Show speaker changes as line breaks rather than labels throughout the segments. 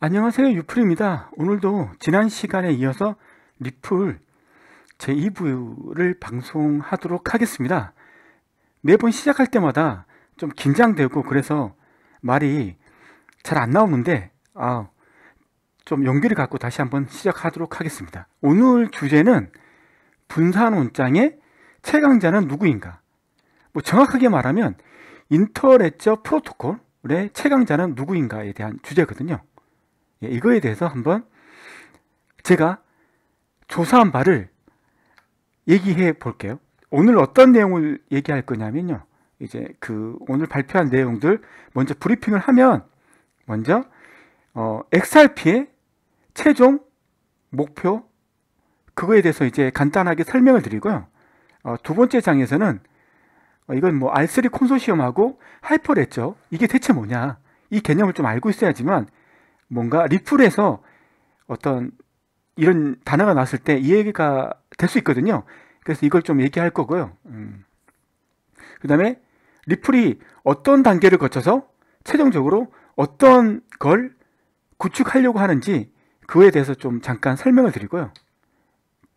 안녕하세요 유플입니다. 오늘도 지난 시간에 이어서 리플 제2부를 방송하도록 하겠습니다. 매번 네 시작할 때마다 좀 긴장되고 그래서 말이 잘 안 나오는데 아, 좀 용기를 갖고 다시 한번 시작하도록 하겠습니다. 오늘 주제는 분산원장의 최강자는 누구인가? 뭐 정확하게 말하면 인터레저 프로토콜의 최강자는 누구인가에 대한 주제거든요. 예, 이거에 대해서 한번 제가 조사한 바를 얘기해 볼게요. 오늘 어떤 내용을 얘기할 거냐면요. 이제 그 오늘 발표한 내용들 먼저 브리핑을 하면 먼저 어, XRP의 최종 목표 그거에 대해서 이제 간단하게 설명을 드리고요. 어, 두 번째 장에서는 어, 이건 뭐 R3 콘소시엄하고 하이퍼레저 이게 대체 뭐냐? 이 개념을 좀 알고 있어야지만 뭔가 리플에서 어떤 이런 단어가 나왔을 때 이해가 될 수 있거든요. 그래서 이걸 좀 얘기할 거고요. 음. 그 다음에 리플이 어떤 단계를 거쳐서 최종적으로 어떤 걸 구축하려고 하는지 그에 대해서 좀 잠깐 설명을 드리고요.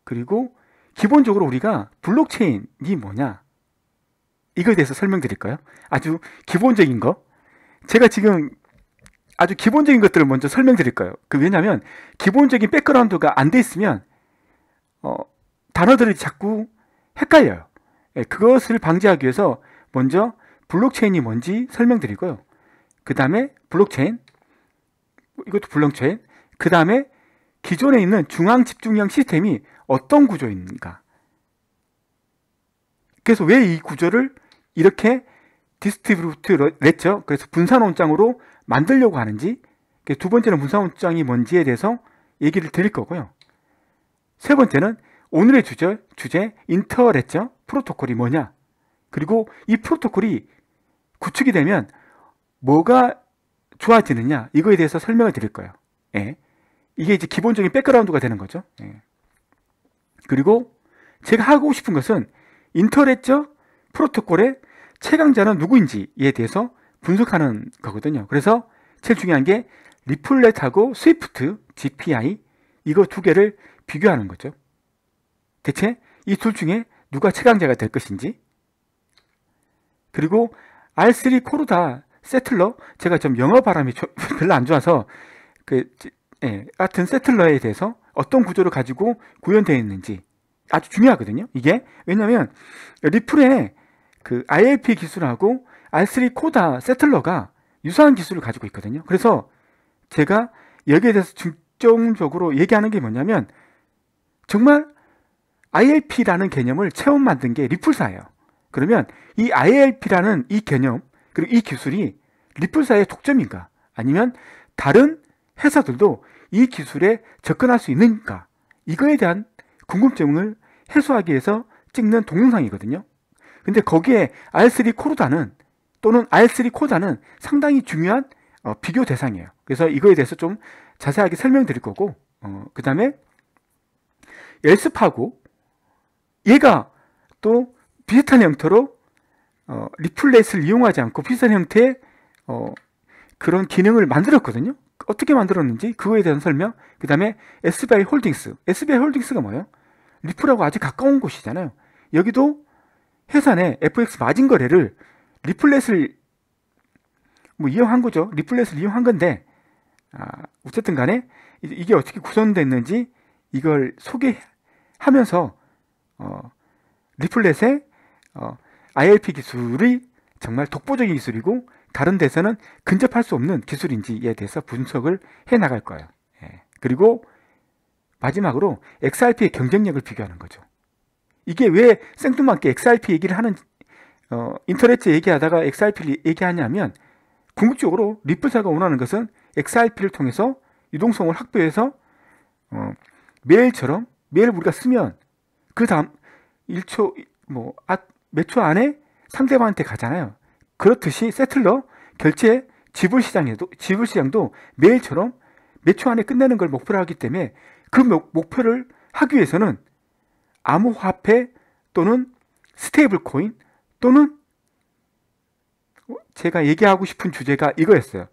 그리고 기본적으로 우리가 블록체인이 뭐냐 이거에 대해서 설명드릴까요? 아주 기본적인 거. 제가 지금 아주 기본적인 것들을 먼저 설명드릴까요? 그 왜냐하면 기본적인 백그라운드가 안 돼 있으면 어, 단어들이 자꾸 헷갈려요. 예, 그것을 방지하기 위해서 먼저 블록체인이 뭔지 설명드리고요. 그 다음에 블록체인, 이것도 블록체인, 그 다음에 기존에 있는 중앙 집중형 시스템이 어떤 구조인가. 그래서 왜 이 구조를 이렇게 디스트리뷰트 냈죠? 그래서 분산원장으로 만들려고 하는지 그 두 번째는 문상원장이 뭔지에 대해서 얘기를 드릴 거고요. 세 번째는 오늘의 주제, 주제 인터레처 프로토콜이 뭐냐 그리고 이 프로토콜이 구축이 되면 뭐가 좋아지느냐 이거에 대해서 설명을 드릴 거예요. 예. 이게 이제 기본적인 백그라운드가 되는 거죠. 예. 그리고 제가 하고 싶은 것은 인터레처 프로토콜의 최강자는 누구인지에 대해서 분석하는 거거든요. 그래서 제일 중요한 게 리플렛하고 스위프트, GPI 이거 두 개를 비교하는 거죠. 대체 이 둘 중에 누가 최강자가 될 것인지 그리고 R3 코르다 세틀러 제가 좀 영어 바람이 별로 안 좋아서 그 예, 같은 세틀러에 대해서 어떤 구조를 가지고 구현되어 있는지 아주 중요하거든요. 이게 왜냐하면 리플의 그 ILP 기술하고 R3 코다 세틀러가 유사한 기술을 가지고 있거든요. 그래서 제가 여기에 대해서 중점적으로 얘기하는 게 뭐냐면 정말 ILP라는 개념을 체험 만든 게 리플사예요. 그러면 이 ILP라는 이 개념 그리고 이 기술이 리플사의 독점인가 아니면 다른 회사들도 이 기술에 접근할 수 있는가 이거에 대한 궁금증을 해소하기 위해서 찍는 동영상이거든요. 근데 거기에 R3 코르다는 또는 IL3 코다는 상당히 중요한 어, 비교 대상이에요. 그래서 이거에 대해서 좀 자세하게 설명드릴 거고 어, 그 다음에 엘스파고 얘가 또 비슷한 형태로 어, 리플렛을 이용하지 않고 비슷한 형태의 어, 그런 기능을 만들었거든요. 어떻게 만들었는지 그거에 대한 설명 그 다음에 SBI 홀딩스 SBI 홀딩스가 뭐예요? 리플하고 아주 가까운 곳이잖아요. 여기도 회사 내 FX 마진 거래를 리플렛을 뭐 이용한 거죠. 리플렛을 이용한 건데 아, 어쨌든 간에 이게 어떻게 구성됐는지 이걸 소개하면서 어, 리플렛의 어, ILP 기술이 정말 독보적인 기술이고 다른 데서는 근접할 수 없는 기술인지에 대해서 분석을 해 나갈 거예요. 예. 그리고 마지막으로 XRP의 경쟁력을 비교하는 거죠. 이게 왜 생뚱맞게 XRP 얘기를 하는 지 어, 인터넷에 얘기하다가 XRP를 얘기하냐면 궁극적으로 리플사가 원하는 것은 XRP를 통해서 유동성을 확보해서 어, 메일처럼 메일 우리가 쓰면 그 다음 1초 뭐 몇초 아, 안에 상대방한테 가잖아요. 그렇듯이 세틀러 결제 지불 시장에도 지불 시장도 메일처럼 몇 초 안에 끝내는 걸 목표로 하기 때문에 그 목, 표를 하기 위해서는 암호화폐 또는 스테이블 코인 또는 제가 얘기하고 싶은 주제가 이거였어요.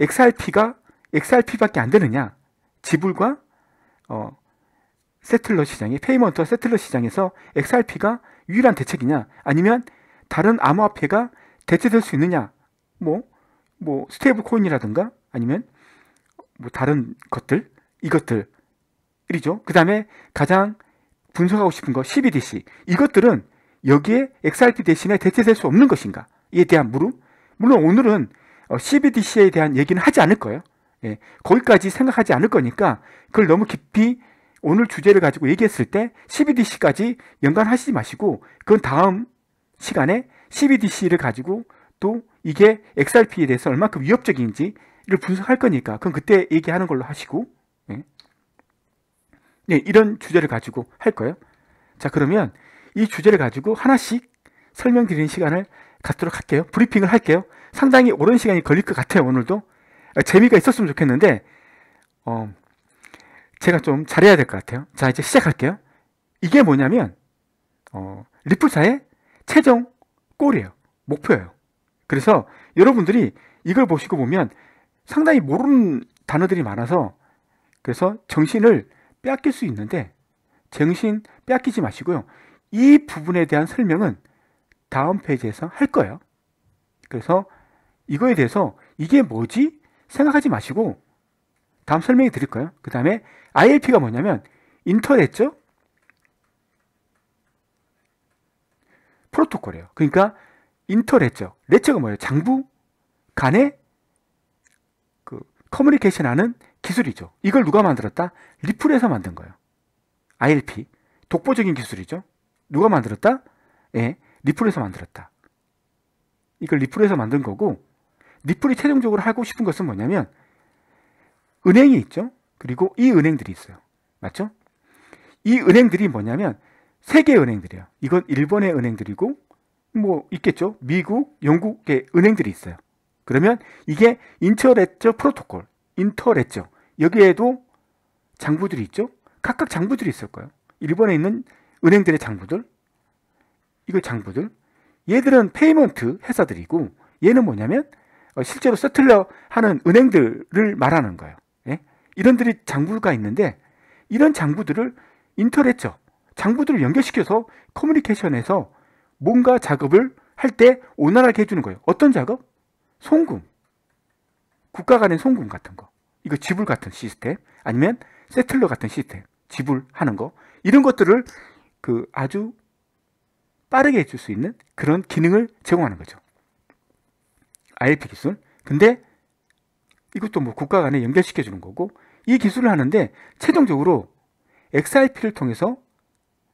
XRP가 XRP밖에 안 되느냐? 지불과 어, 세틀러 시장의 페이먼트와 세틀러 시장에서 XRP가 유일한 대책이냐? 아니면 다른 암호화폐가 대체될 수 있느냐? 뭐, 뭐 스테이블 코인이라든가 아니면 뭐 다른 것들 이것들이죠. 그 다음에 가장 분석하고 싶은 거 CBDC 이것들은 여기에 XRP 대신에 대체될 수 없는 것인가? 이에 대한 물음. 물론 오늘은 어, CBDC에 대한 얘기는 하지 않을 거예요. 예, 거기까지 생각하지 않을 거니까 그걸 너무 깊이 오늘 주제를 가지고 얘기했을 때 CBDC까지 연관하시지 마시고 그건 다음 시간에 CBDC를 가지고 또 이게 XRP에 대해서 얼마큼 위협적인지를 분석할 거니까 그건 그때 얘기하는 걸로 하시고 예. 예, 이런 주제를 가지고 할 거예요. 자 그러면 이 주제를 가지고 하나씩 설명드리는 시간을 갖도록 할게요. 브리핑을 할게요. 상당히 오랜 시간이 걸릴 것 같아요, 오늘도. 아, 재미가 있었으면 좋겠는데, 어, 제가 좀 잘해야 될 것 같아요. 자, 이제 시작할게요. 이게 뭐냐면, 어, 리플사의 최종 골이에요. 목표예요. 그래서 여러분들이 이걸 보시고 보면 상당히 모르는 단어들이 많아서 그래서 정신을 빼앗길 수 있는데 정신 빼앗기지 마시고요. 이 부분에 대한 설명은 다음 페이지에서 할 거예요. 그래서 이거에 대해서 이게 뭐지? 생각하지 마시고 다음 설명해 드릴 거예요. 그 다음에 ILP가 뭐냐면 인터넷죠? 프로토콜이에요. 그러니까 인터넷죠. 레처가 뭐예요? 장부 간의 그 커뮤니케이션 하는 기술이죠. 이걸 누가 만들었다? 리플에서 만든 거예요. ILP. 독보적인 기술이죠. 누가 만들었다? 예, 리플에서 만들었다. 이걸 리플에서 만든 거고 리플이 최종적으로 하고 싶은 것은 뭐냐면 은행이 있죠. 그리고 이 은행들이 있어요. 맞죠? 이 은행들이 뭐냐면 세계 은행들이에요. 이건 일본의 은행들이고 뭐 있겠죠. 미국, 영국의 은행들이 있어요. 그러면 이게 인터레저 프로토콜, 인터레저 여기에도 장부들이 있죠. 각각 장부들이 있을 거예요. 일본에 있는 은행들의 장부들, 이걸 장부들, 얘들은 페이먼트 회사들이고 얘는 뭐냐면 어, 실제로 서틀러 하는 은행들을 말하는 거예요. 예? 이런들이 장부가 있는데 이런 장부들을 인터넷죠. 장부들을 연결시켜서 커뮤니케이션에서 뭔가 작업을 할 때온활하게 해주는 거예요. 어떤 작업? 송금. 국가 간의 송금 같은 거. 이거 지불 같은 시스템. 아니면 세틀러 같은 시스템. 지불하는 거. 이런 것들을 그 아주 빠르게 해줄 수 있는 그런 기능을 제공하는 거죠. ILP 기술. 근데 이것도 뭐 국가 간에 연결시켜 주는 거고 이 기술을 하는데 최종적으로 XRP를 통해서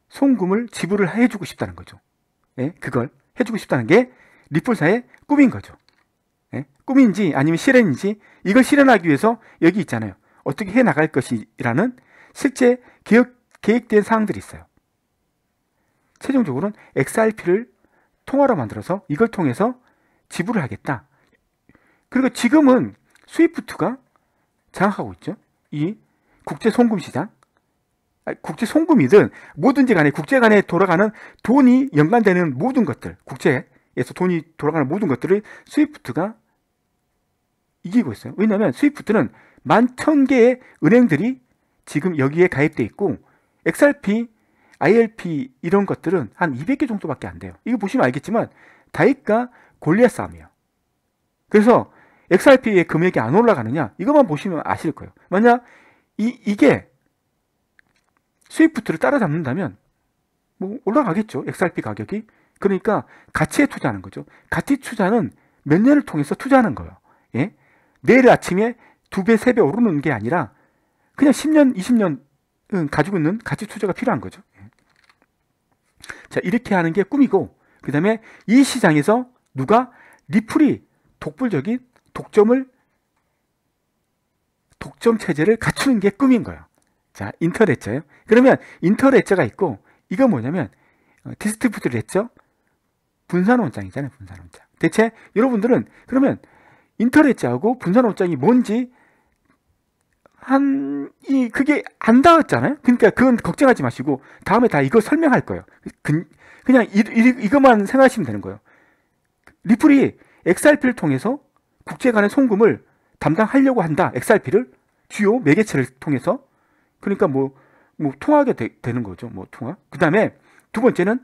송금을 지불을 해주고 싶다는 거죠. 예, 그걸 해주고 싶다는 게리플사의 꿈인 거죠. 예, 꿈인지 아니면 실현인지 이걸 실현하기 위해서 여기 있잖아요. 어떻게 해 나갈 것이라는 실제 계획, 계획된 사항들이 있어요. 최종적으로는 XRP를 통화로 만들어서 이걸 통해서 지불을 하겠다. 그리고 지금은 스위프트가 장악하고 있죠. 이 국제 송금 시장. 국제 송금이든 뭐든지 간에 국제 간에 돌아가는 돈이 연관되는 모든 것들, 국제에서 돈이 돌아가는 모든 것들을 스위프트가 이기고 있어요. 왜냐하면 스위프트는 만천 개의 은행들이 지금 여기에 가입돼 있고 XRP ILP 이런 것들은 한 200개 정도밖에 안 돼요. 이거 보시면 알겠지만 다윗과 골리앗 싸움이에요. 그래서 XRP의 금액이 안 올라가느냐 이것만 보시면 아실 거예요. 만약 이, 이게 스위프트를 따라잡는다면 뭐 올라가겠죠. XRP 가격이. 그러니까 가치에 투자하는 거죠. 가치 투자는 몇 년을 통해서 투자하는 거예요. 예? 내일 아침에 두 배, 세 배 오르는 게 아니라 그냥 10년, 20년 가지고 있는 가치 투자가 필요한 거죠. 자, 이렇게 하는 게 꿈이고, 그 다음에 이 시장에서 누가 리플이 독불적인 독점을, 독점 체제를 갖추는 게 꿈인 거예요. 자, 인터 레저요. 그러면 인터 넷자가 있고, 이거 뭐냐면, 디스트부트 어, 를 했죠. 분산 원장이잖아요, 분산 원장. 대체 여러분들은 그러면 인터 넷자하고 분산 원장이 뭔지 한, 이, 그게 안 닿았잖아요? 그러니까 그건 걱정하지 마시고, 다음에 다 이거 설명할 거예요. 그, 냥 이, 이, 이것만 생각하시면 되는 거예요. 리플이 XRP를 통해서 국제 간의 송금을 담당하려고 한다. XRP를 주요 매개체를 통해서. 그러니까 뭐, 뭐, 통화하게 되, 되는 거죠. 뭐, 통화. 그 다음에 두 번째는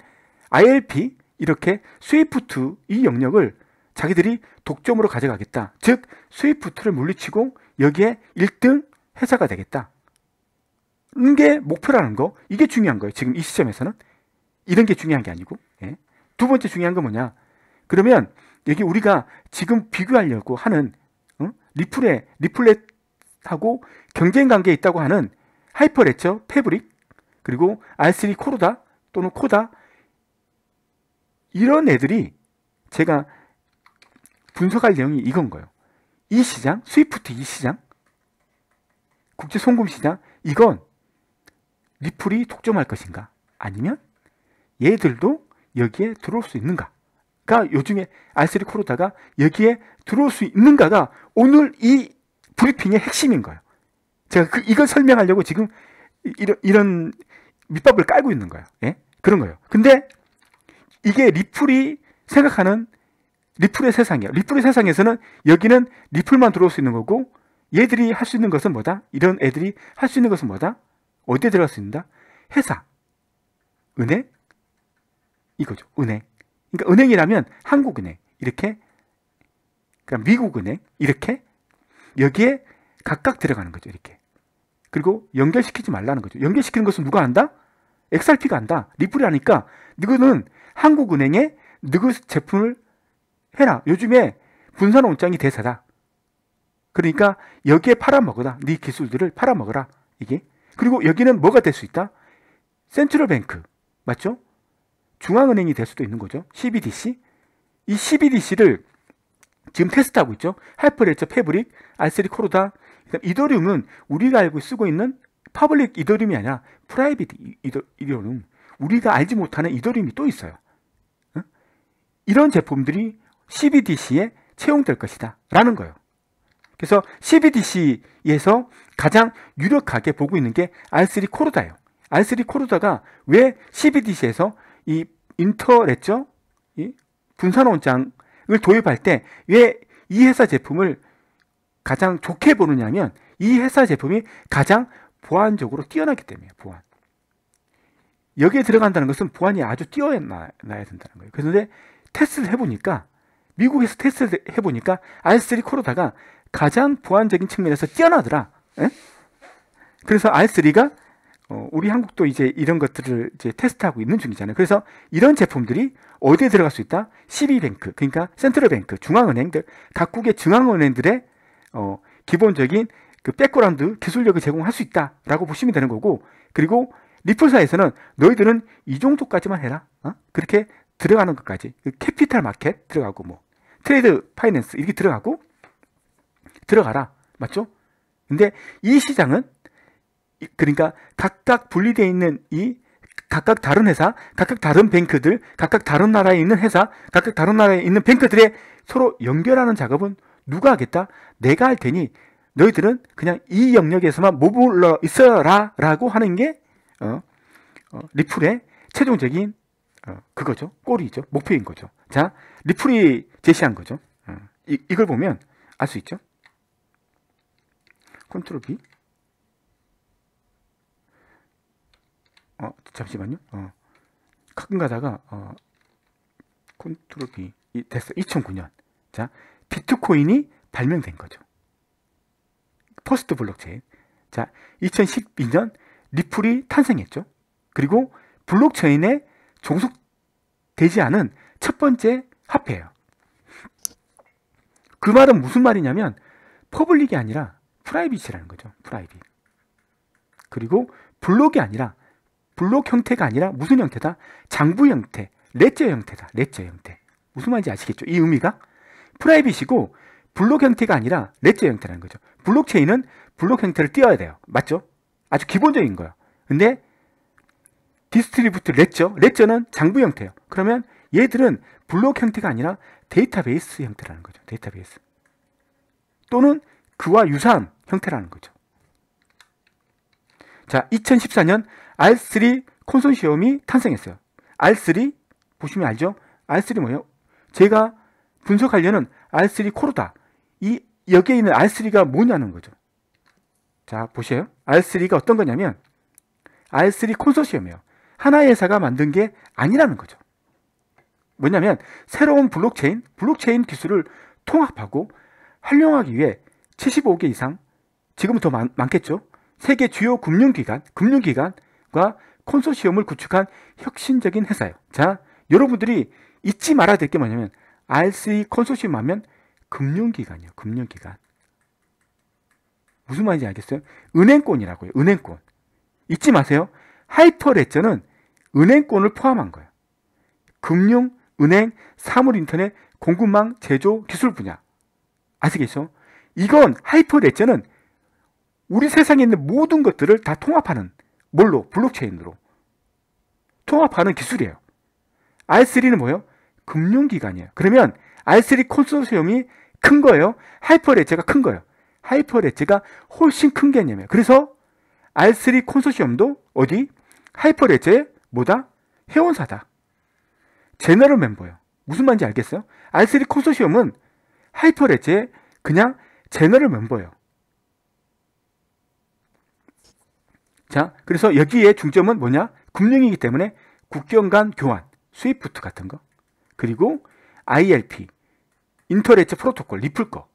ILP, 이렇게 스위프트 이 영역을 자기들이 독점으로 가져가겠다. 즉, 스위프트를 물리치고 여기에 1등 회사가 되겠다. 이게 목표라는 거, 이게 중요한 거예요. 지금 이 시점에서는. 이런 게 중요한 게 아니고. 예. 두 번째 중요한 건 뭐냐. 그러면 여기 우리가 지금 비교하려고 하는 응? 리플레, 리플렛하고 경쟁 관계에 있다고 하는 하이퍼레처, 패브릭, 그리고 R3 코로다 또는 코다 이런 애들이 제가 분석할 내용이 이건 거예요. 이 시장, 스위프트 이 시장 국제 송금 시장 이건 리플이 독점할 것인가 아니면 얘들도 여기에 들어올 수 있는가 가 요즘에 알스리 코로다가 여기에 들어올 수 있는가가 오늘 이 브리핑의 핵심인 거예요. 제가 그 이걸 설명하려고 지금 이런, 이런 밑밥을 깔고 있는 거예요. 예? 그런 거예요. 근데 이게 리플이 생각하는 리플의 세상이에요. 리플의 세상에서는 여기는 리플만 들어올 수 있는 거고 얘들이 할 수 있는 것은 뭐다? 이런 애들이 할 수 있는 것은 뭐다? 어디에 들어갈 수 있는다? 회사, 은행, 이거죠. 은행. 그러니까 은행이라면 한국은행, 이렇게, 그러 그러니까 미국은행, 이렇게, 여기에 각각 들어가는 거죠. 이렇게. 그리고 연결시키지 말라는 거죠. 연결시키는 것은 누가 한다? XRP가 한다. 리플이 하니까, 너희는 한국은행에 너희 제품을 해라. 요즘에 분산 원장이 대사다 그러니까 여기에 팔아먹어라. 네 기술들을 팔아먹어라. 이게. 그리고 여기는 뭐가 될 수 있다? 센트럴 뱅크. 맞죠? 중앙은행이 될 수도 있는 거죠. CBDC. 이 CBDC를 지금 테스트하고 있죠. 하이퍼레저 패브릭, 알세리 코르다. 이더리움은 우리가 알고 쓰고 있는 파블릭 이더리움이 아니라 프라이빗 이더, 이더리움. 우리가 알지 못하는 이더리움이 또 있어요. 응? 이런 제품들이 CBDC에 채용될 것이다. 라는 거예요. 그래서 CBDC에서 가장 유력하게 보고 있는 게 R3 코르다예요. R3 코르다가 왜 CBDC에서 이 인터넷죠? 이 분산원장을 도입할 때 왜 이 회사 제품을 가장 좋게 보느냐면 이 회사 제품이 가장 보안적으로 뛰어나기 때문에 보안. 여기에 들어간다는 것은 보안이 아주 뛰어나야 된다는 거예요. 그런데 테스트를 해보니까 미국에서 테스트를 해보니까 R3 코르다가 가장 보완적인 측면에서 뛰어나더라. 에? 예? 그래서 R3가 어, 우리 한국도 이제 이런 것들을 이제 테스트하고 있는 중이잖아요. 그래서 이런 제품들이 어디에 들어갈 수 있다? CB뱅크, 그러니까 센트럴뱅크, 중앙은행들, 각국의 중앙은행들의 어, 기본적인 그 백그라운드 기술력을 제공할 수 있다라고 보시면 되는 거고, 그리고 리플사에서는 너희들은 이 정도까지만 해라. 어? 그렇게 들어가는 것까지. 그 캐피탈 마켓 들어가고 뭐 트레이드 파이낸스 이렇게 들어가고 들어가라. 맞죠? 근데 이 시장은 그러니까 각각 분리되어 있는 이 각각 다른 회사, 각각 다른 뱅크들, 각각 다른 나라에 있는 회사, 각각 다른 나라에 있는 뱅크들의 서로 연결하는 작업은 누가 하겠다? 내가 할 테니 너희들은 그냥 이 영역에서만 머물러 있어라 라고 하는 게 어, 어, 리플의 최종적인 어, 그거죠. 꼴이죠. 목표인 거죠. 자, 리플이 제시한 거죠. 어, 이, 이걸 보면 알 수 있죠. 컨트롤 B 어, 잠시만요. 어, 가끔 가다가 어, 컨트롤 B 이, 됐어. 2009년. 자, 비트코인이 발명된 거죠. 퍼스트 블록체인. 자, 2012년 리플이 탄생했죠. 그리고 블록체인에 종속되지 않은 첫 번째 화폐예요. 그 말은 무슨 말이냐면 퍼블릭이 아니라 프라이빗이라는 거죠. 프라이빗. 그리고 블록이 아니라 블록 형태가 아니라 무슨 형태다? 장부 형태, 레제 형태다. 레제 형태. 무슨 말인지 아시겠죠? 이 의미가 프라이빗이고 블록 형태가 아니라 레제 형태라는 거죠. 블록체인은 블록 형태를 띄어야 돼요. 맞죠? 아주 기본적인 거예요. 근데 디스트리뷰트 레저레저는 장부 형태예요. 그러면 얘들은 블록 형태가 아니라 데이터베이스 형태라는 거죠. 데이터베이스. 또는 그와 유사한 형태라는 거죠. 자, 2014년 R3 콘소시엄이 탄생했어요. R3 보시면 알죠? R3 뭐예요? 제가 분석하려는 R3 코르다. 이 여기에 있는 R3가 뭐냐는 거죠. 자, 보세요. R3가 어떤 거냐면 R3 콘소시엄이에요. 하나의 회사가 만든 게 아니라는 거죠. 뭐냐면 새로운 블록체인, 블록체인 기술을 통합하고 활용하기 위해 75개 이상, 지금은 더 많, 많겠죠? 세계 주요 금융기관, 금융기관과 콘소시엄을 구축한 혁신적인 회사예요. 자, 여러분들이 잊지 말아야 될 게 뭐냐면 RC 콘소시엄 하면 금융기관이요. 금융기관. 무슨 말인지 알겠어요? 은행권이라고요. 은행권. 잊지 마세요. 하이퍼레저는 은행권을 포함한 거예요. 금융, 은행, 사물인터넷, 공급망, 제조, 기술 분야. 아시겠죠? 이건 하이퍼 레저는 우리 세상에 있는 모든 것들을 다 통합하는 뭘로? 블록체인으로 통합하는 기술이에요. R3는 뭐예요? 금융기관이에요. 그러면 R3 콘소시엄이 큰 거예요. 하이퍼 레저가 큰 거예요. 하이퍼 레저가 훨씬 큰 개념이에요. 그래서 R3 콘소시엄도 어디? 하이퍼 레저의 뭐다? 회원사다. 제너럴 멤버예요. 무슨 말인지 알겠어요? R3 콘소시엄은 하이퍼 레저의 그냥 제너럴 멤버예요. 자, 그래서 여기에 중점은 뭐냐? 금융이기 때문에 국경 간 교환, 스위프트 같은 거, 그리고 ILP, 인터레츠 프로토콜, 리플 거.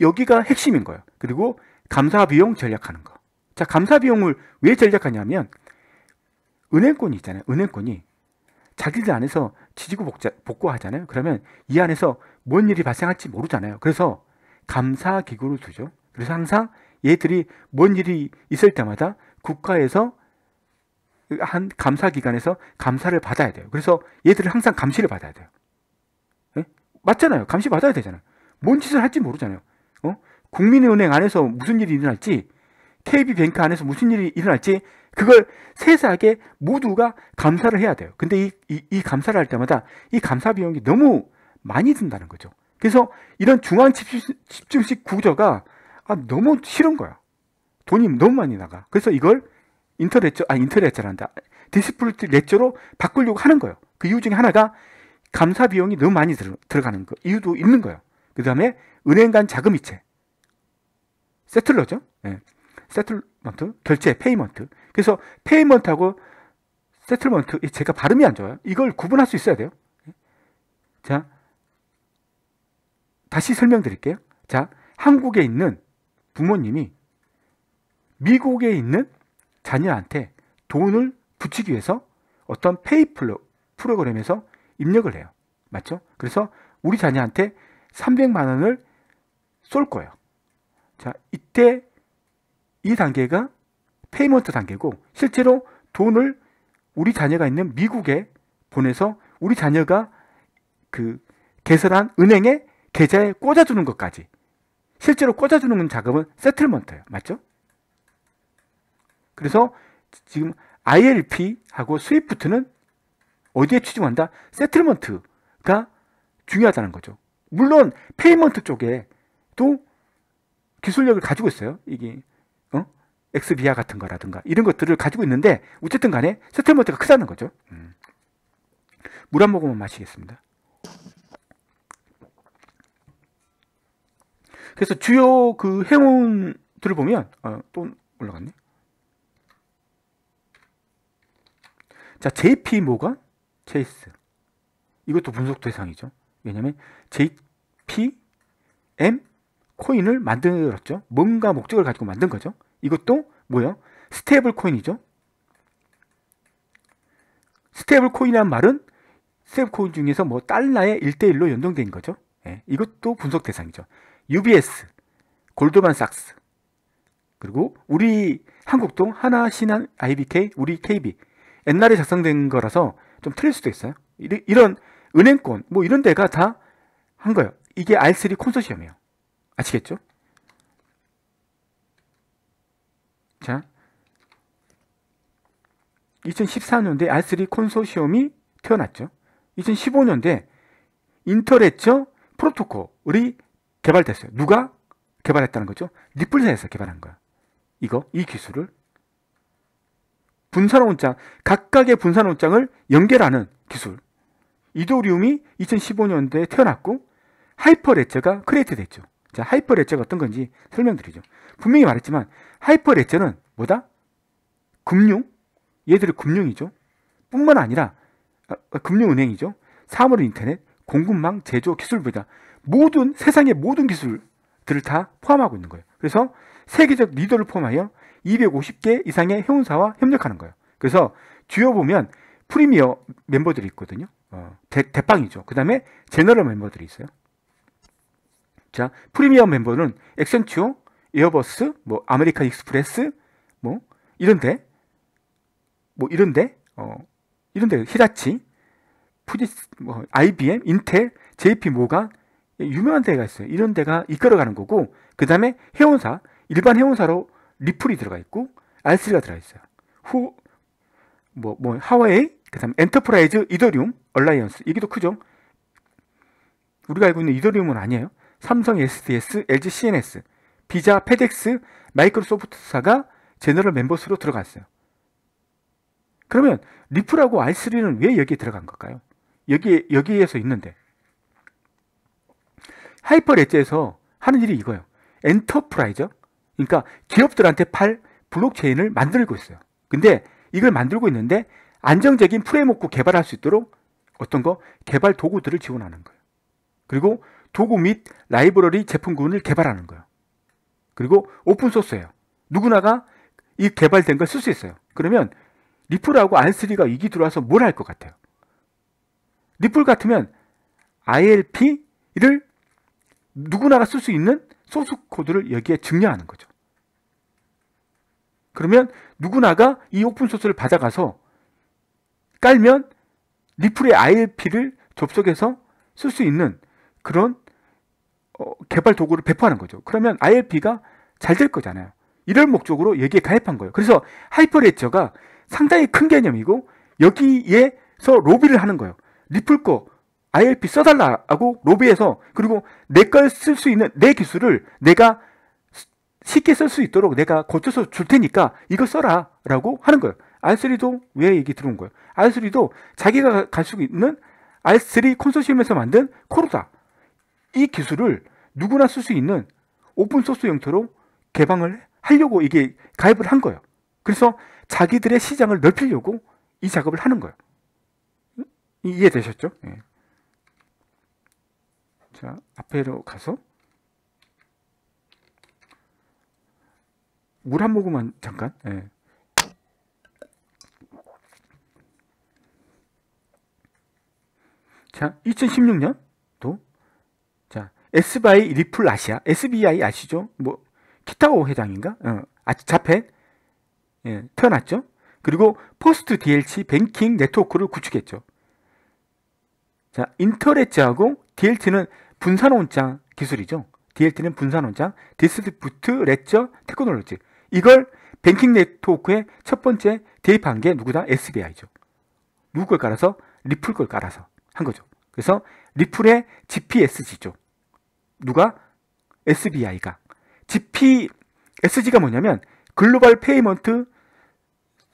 여기가 핵심인 거예요. 그리고 감사 비용 전략하는 거. 자, 감사 비용을 왜 전략하냐면 은행권이 있잖아요. 은행권이 자기들 안에서 지지고 복 복구하잖아요. 그러면 이 안에서 뭔 일이 발생할지 모르잖아요. 그래서 감사 기구를 두죠. 그래서 항상 얘들이 뭔 일이 있을 때마다 국가에서 한 감사 기관에서 감사를 받아야 돼요. 그래서 얘들을 항상 감시를 받아야 돼요. 네? 맞잖아요. 감시 받아야 되잖아요. 뭔 짓을 할지 모르잖아요. 어? 국민은행 안에서 무슨 일이 일어날지, KB뱅크 안에서 무슨 일이 일어날지 그걸 세세하게 모두가 감사를 해야 돼요. 근데 이, 이, 이 감사를 할 때마다 이 감사 비용이 너무 많이 든다는 거죠. 그래서 이런 중앙 집중식 구조가 아, 너무 싫은 거야. 돈이 너무 많이 나가. 그래서 이걸 아, 인터넷, 아, 인터넷이란다. 디스플레이 레저로 바꾸려고 하는 거예요. 그 이유 중에 하나가 감사 비용이 너무 많이 들어, 들어가는 거. 이유도 있는 거예요. 그 다음에 은행 간 자금이체. 세틀러죠. 예. 세틀먼트, 결제, 페이먼트. 그래서 페이먼트하고 세틀먼트, 제가 발음이 안 좋아요. 이걸 구분할 수 있어야 돼요. 예. 자, 다시 설명드릴게요. 자, 한국에 있는 부모님이 미국에 있는 자녀한테 돈을 붙이기 위해서 어떤 페이 플 프로그램에서 입력을 해요. 맞죠? 그래서 우리 자녀한테 300만 원을 쏠 거예요. 자, 이때 이 단계가 페이먼트 단계고 실제로 돈을 우리 자녀가 있는 미국에 보내서 우리 자녀가 그 개설한 은행에 계좌에 꽂아주는 것까지 실제로 꽂아주는 자금은 세틀먼트예요. 맞죠? 그래서 지금 ILP하고 스위프트는 어디에 취중한다 세틀먼트가 중요하다는 거죠. 물론 페이먼트 쪽에 또 기술력을 가지고 있어요. 이게 어? 엑스비아 같은 거라든가 이런 것들을 가지고 있는데 어쨌든 간에 세틀먼트가 크다는 거죠. 음. 물한 모금만 마시겠습니다. 그래서 주요 그행운들을 보면 아, 또 올라갔네. 자, JP 모건 체이스. 이것도 분석 대상이죠. 왜냐면 JPM 코인을 만들었죠. 뭔가 목적을 가지고 만든 거죠. 이것도 뭐예요? 스테이블 코인이죠. 스테이블 코인이란 말은 스테이블 코인 중에서 뭐 달러의 1대1로 연동된 거죠. 예, 이것도 분석 대상이죠. UBS, 골드만삭스, 그리고 우리 한국동, 하나, 신한, IBK, 우리 KB 옛날에 작성된 거라서 좀 틀릴 수도 있어요. 이런 은행권 뭐 이런 데가 다 한 거예요. 이게 R3 콘소시엄이에요. 아시겠죠? 자, 2014년대 R3 콘소시엄이 태어났죠. 2015년대 인터레처 프로토콜 우리 개발됐어요. 누가 개발했다는 거죠? 니플사에서 개발한 거야. 이거, 이 기술을. 분산 원장, 각각의 분산 원장을 연결하는 기술. 이도리움이 2015년도에 태어났고 하이퍼레저가 크리에이트 됐죠. 자, 하이퍼레저가 어떤 건지 설명드리죠. 분명히 말했지만 하이퍼레저는 뭐다? 금융, 얘들이 금융이죠. 뿐만 아니라 아, 금융은행이죠. 사물 인터넷, 공급망, 제조, 기술 분다 모든 세상의 모든 기술들을 다 포함하고 있는 거예요. 그래서 세계적 리더를 포함하여 250개 이상의 회원사와 협력하는 거예요. 그래서 주요 보면 프리미어 멤버들이 있거든요. 어, 대, 대빵이죠. 그 다음에 제너럴 멤버들이 있어요. 자, 프리미어 멤버는 액센츄어 에어버스, 뭐 아메리칸 익스프레스, 뭐 이런데, 뭐 이런데, 어, 이런데 히라치 푸지, 뭐 IBM, 인텔, JP 모간, 유명한 데가 있어요. 이런 데가 이끌어가는 거고 그 다음에 회원사 일반 회원사로 리플이 들어가 있고 r 3가 들어가 있어요. 후뭐뭐 뭐, 하와이 그다음 엔터프라이즈 이더리움 얼라이언스 이게 더 크죠. 우리가 알고 있는 이더리움은 아니에요. 삼성 SDS, LG CNS, 비자, 페덱스, 마이크로소프트사가 제너럴 멤버스로 들어갔어요. 그러면 리플하고 알스는왜 여기에 들어간 걸까요? 여기 여기에서 있는데 하이퍼 레츠에서 하는 일이 이거예요. 엔터프라이저. 그러니까 기업들한테 팔 블록체인을 만들고 있어요. 근데 이걸 만들고 있는데 안정적인 프레임워크 개발할 수 있도록 어떤 거 개발 도구들을 지원하는 거예요. 그리고 도구 및 라이브러리 제품군을 개발하는 거예요. 그리고 오픈 소스예요. 누구나가 이 개발된 걸 쓸 수 있어요. 그러면 리플하고 안쓰리가 이기 들어와서 뭘 할 것 같아요? 리플 같으면 ILP를 누구나가 쓸 수 있는 소스 코드를 여기에 증량하는 거죠. 그러면 누구나가 이 오픈소스를 받아가서 깔면 리플의 ILP를 접속해서 쓸 수 있는 그런 어, 개발 도구를 배포하는 거죠. 그러면 ILP가 잘 될 거잖아요. 이럴 목적으로 여기에 가입한 거예요. 그래서 하이퍼레저가 상당히 큰 개념이고 여기에서 로비를 하는 거예요. 리플 거 ILP 써달라고 로비해서 그리고 내 걸 쓸 수 있는 내 기술을 내가 쉽게 쓸 수 있도록 내가 고쳐서 줄 테니까 이거 써라 라고 하는 거예요. R3도 왜 얘기 들어온 거예요? R3도 자기가 갈 수 있는 R3 콘소시엄에서 만든 코르다 이 기술을 누구나 쓸 수 있는 오픈소스 형태로 개방을 하려고 이게 가입을 한 거예요. 그래서 자기들의 시장을 넓히려고 이 작업을 하는 거예요. 이해되셨죠? 예. 자, 앞에로 가서 물 한 모금만 잠깐. 예. 자, 2016년 또 자, SBI 리플 아시아, SBI 아시죠? 뭐 키타오 회장인가? 어, 아, 자펜 예, 태어났죠. 그리고 포스트 DLC 뱅킹 네트워크를 구축했죠. 자, 인터넷하고 DLT는 분산원장 기술이죠. DLT는 분산원장, 디스트부트 레저 테크놀로지. 이걸 뱅킹 네트워크의 첫 번째 대입한 게 누구다? SBI죠. 누구 걸 깔아서? 리플 걸 깔아서 한 거죠. 그래서 리플의 GPSG죠. 누가? SBI가. GPSG가 뭐냐면 글로벌 페이먼트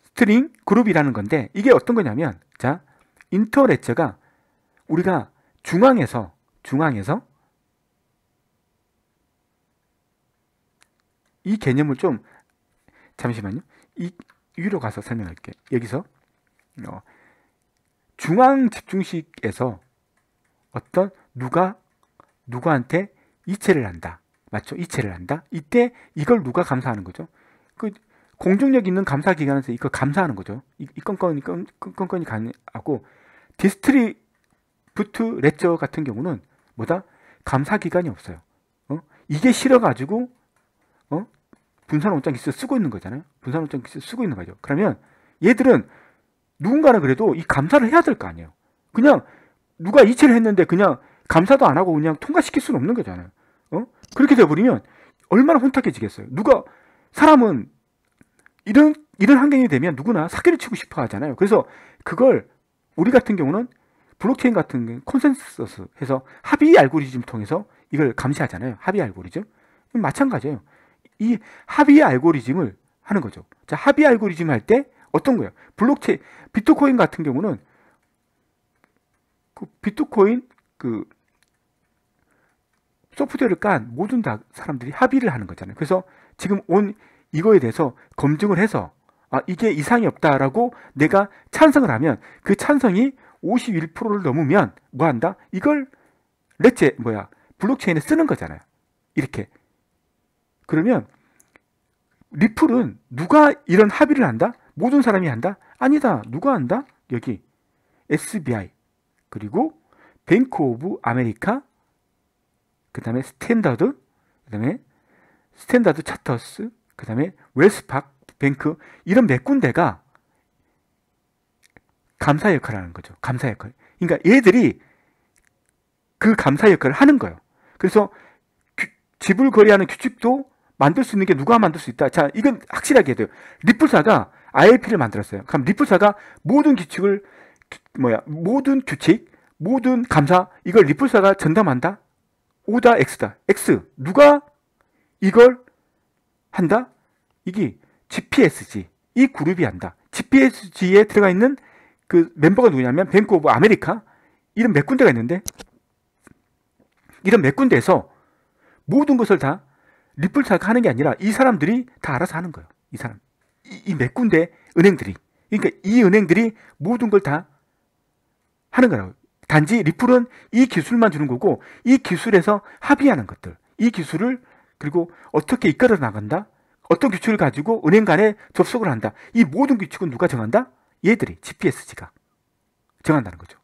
스트링 그룹이라는 건데 이게 어떤 거냐면 자 인터레처가 우리가 중앙에서 중앙에서 이 개념을 좀 잠시만요. 이 위로 가서 설명할게. 여기서 어, 중앙 집중식에서 어떤 누가 누구한테 이체를 한다. 맞죠? 이체를 한다. 이때 이걸 누가 감사하는 거죠? 그 공중력 있는 감사 기관에서 이거 감사하는 거죠. 이, 건건이 건, 건건이 가능하고 디스트리부트 레저 같은 경우는 뭐다? 감사 기간이 없어요. 어? 이게 싫어가지고 어? 분산원장 기스 쓰고 있는 거잖아요. 분산원장 기스 쓰고 있는 거죠. 그러면 얘들은 누군가는 그래도 이 감사를 해야 될 거 아니에요. 그냥 누가 이체를 했는데 그냥 감사도 안 하고 그냥 통과시킬 수는 없는 거잖아요. 어? 그렇게 돼버리면 얼마나 혼탁해지겠어요. 누가 사람은 이런 이런 환경이 되면 누구나 사기를 치고 싶어 하잖아요. 그래서 그걸 우리 같은 경우는 블록체인 같은 게 컨센서스 해서 합의 알고리즘 통해서 이걸 감시하잖아요. 합의 알고리즘. 마찬가지예요. 이 합의 알고리즘을 하는 거죠. 자, 합의 알고리즘 할 때 어떤 거예요? 블록체 비트코인 같은 경우는 그 비트코인 그 소프트웨어를 깐 모든 다 사람들이 합의를 하는 거잖아요. 그래서 지금 온 이거에 대해서 검증을 해서 아, 이게 이상이 없다라고 내가 찬성을 하면 그 찬성이 51%를 넘으면 뭐 한다? 이걸 렛째 뭐야 블록체인에 쓰는 거잖아요. 이렇게 그러면 리플은 누가 이런 합의를 한다? 모든 사람이 한다? 아니다. 누가 한다? 여기 SBI 그리고 뱅크 오브 아메리카 그 다음에 스탠다드 그 다음에 스탠다드 차터스 그 다음에 웰스팍 뱅크 이런 몇 군데가 감사 역할을 하는 거죠. 감사 역할. 그러니까 얘들이 그 감사 역할을 하는 거예요. 그래서 집을 거래하는 규칙도 만들 수 있는 게 누가 만들 수 있다. 자, 이건 확실하게 해야 돼요. 리플사가 ILP를 만들었어요. 그럼 리플사가 모든 규칙을 뭐야 모든 규칙, 모든 감사 이걸 리플사가 전담한다. 오다 X다. X 누가 이걸 한다? 이게 GPSG 이 그룹이 한다. GPSG에 들어가 있는 그 멤버가 누구냐면 뱅크 오브 아메리카 이런 몇 군데가 있는데 이런 몇 군데에서 모든 것을 다리플타크 하는 게 아니라 이 사람들이 다 알아서 하는 거예요. 이 사람. 이몇 이 군데 은행들이. 그러니까 이 은행들이 모든 걸 다 하는 거라고. 단지 리플은 이 기술만 주는 거고 이 기술에서 합의하는 것들. 이 기술을 그리고 어떻게 이끌어 나간다. 어떤 규칙을 가지고 은행 간에 접속을 한다. 이 모든 규칙은 누가 정한다? 얘들이 GPS지가 정한다는 거죠.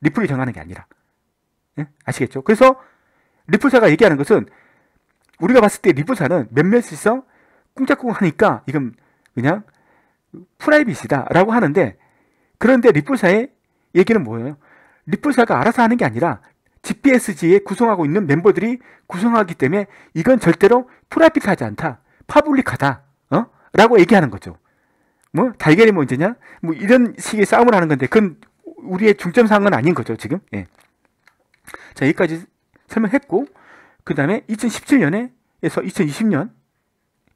리플이 정하는 게 아니라. 예? 아시겠죠? 그래서 리플사가 얘기하는 것은 우리가 봤을 때 리플사는 몇몇이서 꿍짝꿍 하니까 이건 그냥 프라이빗이다라고 하는데 그런데 리플사의 얘기는 뭐예요? 리플사가 알아서 하는 게 아니라 GPSG에 구성하고 있는 멤버들이 구성하기 때문에 이건 절대로 프라이빗하지 않다. 파블릭하다. 어? 라고 얘기하는 거죠. 뭐 달걀이 문제냐? 뭐, 뭐 이런 식의 싸움을 하는 건데 그건 우리의 중점 사항은 아닌 거죠, 지금. 예. 자, 여기까지 설명했고 그다음에 2 0 1 7년에서 2020년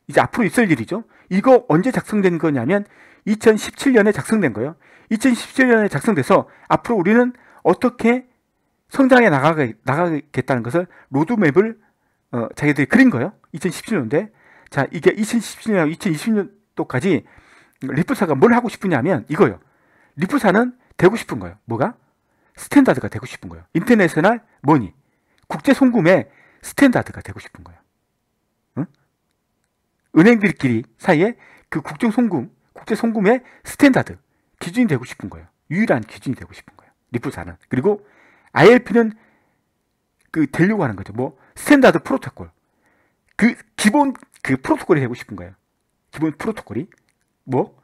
이제 앞으로 있을 일이죠. 이거 언제 작성된 거냐면 2017년에 작성된 거예요. 2017년에 작성돼서 앞으로 우리는 어떻게 성장해 나가게, 나가겠다는 것을 로드맵을 어, 자기들이 그린 거예요. 2017년인데. 자, 이게 2 0 1 7년 2020년도까지 리프사가 뭘 하고 싶으냐면 이거요. 리프사는 되고 싶은 거예요. 뭐가? 스탠다드가 되고 싶은 거예요. 인터내셔나 뭐니? 국제 송금의 스탠다드가 되고 싶은 거예요. 응? 은행들끼리 사이에 그 국정 송금, 국제 송금의 스탠다드 기준이 되고 싶은 거예요. 유일한 기준이 되고 싶은 거예요. 리프사는 그리고 ILP는 그 되려고 하는 거죠. 뭐 스탠다드 프로토콜 그 기본 그 프로토콜이 되고 싶은 거예요. 기본 프로토콜이 뭐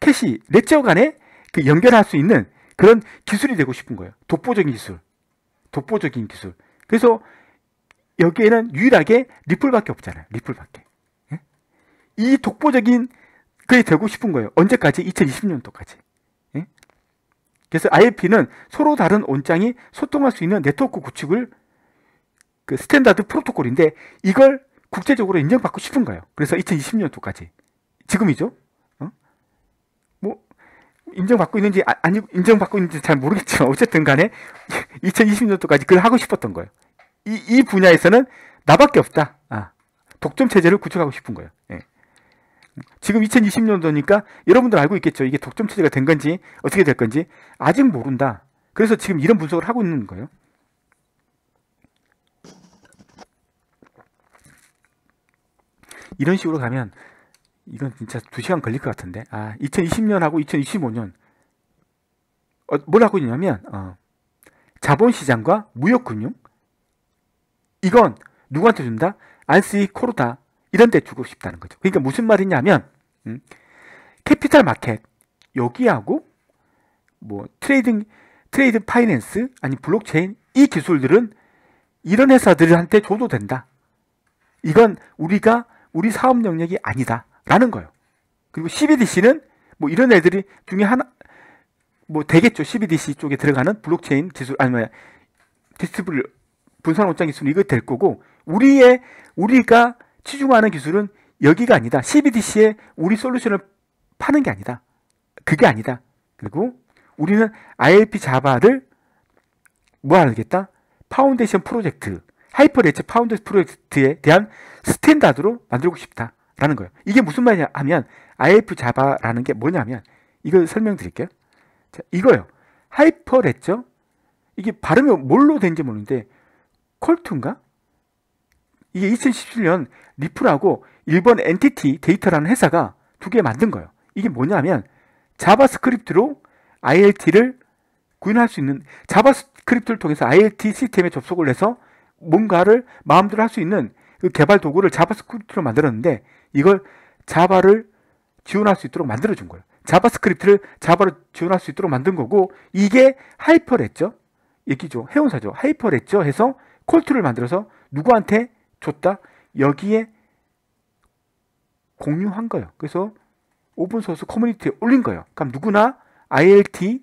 캐시 레저 간에 그 연결할 수 있는 그런 기술이 되고 싶은 거예요. 독보적인 기술, 독보적인 기술. 그래서 여기에는 유일하게 리플밖에 없잖아요. 리플밖에. 예? 이 독보적인 그게 되고 싶은 거예요. 언제까지? 2020년도까지. 예? 그래서 IFP는 서로 다른 온장이 소통할 수 있는 네트워크 구축을 그 스탠다드 프로토콜인데 이걸 국제적으로 인정받고 싶은 거예요. 그래서 2020년도까지. 지금이죠. 인정받고 있는지 아, 아니 인정받고 있는지 잘 모르겠지만 어쨌든 간에 2020년도까지 그걸 하고 싶었던 거예요. 이, 이 분야에서는 나밖에 없다. 아, 독점 체제를 구축하고 싶은 거예요. 예. 지금 2020년도니까 여러분들 알고 있겠죠. 이게 독점 체제가 된 건지 어떻게 될 건지 아직 모른다. 그래서 지금 이런 분석을 하고 있는 거예요. 이런 식으로 가면 이건 진짜 2시간 걸릴 것 같은데. 아, 2020년하고 2025년. 어, 뭘 하고 있냐면, 어, 자본시장과 무역금융? 이건 누구한테 준다? 안쓰이 코로다. 이런 데 주고 싶다는 거죠. 그러니까 무슨 말이냐면, 음, 캐피탈 마켓, 여기하고, 뭐, 트레이딩, 트레이드 파이낸스, 아니 블록체인, 이 기술들은 이런 회사들한테 줘도 된다. 이건 우리가 우리 사업 영역이 아니다. 라는 거예요. 그리고 CBDC는 뭐 이런 애들이 중에 하나 뭐 되겠죠. CBDC 쪽에 들어가는 블록체인 기술 아니 뭐야 디스트블 분산 옷장 기술은 이거 될 거고 우리의 우리가 치중하는 기술은 여기가 아니다. CBDC에 우리 솔루션을 파는 게 아니다. 그게 아니다. 그리고 우리는 ILP 자바를 뭐 하겠다? 파운데이션 프로젝트, 하이퍼레츠 파운데이션 프로젝트에 대한 스탠다드로 만들고 싶다. 라는 거예요. 이게 무슨 말이냐 하면 IF 자바라는 게 뭐냐면 이걸 설명드릴게요. 자, 이거요. 하이퍼레죠. 이게 발음이 뭘로 된지 모르는데 콜트인가? 이게 2017년 리플하고 일본 엔티티 데이터라는 회사가 두 개 만든 거예요. 이게 뭐냐면 자바스크립트로 ILT를 구현할 수 있는 자바스크립트를 통해서 ILT 시스템에 접속을 해서 뭔가를 마음대로 할 수 있는 그 개발 도구를 자바스크립트로 만들었는데 이걸 자바를 지원할 수 있도록 만들어준 거예요. 자바스크립트를 자바로 지원할 수 있도록 만든 거고 이게 하이퍼레죠 얘기죠. 회원사죠. 하이퍼레죠 해서 콜트를 만들어서 누구한테 줬다? 여기에 공유한 거예요. 그래서 오픈소스 커뮤니티에 올린 거예요. 그럼 누구나 ILT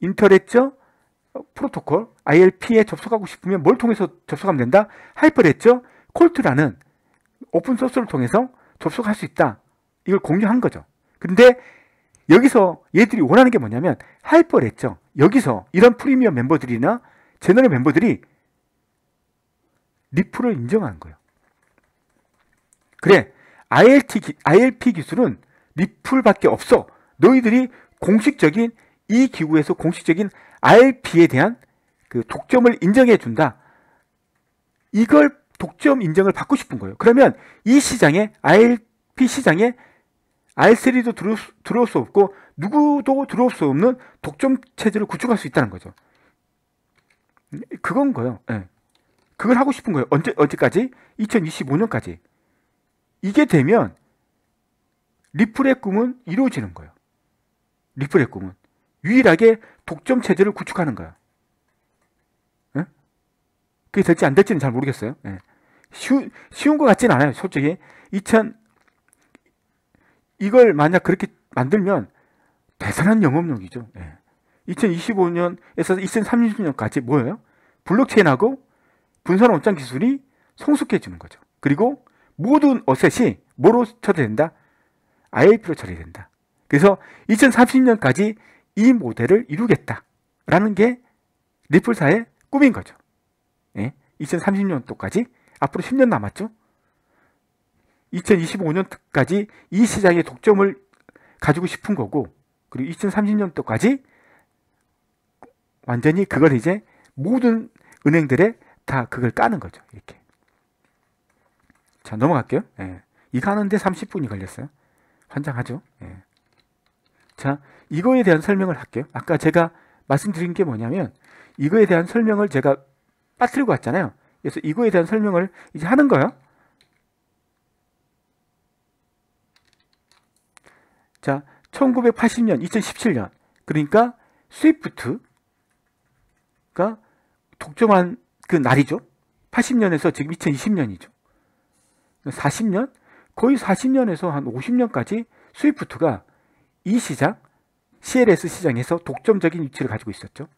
인터넷죠 어, 프로토콜 ILP에 접속하고 싶으면 뭘 통해서 접속하면 된다? 하이퍼레죠 콜트라는 오픈 소스를 통해서 접속할 수 있다. 이걸 공유한 거죠. 근데 여기서 얘들이 원하는 게 뭐냐면 하이퍼레죠 여기서 이런 프리미엄 멤버들이나 제너럴 멤버들이 리플을 인정하는 거예요. 그래, ILT, ILP 기술은 리플밖에 없어. 너희들이 공식적인 이 기구에서 공식적인 RB에 대한 그 독점을 인정해 준다. 이걸 독점 인정을 받고 싶은 거예요. 그러면 이 시장에 RP 시장에 R3도 들어올 수, 들어올 수 없고 누구도 들어올 수 없는 독점 체제를 구축할 수 있다는 거죠. 그건 거예요. 네. 그걸 하고 싶은 거예요. 언제 언제까지? 2025년까지. 이게 되면 리플의 꿈은 이루어지는 거예요. 리플의 꿈은. 유일하게 독점 체제를 구축하는 거야. 예? 그게 될지 안 될지는 잘 모르겠어요. 예. 쉬운, 쉬운 것 같지는 않아요. 솔직히 2000 이걸 만약 그렇게 만들면 대단한 영업력이죠. 예. 2025년에서 2030년까지 뭐예요? 블록체인하고 분산 원장 기술이 성숙해지는 거죠. 그리고 모든 어셋이 뭐로 처리된다? i p 로 처리된다. 그래서 2030년까지 이 모델을 이루겠다라는 게 리플사의 꿈인 거죠. 예? 2030년도까지 앞으로 10년 남았죠. 2025년까지 이 시장의 독점을 가지고 싶은 거고 그리고 2030년도까지 완전히 그걸 이제 모든 은행들에 다 그걸 까는 거죠. 이렇게. 자, 넘어갈게요. 예. 이거 하는데 30분이 걸렸어요. 환장하죠. 예. 자, 이거에 대한 설명을 할게요. 아까 제가 말씀드린 게 뭐냐면 이거에 대한 설명을 제가 빠뜨리고 왔잖아요. 그래서 이거에 대한 설명을 이제 하는 거예요. 자, 1980년, 2017년 그러니까 스위프트가 독점한 그 날이죠. 80년에서 지금 2020년이죠. 40년? 거의 40년에서 한 50년까지 스위프트가 이 시장, CLS 시장에서 독점적인 위치를 가지고 있었죠.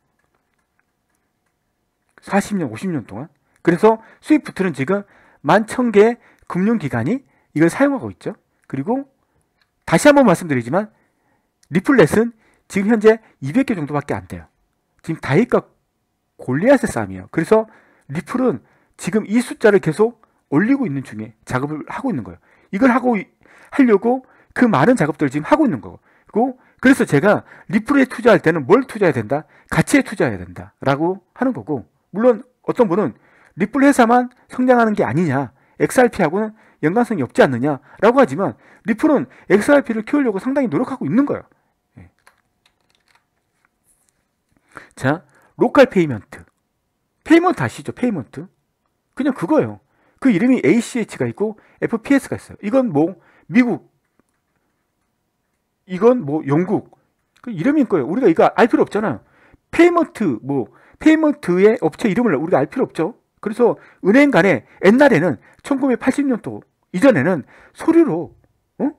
40년, 50년 동안. 그래서 스위프트는 지금 1만0개의 금융기관이 이걸 사용하고 있죠. 그리고 다시 한번 말씀드리지만 리플렛은 지금 현재 200개 정도밖에 안 돼요. 지금 다윗과 골리앗의 싸움이에요. 그래서 리플은 지금 이 숫자를 계속 올리고 있는 중에 작업을 하고 있는 거예요. 이걸 하고 하려고 그 많은 작업들을 지금 하고 있는 거고. 고 그래서 제가 리플에 투자할 때는 뭘 투자해야 된다? 가치에 투자해야 된다. 라고 하는 거고, 물론 어떤 분은 리플 회사만 성장하는 게 아니냐, XRP하고는 연관성이 없지 않느냐, 라고 하지만, 리플은 XRP를 키우려고 상당히 노력하고 있는 거예요. 예. 자, 로컬 페이먼트. 페이먼트 아시죠? 페이먼트. 그냥 그거예요. 그 이름이 ACH가 있고 FPS가 있어요. 이건 뭐, 미국 이건 뭐 영국 그 이름일 거예요. 우리가 이거 알 필요 없잖아요. 페이먼트 뭐 페이먼트의 업체 이름을 우리가 알 필요 없죠. 그래서 은행 간에 옛날에는 1980년도 이전에는 소리로 어?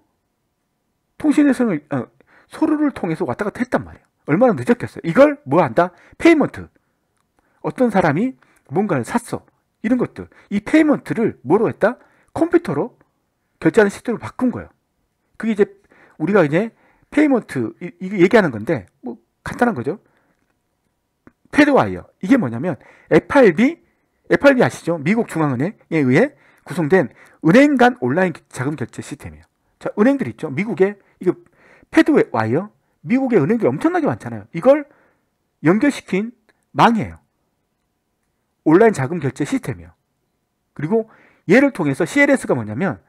통신회선을 어, 소리를 통해서 왔다 갔다 했단 말이에요. 얼마나 늦었겠어요. 이걸 뭐 한다? 페이먼트. 어떤 사람이 뭔가를 샀어. 이런 것들. 이 페이먼트를 뭐로 했다? 컴퓨터로 결제하는 시스템으로 바꾼 거예요. 그게 이제 우리가 이제 페이먼트 이게 얘기하는 건데 뭐 간단한 거죠. 패드와이어 이게 뭐냐면 FRB FRB 아시죠? 미국 중앙은행에 의해 구성된 은행 간 온라인 자금 결제 시스템이에요. 자, 은행들 있죠. 미국에 이거 패드와이어 미국의 은행들이 엄청나게 많잖아요. 이걸 연결시킨 망이에요. 온라인 자금 결제 시스템이요. 그리고 얘를 통해서 CLS가 뭐냐면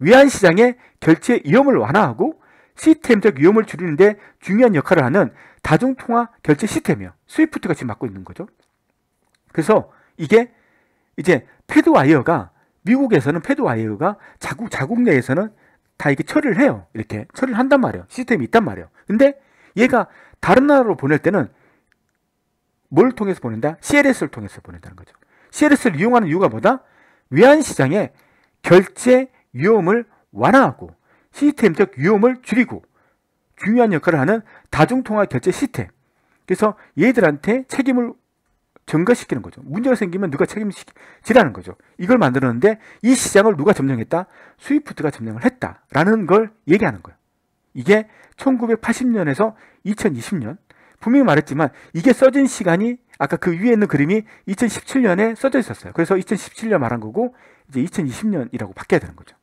위안 시장의 결제 위험을 완화하고 시스템적 위험을 줄이는데 중요한 역할을 하는 다중통화 결제 시스템이요. 스위프트가 지금 맡고 있는 거죠. 그래서 이게 이제 패드와이어가 미국에서는 패드와이어가 자국 자국 내에서는 다 이렇게 처리를 해요. 이렇게 처리를 한단 말이에요. 시스템이 있단 말이에요. 근데 얘가 다른 나라로 보낼 때는 뭘 통해서 보낸다? CLS를 통해서 보낸다는 거죠. CLS를 이용하는 이유가 뭐다? 외환 시장에 결제 위험을 완화하고 시스템적 위험을 줄이고 중요한 역할을 하는 다중통화 결제 시스템. 그래서 얘들한테 책임을 증가시키는 거죠. 문제가 생기면 누가 책임지라는 거죠. 이걸 만들었는데 이 시장을 누가 점령했다? 스위프트가 점령을 했다라는 걸 얘기하는 거예요. 이게 1980년에서 2020년 분명히 말했지만 이게 써진 시간이 아까 그 위에 있는 그림이 2017년에 써져 있었어요. 그래서 2017년 말한 거고 이제 2020년이라고 바뀌어야 되는 거죠.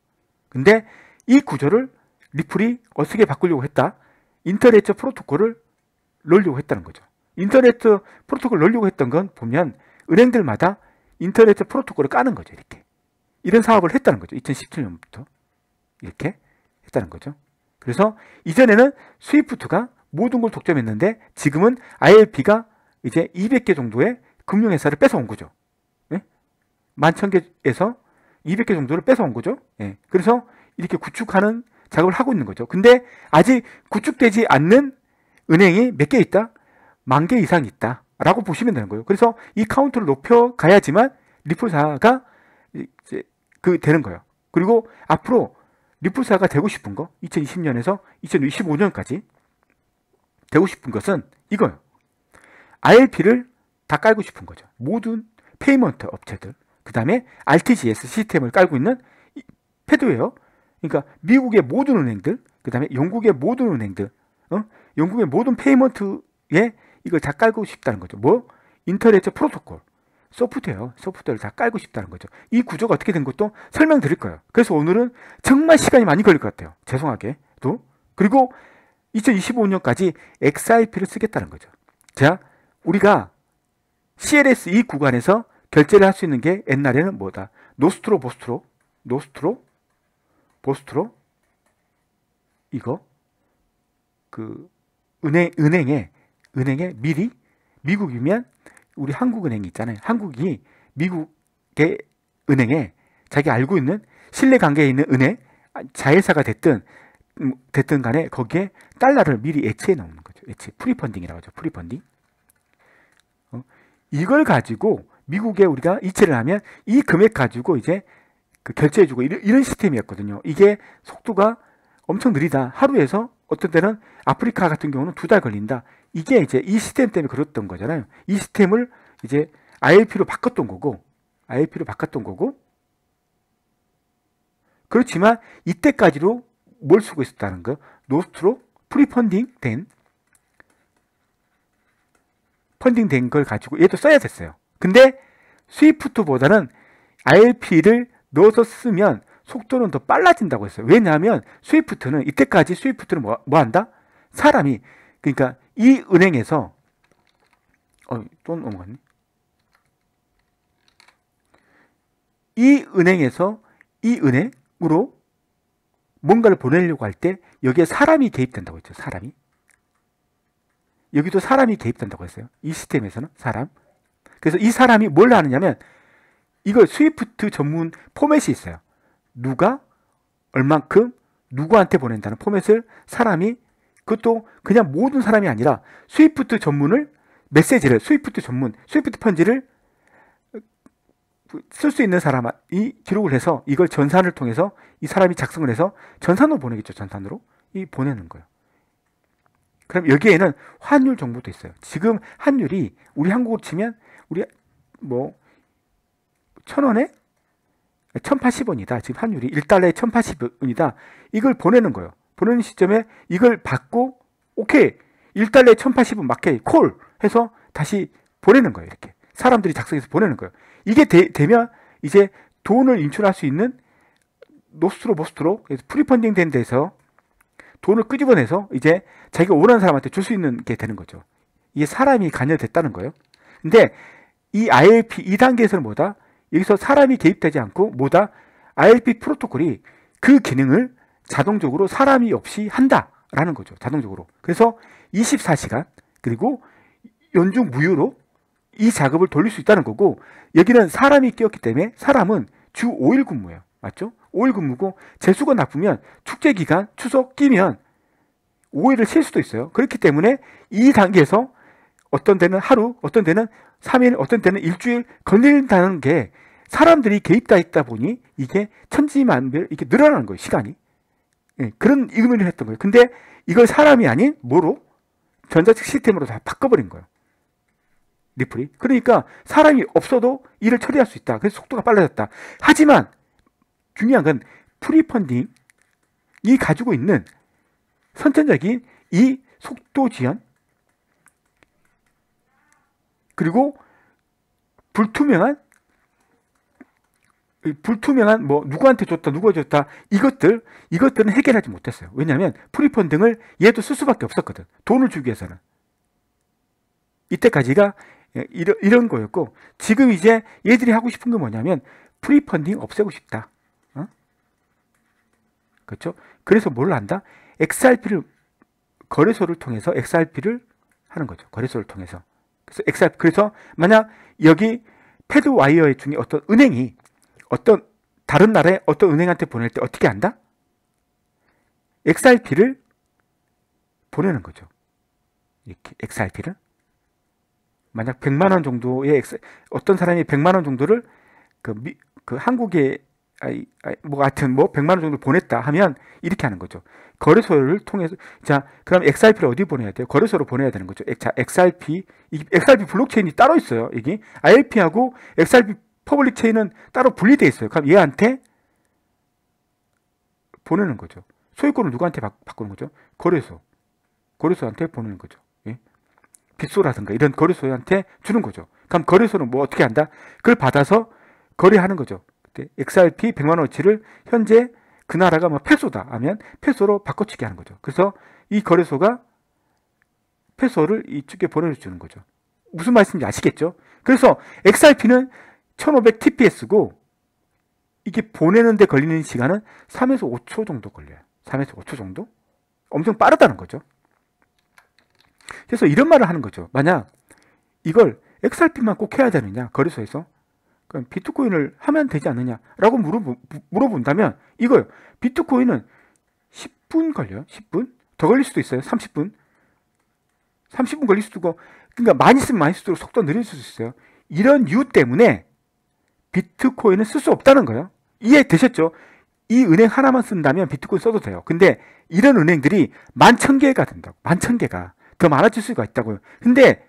근데 이 구조를 리플이 어떻게 바꾸려고 했다? 인터넷 프로토콜을 넣으려고 했다는 거죠. 인터넷 프로토콜 을 넣으려고 했던 건 보면 은행들마다 인터넷 프로토콜을 까는 거죠. 이렇게. 이런 사업을 했다는 거죠. 2017년부터. 이렇게 했다는 거죠. 그래서 이전에는 스위프트가 모든 걸 독점했는데 지금은 ILP가 이제 200개 정도의 금융회사를 뺏어온 거죠. 예? 11,000개에서 200개 정도를 뺏어온 거죠. 예. 그래서 이렇게 구축하는 작업을 하고 있는 거죠. 근데 아직 구축되지 않는 은행이 몇 개 있다? 만 개 이상 있다. 라고 보시면 되는 거예요. 그래서 이 카운트를 높여가야지만 리플사가 이제 그 되는 거예요. 그리고 앞으로 리플사가 되고 싶은 거 2020년에서 2025년까지 되고 싶은 것은 이거예요. ILP를 다 깔고 싶은 거죠. 모든 페이먼트 업체들 그 다음에 RTGS 시스템을 깔고 있는 패드웨어 그러니까 미국의 모든 은행들, 그다음에 영국의 모든 은행들, 어? 영국의 모든 페이먼트에 이걸 다 깔고 싶다는 거죠. 뭐 인터넷의 프로토콜, 소프트웨어, 소프트웨어를 다 깔고 싶다는 거죠. 이 구조가 어떻게 된 것도 설명드릴 거예요. 그래서 오늘은 정말 시간이 많이 걸릴 것 같아요. 죄송하게도 그리고 2025년까지 XIP를 쓰겠다는 거죠. 자, 우리가 CLS 이 구간에서 결제를 할 수 있는 게 옛날에는 뭐다? 노스트로 보스트로, 노스트로 보스트로 이거 그 은행 은행에 은행에 미리 미국이면 우리 한국은행이 있잖아요. 한국이 미국의 은행에 자기 알고 있는 신뢰 관계에 있는 은행 자회사가 됐든 음, 됐든 간에 거기에 달러를 미리 애치해 놓는 거죠. 애치 프리펀딩이라고 하죠. 프리펀딩. 어? 이걸 가지고 미국에 우리가 이체를 하면 이 금액 가지고 이제 그 결제해주고 이런, 이런 시스템이었거든요. 이게 속도가 엄청 느리다. 하루에서 어떤 때는 아프리카 같은 경우는 두 달 걸린다. 이게 이제 이 시스템 때문에 그랬던 거잖아요. 이 시스템을 이제 ILP로 바꿨던 거고, ILP로 바꿨던 거고, 그렇지만 이때까지로뭘 쓰고 있었다는 거, 노스트로 프리펀딩 된, 펀딩 된 걸 가지고 얘도 써야 됐어요. 근데 스위프트보다는 ILP를 넣어서 쓰면 속도는 더 빨라진다고 했어요. 왜냐하면 스위프트는 이때까지 스위프트는 뭐, 뭐 한다? 사람이 그러니까 이 은행에서 어또 넘어갔네. 이 은행에서 이 은행으로 뭔가를 보내려고 할 때 여기에 사람이 개입된다고 했죠. 사람이. 여기도 사람이 개입된다고 했어요. 이 시스템에서는 사람. 그래서 이 사람이 뭘 하느냐면 이걸 스위프트 전문 포맷이 있어요. 누가 얼만큼 누구한테 보낸다는 포맷을 사람이 그것도 그냥 모든 사람이 아니라 스위프트 전문을 메시지를 스위프트 전문 스위프트 편지를 쓸 수 있는 사람이 기록을 해서 이걸 전산을 통해서 이 사람이 작성을 해서 전산으로 보내겠죠 전산으로 이 보내는 거예요. 그럼 여기에는 환율 정보도 있어요. 지금 환율이 우리 한국으로 치면 우리 뭐 1000원에 1080원이다. 지금 환율이 1달러에 1080원이다. 이걸 보내는 거예요. 보내는 시점에 이걸 받고 오케이. 1달러에 1080원 맞게 콜 해서 다시 보내는 거예요. 이렇게. 사람들이 작성해서 보내는 거예요. 이게 되, 면 이제 돈을 인출할 수 있는 노스트로 보스트로 프리펀딩 된 데서 돈을 끄집어내서 이제 자기가 원하는 사람한테 줄 수 있는 게 되는 거죠. 이게 사람이 관여됐다는 거예요. 근데 이 ILP 2단계에서는 뭐다? 여기서 사람이 개입되지 않고 뭐다? ILP 프로토콜이 그 기능을 자동적으로 사람이 없이 한다라는 거죠. 자동적으로. 그래서 24시간 그리고 연중 무휴로 이 작업을 돌릴 수 있다는 거고 여기는 사람이 끼었기 때문에 사람은 주 5일 근무예요. 맞죠? 5일 근무고 재수가 나쁘면 축제 기간 추석 끼면 5일을 쉴 수도 있어요. 그렇기 때문에 이 단계에서 어떤 데는 하루, 어떤 데는 3일, 어떤 데는 일주일 건드린다는 게 사람들이 개입다 있다 보니 이게 천지만별 이렇게 늘어나는 거예요 시간이 예, 그런 의미를 했던 거예요 근데 이걸 사람이 아닌 뭐로 전자책 시스템으로 다 바꿔버린 거예요 리플이 그러니까 사람이 없어도 일을 처리할 수 있다 그래서 속도가 빨라졌다 하지만 중요한 건 프리펀딩이 가지고 있는 선천적인 이 속도 지연 그리고 불투명한 불투명한 뭐 누구한테 줬다 누가 줬다 이것들 이것들은 해결하지 못했어요. 왜냐하면 프리펀딩을 얘도 쓸 수밖에 없었거든. 돈을 주기 위해서는 이때까지가 이런, 이런 거였고 지금 이제 얘들이 하고 싶은 게 뭐냐면 프리펀딩 없애고 싶다. 어? 그렇죠? 그래서 뭘 한다? XRP를 거래소를 통해서 XRP를 하는 거죠. 거래소를 통해서. 그래서 XRP 그래서 만약 여기 패드 와이어 중에 어떤 은행이 어떤 다른 나라의 어떤 은행한테 보낼 때 어떻게 한다? XRP를 보내는 거죠. 이렇게 XRP를 만약 100만 원 정도의 X, 어떤 사람이 100만 원 정도를 그, 그 한국에 아이, 아이, 뭐 하여튼 뭐 100만 원 정도 보냈다 하면 이렇게 하는 거죠. 거래소를 통해서 자, 그럼 XRP를 어디 보내야 돼요? 거래소로 보내야 되는 거죠. 자, XRP 이 XRP 블록체인이 따로 있어요. 이게 IRP하고 XRP 퍼블릭 체인은 따로 분리되어 있어요. 그럼 얘한테 보내는 거죠. 소유권을 누구한테 바, 꾸는 거죠? 거래소. 거래소한테 보내는 거죠. 예? 빗소라든가 이런 거래소한테 주는 거죠. 그럼 거래소는 뭐 어떻게 한다? 그걸 받아서 거래하는 거죠. 그때 XRP 100만 원어치를 현재 그 나라가 뭐 페소다 하면 페소로 바꿔치기 하는 거죠. 그래서 이 거래소가 페소를 이쪽에 보내주는 거죠. 무슨 말씀인지 아시겠죠? 그래서 XRP는 1500tps고 이게 보내는데 걸리는 시간은 3에서 5초 정도 걸려요. 3에서 5초 정도? 엄청 빠르다는 거죠. 그래서 이런 말을 하는 거죠. 만약 이걸 XRP만 꼭 해야 되느냐, 거래소에서? 그럼 비트코인을 하면 되지 않느냐라고 물어본, 다면 이거요. 비트코인은 10분 걸려요. 10분? 더 걸릴 수도 있어요. 30분. 30분 걸릴 수도 있고, 그러니까 많이 쓰면 많이 쓸수록 속도 느릴 수도 있어요. 이런 이유 때문에 비트코인을 쓸수 없다는 거예요. 이해 되셨죠? 이 은행 하나만 쓴다면 비트코인 써도 돼요. 근데 이런 은행들이 만천 개가 된다고. 만 천 개가. 더 많아질 수가 있다고요. 근데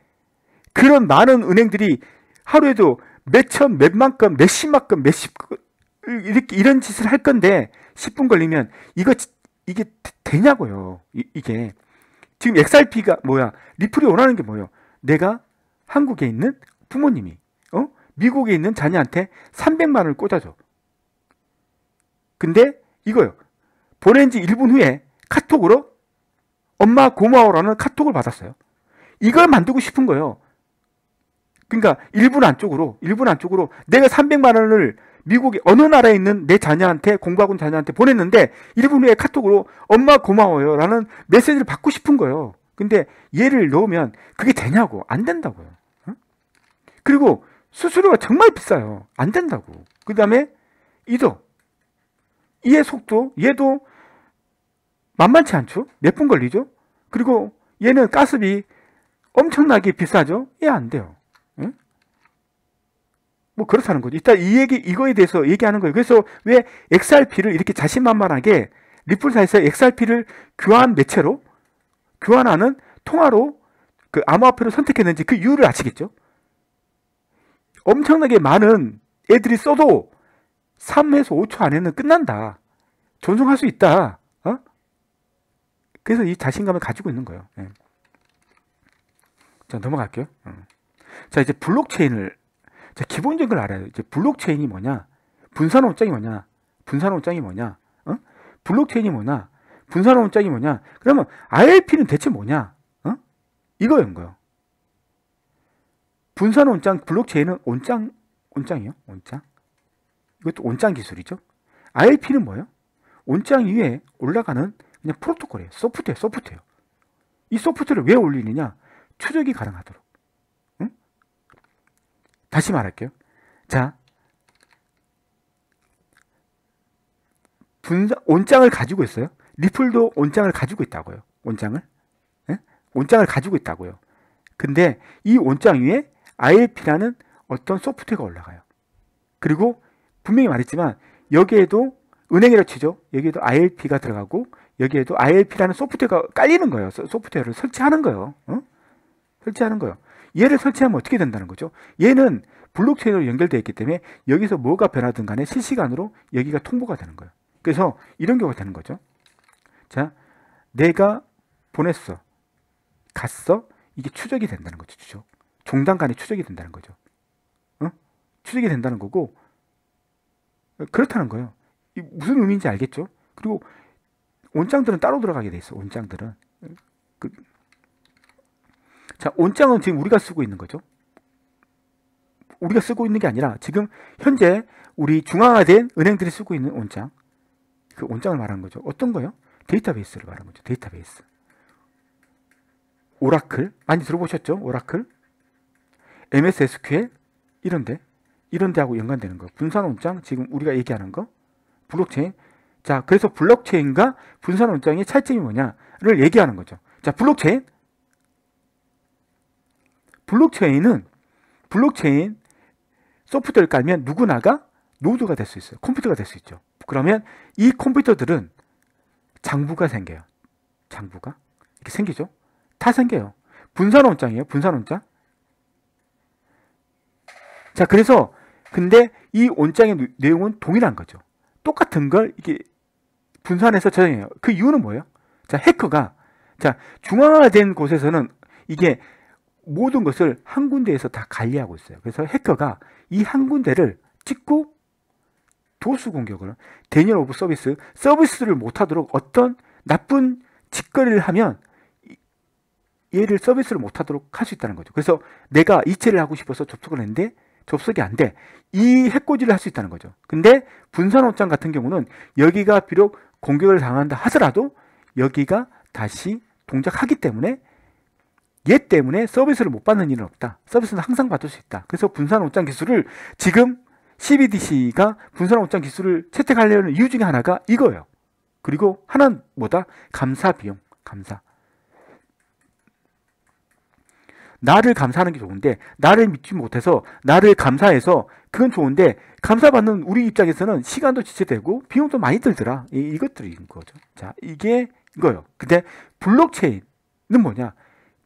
그런 많은 은행들이 하루에도 몇천, 몇만 큼 몇십만 큼 몇십 이렇게 이런 짓을 할 건데 10분 걸리면 이거 이게 되냐고요. 이, 게 지금 XRP가 뭐야? 리플이 원하는 게 뭐예요? 내가 한국에 있는 부모님이 미국에 있는 자녀한테 300만 원을 꽂아줘. 근데 이거요. 보낸 지 1분 후에 카톡으로 엄마 고마워라는 카톡을 받았어요. 이걸 만들고 싶은 거예요. 그러니까 1분 안쪽으로 1분 안쪽으로 내가 300만 원을 미국의 어느 나라에 있는 내 자녀한테 공부하고 있는 자녀한테 보냈는데 1분 후에 카톡으로 엄마 고마워요라는 메시지를 받고 싶은 거예요. 근데 얘를 넣으면 그게 되냐고 안 된다고요. 응? 그리고 수수료가 정말 비싸요. 안 된다고. 그 다음에 이도. 이의 속도, 얘도 만만치 않죠? 몇 분 걸리죠? 그리고 얘는 가스비 엄청나게 비싸죠? 얘안 예, 돼요. 응? 예? 뭐 그렇다는 거죠. 일단 이 얘기, 이거에 대해서 얘기하는 거예요. 그래서 왜 XRP를 이렇게 자신만만하게 리플사에서 XRP를 교환 매체로 교환하는 통화로 그 암호화폐를 선택했는지 그 이유를 아시겠죠? 엄청나게 많은 애들이 써도 3에서 5초 안에는 끝난다. 전송할 수 있다. 어? 그래서 이 자신감을 가지고 있는 거예요. 예. 자, 넘어갈게요. 어. 자, 이제 블록체인을, 자, 기본적인 걸 알아요. 이제 블록체인이 뭐냐? 분산원장이 뭐냐? 분산원장이 뭐냐? 어? 블록체인이 뭐냐? 분산원장이 뭐냐? 그러면 ILP는 대체 뭐냐? 어? 이거인 거예요. 분산 온장 블록체인은 온장 온짱이요? 온장 이것도 온장 기술이죠. i p 는 뭐예요? 온장 위에 올라가는 그냥 프로토콜이에요. 소프트웨어소프트웨어이 소프트를 웨어왜 올리느냐? 추적이 가능하도록. 응? 다시 말할게요. 자, 분산, 온장을 가지고 있어요. 리플도 온장을 가지고 있다고요. 온장을 예? 온짱을 가지고 있다고요. 근데 이온장 위에 ILP라는 어떤 소프트웨어가 올라가요. 그리고 분명히 말했지만 여기에도 은행이라고 치죠. 여기에도 ILP가 들어가고 여기에도 ILP라는 소프트웨어가 깔리는 거예요. 소프트웨어를 설치하는 거예요. 어? 설치하는 거예요. 얘를 설치하면 어떻게 된다는 거죠? 얘는 블록체인으로 연결되어 있기 때문에 여기서 뭐가 변하든 간에 실시간으로 여기가 통보가 되는 거예요. 그래서 이런 경우가 되는 거죠. 자, 내가 보냈어. 갔어. 이게 추적이 된다는 거죠. 추적. 종단 간에 추적이 된다는 거죠. 어? 추적이 된다는 거고 그렇다는 거예요. 무슨 의미인지 알겠죠? 그리고 원장들은 따로 들어가게 돼 있어. 원장들은 그, 자 원장은 지금 우리가 쓰고 있는 거죠. 우리가 쓰고 있는 게 아니라 지금 현재 우리 중앙화된 은행들이 쓰고 있는 원장 그 원장을 말하는 거죠. 어떤 거요? 데이터베이스를 말하는 거죠. 데이터베이스. 오라클 많이 들어보셨죠? 오라클 MS SQL 이런데 이런 데하고 연관되는 거. 분산원장 지금 우리가 얘기하는 거 블록체인. 자, 그래서 블록체인과 분산원장의 차이점이 뭐냐를 얘기하는 거죠. 자, 블록체인 블록체인은 블록체인 소프트를 웨어 깔면 누구나가 노드가 될 수 있어요. 컴퓨터가 될 수 있죠. 그러면 이 컴퓨터들은 장부가 생겨요. 장부가 이렇게 생기죠. 다 생겨요. 분산원장이에요. 분산원장. 자, 그래서 근데 이 원장의 내용은 동일한 거죠. 똑같은 걸 이게 분산해서 저장해요. 그 이유는 뭐예요? 자, 해커가 자, 중앙화된 곳에서는 이게 모든 것을 한 군데에서 다 관리하고 있어요. 그래서 해커가 이 한 군데를 찍고 도수 공격을 대니얼 오브 서비스 서비스를 못하도록 어떤 나쁜 짓거리를 하면 얘를 서비스를 못하도록 할 수 있다는 거죠. 그래서 내가 이체를 하고 싶어서 접촉을 했는데 접속이 안 돼. 이 해코지를 할 수 있다는 거죠. 근데 분산 옷장 같은 경우는 여기가 비록 공격을 당한다 하더라도 여기가 다시 동작하기 때문에 얘 때문에 서비스를 못 받는 일은 없다. 서비스는 항상 받을 수 있다. 그래서 분산 옷장 기술을 지금 CBDC가 분산 옷장 기술을 채택하려는 이유 중에 하나가 이거예요. 그리고 하나는 뭐다? 감사 비용. 감사. 나를 감사하는 게 좋은데 나를 믿지 못해서 나를 감사해서 그건 좋은데 감사받는 우리 입장에서는 시간도 지체되고 비용도 많이 들더라. 이, 것들인 거죠. 자, 이게 이거요. 근데 블록체인은 뭐냐?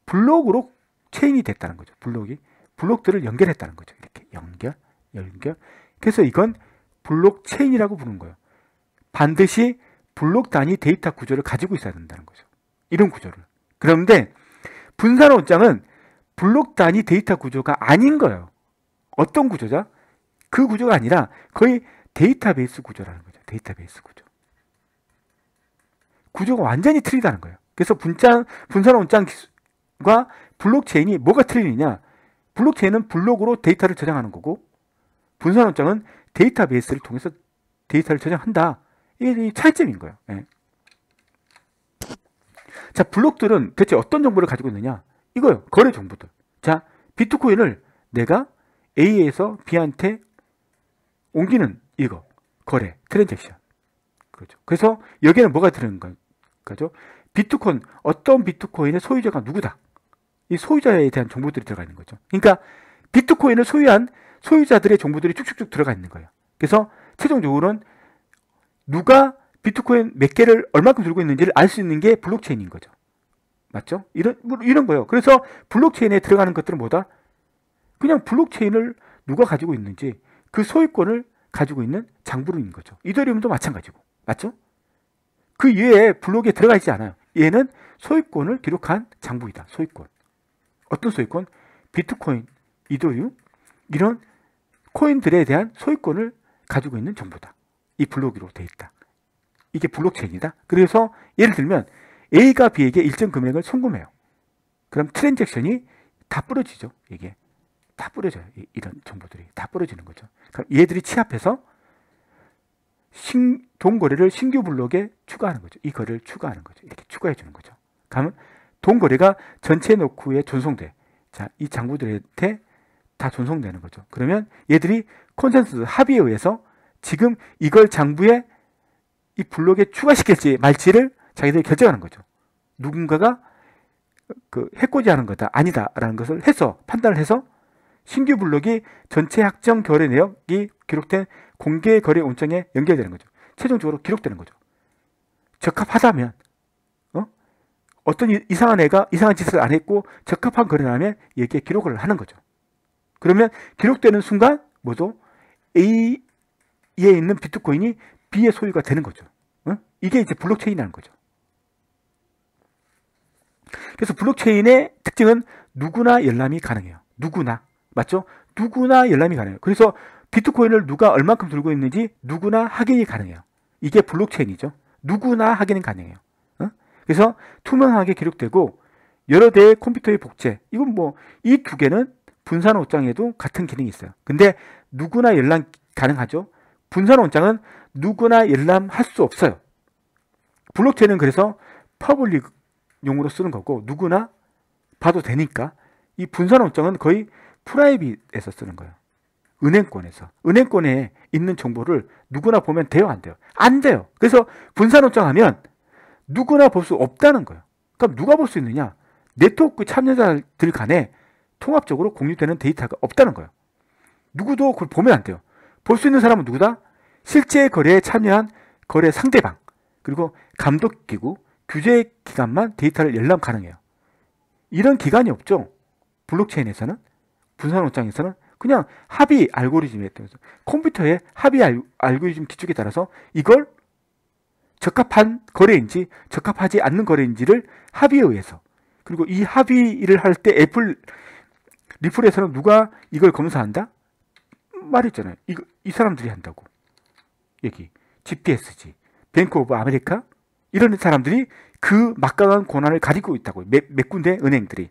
블록으로 체인이 됐다는 거죠. 블록이 블록들을 연결했다는 거죠. 이렇게 연결, 연결. 그래서 이건 블록체인이라고 부르는 거예요. 반드시 블록 단위 데이터 구조를 가지고 있어야 된다는 거죠. 이런 구조를. 그런데 분산 원장은 블록 단위 데이터 구조가 아닌 거예요. 어떤 구조죠? 그 구조가 아니라 거의 데이터베이스 구조라는 거죠. 데이터베이스 구조. 구조가 완전히 틀리다는 거예요. 그래서 분장, 분산 원장과 블록체인이 뭐가 틀리느냐? 블록체인은 블록으로 데이터를 저장하는 거고 분산 원장은 데이터베이스를 통해서 데이터를 저장한다. 이게 차이점인 거예요. 예. 자, 블록들은 대체 어떤 정보를 가지고 있느냐? 이거요. 거래 정보들. 자, 비트코인을 내가 A에서 B한테 옮기는 이거. 거래, 트랜잭션. 그렇죠. 그래서 여기에는 뭐가 들어있는 거죠? 비트코인, 어떤 비트코인의 소유자가 누구다. 이 소유자에 대한 정보들이 들어가 있는 거죠. 그러니까 비트코인을 소유한 소유자들의 정보들이 쭉쭉쭉 들어가 있는 거예요. 그래서 최종적으로는 누가 비트코인 몇 개를 얼마큼 들고 있는지를 알 수 있는 게 블록체인인 거죠. 맞죠? 이런 이런 거예요. 그래서 블록체인에 들어가는 것들은 뭐다? 그냥 블록체인을 누가 가지고 있는지 그 소유권을 가지고 있는 장부름인 거죠. 이더리움도 마찬가지고. 맞죠? 그 이외에 블록에 들어가 있지 않아요. 얘는 소유권을 기록한 장부이다. 소유권. 어떤 소유권? 비트코인, 이더리움 이런 코인들에 대한 소유권을 가지고 있는 정보다. 이 블록으로 돼 있다. 이게 블록체인이다. 그래서 예를 들면 A가 B에게 일정 금액을 송금해요. 그럼 트랜잭션이 다 부러지죠. 이게 다 부러져요. 이, 런 정보들이 다 부러지는 거죠. 그럼 얘들이 취합해서 신, 동거래를 신규 블록에 추가하는 거죠. 이 거래를 추가하는 거죠. 이렇게 추가해 주는 거죠. 그러면 동거래가 전체 노크에 전송돼. 자, 이 장부들한테 다 전송되는 거죠. 그러면 얘들이 콘센서스 합의에 의해서 지금 이걸 장부에 이 블록에 추가시킬지 말지를 자기들이 결정하는 거죠. 누군가가 그 해코지하는 거다 아니다라는 것을 해서 판단을 해서 신규 블록이 전체 학정 거래 내역이 기록된 공개 거래 원장에 연결되는 거죠. 최종적으로 기록되는 거죠. 적합하다면 어? 어떤 이상한 애가 이상한 짓을 안 했고 적합한 거래라면 여기에 기록을 하는 거죠. 그러면 기록되는 순간 모두 A에 있는 비트코인이 B의 소유가 되는 거죠. 어? 이게 이제 블록체인이라는 거죠. 그래서 블록체인의 특징은 누구나 열람이 가능해요. 누구나. 맞죠? 누구나 열람이 가능해요. 그래서 비트코인을 누가 얼만큼 들고 있는지 누구나 확인이 가능해요. 이게 블록체인이죠. 누구나 확인이 가능해요. 어? 그래서 투명하게 기록되고 여러 대의 컴퓨터의 복제. 이건 뭐 이 두 개는 분산 옷장에도 같은 기능이 있어요. 근데 누구나 열람 가능하죠. 분산 옷장은 누구나 열람할 수 없어요. 블록체인은 그래서 퍼블릭 용으로 쓰는 거고 누구나 봐도 되니까 이 분산원장은 거의 프라이빗에서 쓰는 거예요. 은행권에서 은행권에 있는 정보를 누구나 보면 돼요 안 돼요 안 돼요 그래서 분산원장 하면 누구나 볼 수 없다는 거예요 그럼 누가 볼 수 있느냐 네트워크 그 참여자들 간에 통합적으로 공유되는 데이터가 없다는 거예요 누구도 그걸 보면 안 돼요 볼 수 있는 사람은 누구다 실제 거래에 참여한 거래 상대방 그리고 감독기구 규제 기간만 데이터를 열람 가능해요. 이런 기간이 없죠. 블록체인에서는 분산원장에서는 그냥 합의 알고리즘에 따라서 컴퓨터의 합의 알, 고리즘 기축에 따라서 이걸 적합한 거래인지 적합하지 않는 거래인지를 합의에 의해서 그리고 이 합의를 할 때 애플 리플에서는 누가 이걸 검사한다? 말했잖아요. 이, 이 사람들이 한다고. 여기 GPSG, 뱅크 오브 아메리카, 이런 사람들이 그 막강한 권한을 가지고 있다고요. 몇, 몇 군데 은행들이.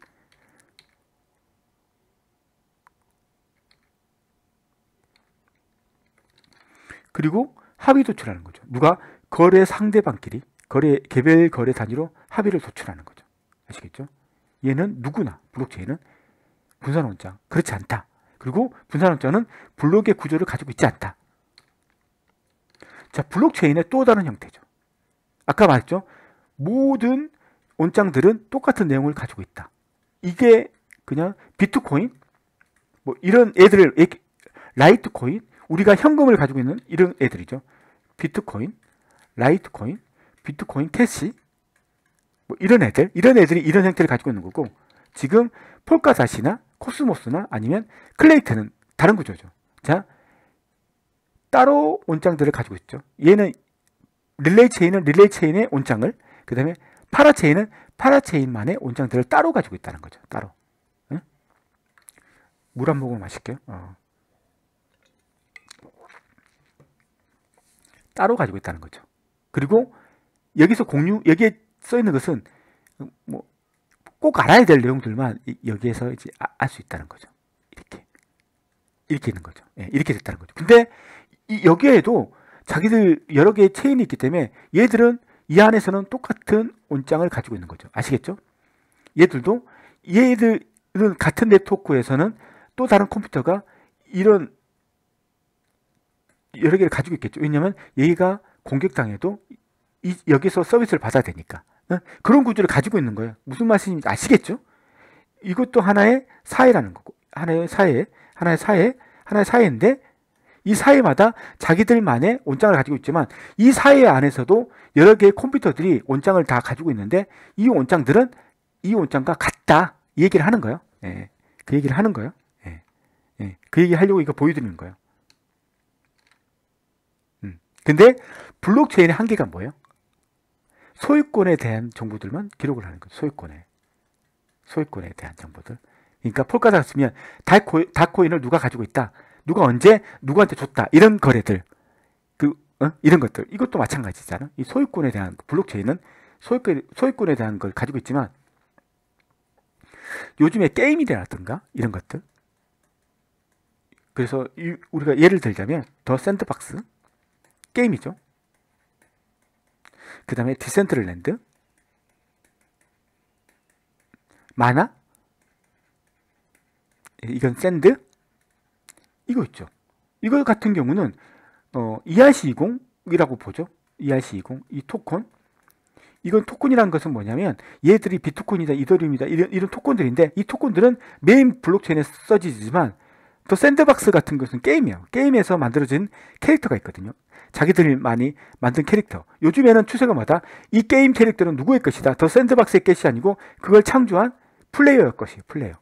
그리고 합의 도출하는 거죠. 누가 거래 상대방끼리 거래 개별 거래 단위로 합의를 도출하는 거죠. 아시겠죠? 얘는 누구나 블록체인은 분산원장 그렇지 않다. 그리고 분산원장은 블록의 구조를 가지고 있지 않다. 자, 블록체인의 또 다른 형태죠. 아까 말했죠. 모든 원장들은 똑같은 내용을 가지고 있다. 이게 그냥 비트코인 뭐 이런 애들을 라이트코인 우리가 현금을 가지고 있는 이런 애들이죠. 비트코인, 라이트코인, 비트코인 캐시 뭐 이런 애들 이런 애들이 이런 형태를 가지고 있는 거고 지금 폴카사이나 코스모스나 아니면 클레이트는 다른 구조죠. 자 따로 원장들을 가지고 있죠. 얘는 릴레이 체인은 릴레이 체인의 온장을 그 다음에 파라 체인은 파라 체인만의 온장들을 따로 가지고 있다는 거죠. 따로. 응? 물한 모금 마실게요. 어. 따로 가지고 있다는 거죠. 그리고 여기서 공유 여기에 써 있는 것은 뭐꼭 알아야 될 내용들만 여기에서 이제 아, 알수 있다는 거죠. 이렇게 이렇게 있는 거죠. 예, 이렇게 됐다는 거죠. 근데 이, 여기에도 자기들 여러 개의 체인이 있기 때문에 얘들은 이 안에서는 똑같은 온장을 가지고 있는 거죠. 아시겠죠? 얘들도 얘들은 같은 네트워크에서는 또 다른 컴퓨터가 이런 여러 개를 가지고 있겠죠. 왜냐하면 얘가 공격당해도 이, 여기서 서비스를 받아야 되니까 응? 그런 구조를 가지고 있는 거예요. 무슨 말씀인지 아시겠죠? 이것도 하나의 사회라는 거고 하나의 사회, 하나의 사회, 하나의 사회인데 이사회마다 자기들만의 온장을 가지고 있지만 이사회 안에서도 여러 개의 컴퓨터들이 온장을 다 가지고 있는데 이 온장들은 이 온장과 같다 이 얘기를 하는 거예요. 예. 그 얘기를 하는 거예요. 예. 예. 그 얘기 하려고 이거 보여드리는 거예요. 음. 근데 블록체인의 한계가 뭐예요? 소유권에 대한 정보들만 기록을 하는 거예요. 소유권에. 소유권에 대한 정보들. 그러니까 폴카다 같으면 다코인을 누가 가지고 있다. 누가 언제 누구한테 줬다 이런 거래들 그 어? 이런 것들 이것도 마찬가지잖아. 이 소유권에 대한 블록체인은 소유권 소유권에 대한 걸 가지고 있지만 요즘에 게임이라든가 이런 것들 그래서 이, 우리가 예를 들자면 더 샌드박스 게임이죠. 그 다음에 디센트럴랜드 만화 이건 샌드 이거 있죠. 이거 같은 경우는 어, ERC20이라고 보죠. ERC20, 이 토큰. 이건 토큰이라는 것은 뭐냐면 얘들이 비토큰이다, 이더리움이다 이런, 이런 토큰들인데 이 토큰들은 메인 블록체인에 써지지만 또 샌드박스 같은 것은 게임이에요. 게임에서 만들어진 캐릭터가 있거든요. 자기들이 많이 만든 캐릭터. 요즘에는 추세가마다 이 게임 캐릭터는 누구의 것이다. 더 샌드박스의 것이 아니고 그걸 창조한 플레이어의 것이에요. 플레이어.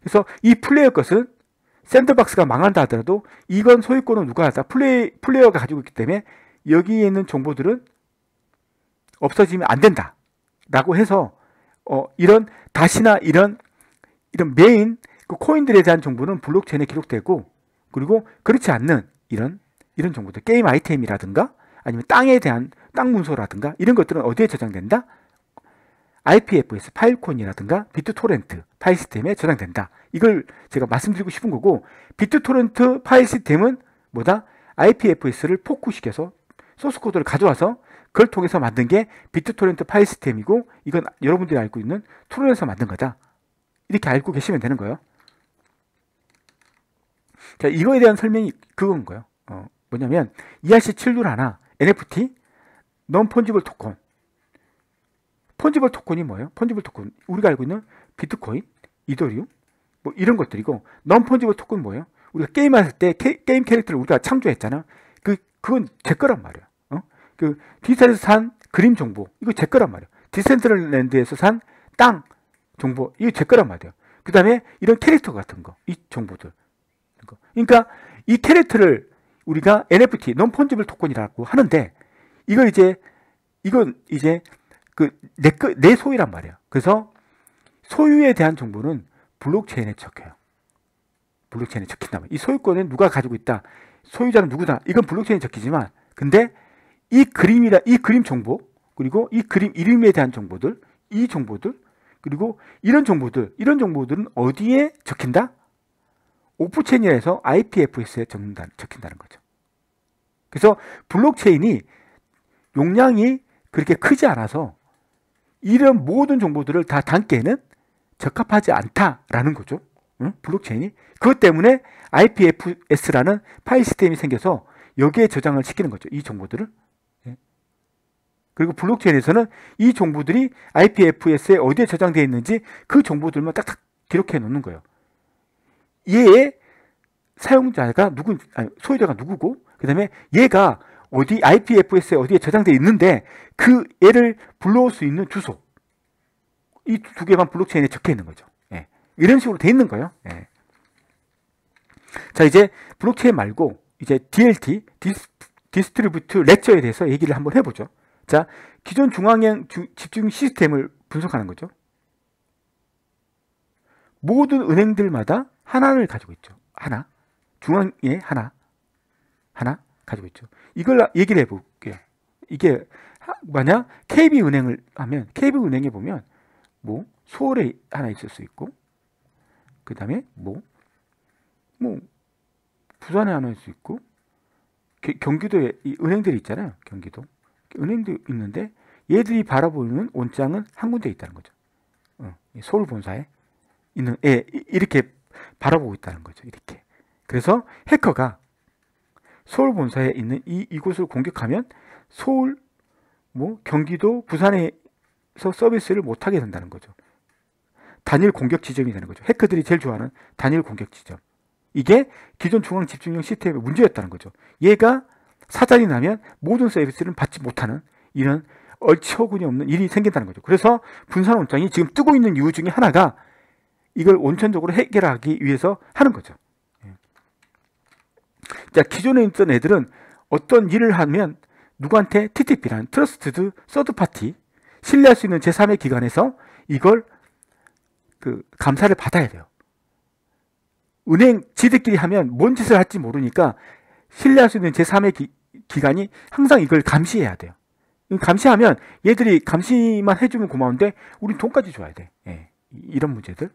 그래서 이 플레이어 것은 샌드박스가 망한다 하더라도 이건 소유권은 누가 하자 플레이, 플레이어가 가지고 있기 때문에 여기에 있는 정보들은 없어지면 안 된다. 라고 해서 어, 이런 다시나 이런 이런 메인 그 코인들에 대한 정보는 블록체인에 기록되고 그리고 그렇지 않는 이런 이런 정보들 게임 아이템이라든가 아니면 땅에 대한 땅 문서라든가 이런 것들은 어디에 저장된다? IPFS 파일콘이라든가 비트토렌트 파일 시스템에 저장된다. 이걸 제가 말씀드리고 싶은 거고 비트토렌트 파일 시스템은 뭐다? IPFS를 포크시켜서 소스 코드를 가져와서 그걸 통해서 만든 게 비트토렌트 파일 시스템이고 이건 여러분들이 알고 있는 토론에서 만든 거다. 이렇게 알고 계시면 되는 거예요. 자, 이거에 대한 설명이 그건 거예요. 어, 뭐냐면 ERC7룰 하나, NFT, non-fungible token 펀지블 토큰이 뭐예요? 펀지블 토큰 우리가 알고 있는 비트코인, 이더리움 뭐 이런 것들이고 넌 펀지블 토큰 뭐예요? 우리가 게임할 때 게, 임 캐릭터를 우리가 창조했잖아. 그 그건 제 거란 말이야. 어? 그 디지털에서 산 그림 정보 이거 제 거란 말이야. 디센트럴랜드에서 산 땅 정보 이거 제 거란 말이야. 그 다음에 이런 캐릭터 같은 거이 정보들. 그러니까 이 캐릭터를 우리가 NFT, 넌 펀지블 토큰이라고 하는데 이거 이제 이건 이제 그내 내 소유란 말이야. 그래서 소유에 대한 정보는 블록체인에 적혀요. 블록체인에 적힌다면 이 소유권은 누가 가지고 있다. 소유자는 누구다. 이건 블록체인에 적히지만 근데 이그림이라이 그림 정보 그리고 이 그림 이름에 대한 정보들 이 정보들 그리고 이런 정보들 이런 정보들은 어디에 적힌다? 오프체인에서 IPFS에 적는다, 적힌다는 거죠. 그래서 블록체인이 용량이 그렇게 크지 않아서 이런 모든 정보들을 다 담기에는 적합하지 않다라는 거죠. 응? 블록체인이. 그것 때문에 IPFS라는 파일 시스템이 생겨서 여기에 저장을 시키는 거죠. 이 정보들을. 예. 그리고 블록체인에서는 이 정보들이 IPFS에 어디에 저장되어 있는지 그 정보들만 딱딱 기록해 놓는 거예요. 얘의 사용자가 누구, 아니, 소유자가 누구고, 그 다음에 얘가 어디 IPFS에 어디에 저장돼 있는데 그 얘를 불러올 수 있는 주소 이 두 개만 블록체인에 적혀 있는 거죠. 예. 이런 식으로 돼 있는 거예요. 예. 자 이제 블록체인 말고 이제 DLT 디스, 디스트리뷰트 렉처에 대해서 얘기를 한번 해보죠. 자 기존 중앙형 주, 집중 시스템을 분석하는 거죠. 모든 은행들마다 하나를 가지고 있죠. 하나 중앙에 하나 하나 가지고 있죠. 이걸 얘기를 해볼게요. 이게 만약 KB 은행을 하면 KB 은행에 보면 뭐 서울에 하나 있을 수 있고 그 다음에 뭐 뭐 부산에 하나 있을 수 있고 게, 경기도에 이 은행들이 있잖아요. 경기도 은행도 있는데 얘들이 바라보는 원장은 한 군데 있다는 거죠. 어, 서울 본사에 있는 예, 이렇게 바라보고 있다는 거죠. 이렇게 그래서 해커가 서울 본사에 있는 이 이곳을 공격하면 서울, 뭐 경기도, 부산에서 서비스를 못하게 된다는 거죠. 단일 공격 지점이 되는 거죠. 해커들이 제일 좋아하는 단일 공격 지점. 이게 기존 중앙 집중력 시스템의 문제였다는 거죠. 얘가 사단이 나면 모든 서비스를 받지 못하는 이런 얼치어구니 없는 일이 생긴다는 거죠. 그래서 분산 원장이 지금 뜨고 있는 이유 중에 하나가 이걸 원천적으로 해결하기 위해서 하는 거죠. 자, 기존에 있던 애들은 어떤 일을 하면 누구한테 TTP라는 트러스트드 서드 파티 신뢰할 수 있는 제3의 기관에서 이걸 그 감사를 받아야 돼요. 은행 지들끼리 하면 뭔 짓을 할지 모르니까 신뢰할 수 있는 제3의 기, 기관이 항상 이걸 감시해야 돼요. 감시하면 얘들이 감시만 해주면 고마운데 우린 돈까지 줘야 돼. 예. 이런 문제들.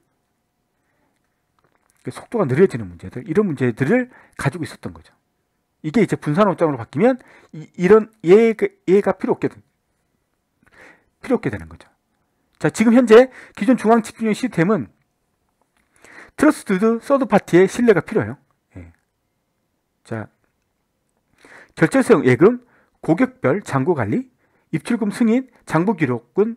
그 속도가 느려지는 문제들 이런 문제들을 가지고 있었던 거죠. 이게 이제 분산원장으로 바뀌면 이, 런 얘가, 얘가 필요 없게 필요 없게 되는 거죠. 자 지금 현재 기존 중앙 집중력 시스템은 트러스트드 서드 파티의 신뢰가 필요해요. 예. 자 결제성 수 예금, 고객별 잔고 관리, 입출금 승인, 잔고 기록은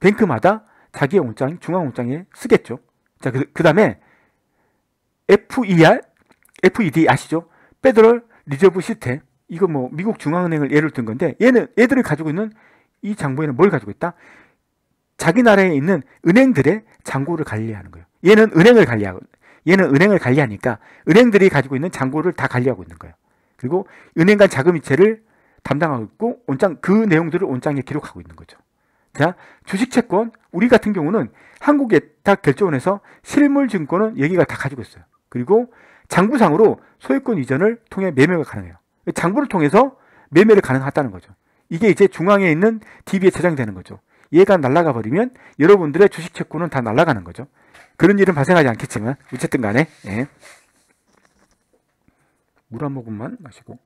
뱅크마다 자기의 원장, 중앙 원장에 쓰겠죠. 자, 그, 그 다음에 FER, FED 아시죠? 페더럴 리저브 시스템. 이거 뭐 미국 중앙은행을 예를 든 건데 얘는 얘들이 가지고 있는 이 장부에는 뭘 가지고 있다? 자기 나라에 있는 은행들의 장고를 관리하는 거예요. 얘는 은행을 관리하고 얘는 은행을 관리하니까 은행들이 가지고 있는 장고를다 관리하고 있는 거예요. 그리고 은행 간 자금이체를 담당하고 있고 원장 그 내용들을 원장에 기록하고 있는 거죠. 자, 주식 채권 우리 같은 경우는 한국에탁결정원에서 실물 증권은 얘기가 다 가지고 있어요. 그리고 장부상으로 소유권 이전을 통해 매매가 가능해요. 장부를 통해서 매매를 가능하다는 거죠. 이게 이제 중앙에 있는 DB에 저장이 되는 거죠. 얘가 날라가 버리면 여러분들의 주식 채권은 다 날아가는 거죠. 그런 일은 발생하지 않겠지만 어쨌든 간에 예. 물 한 모금만 마시고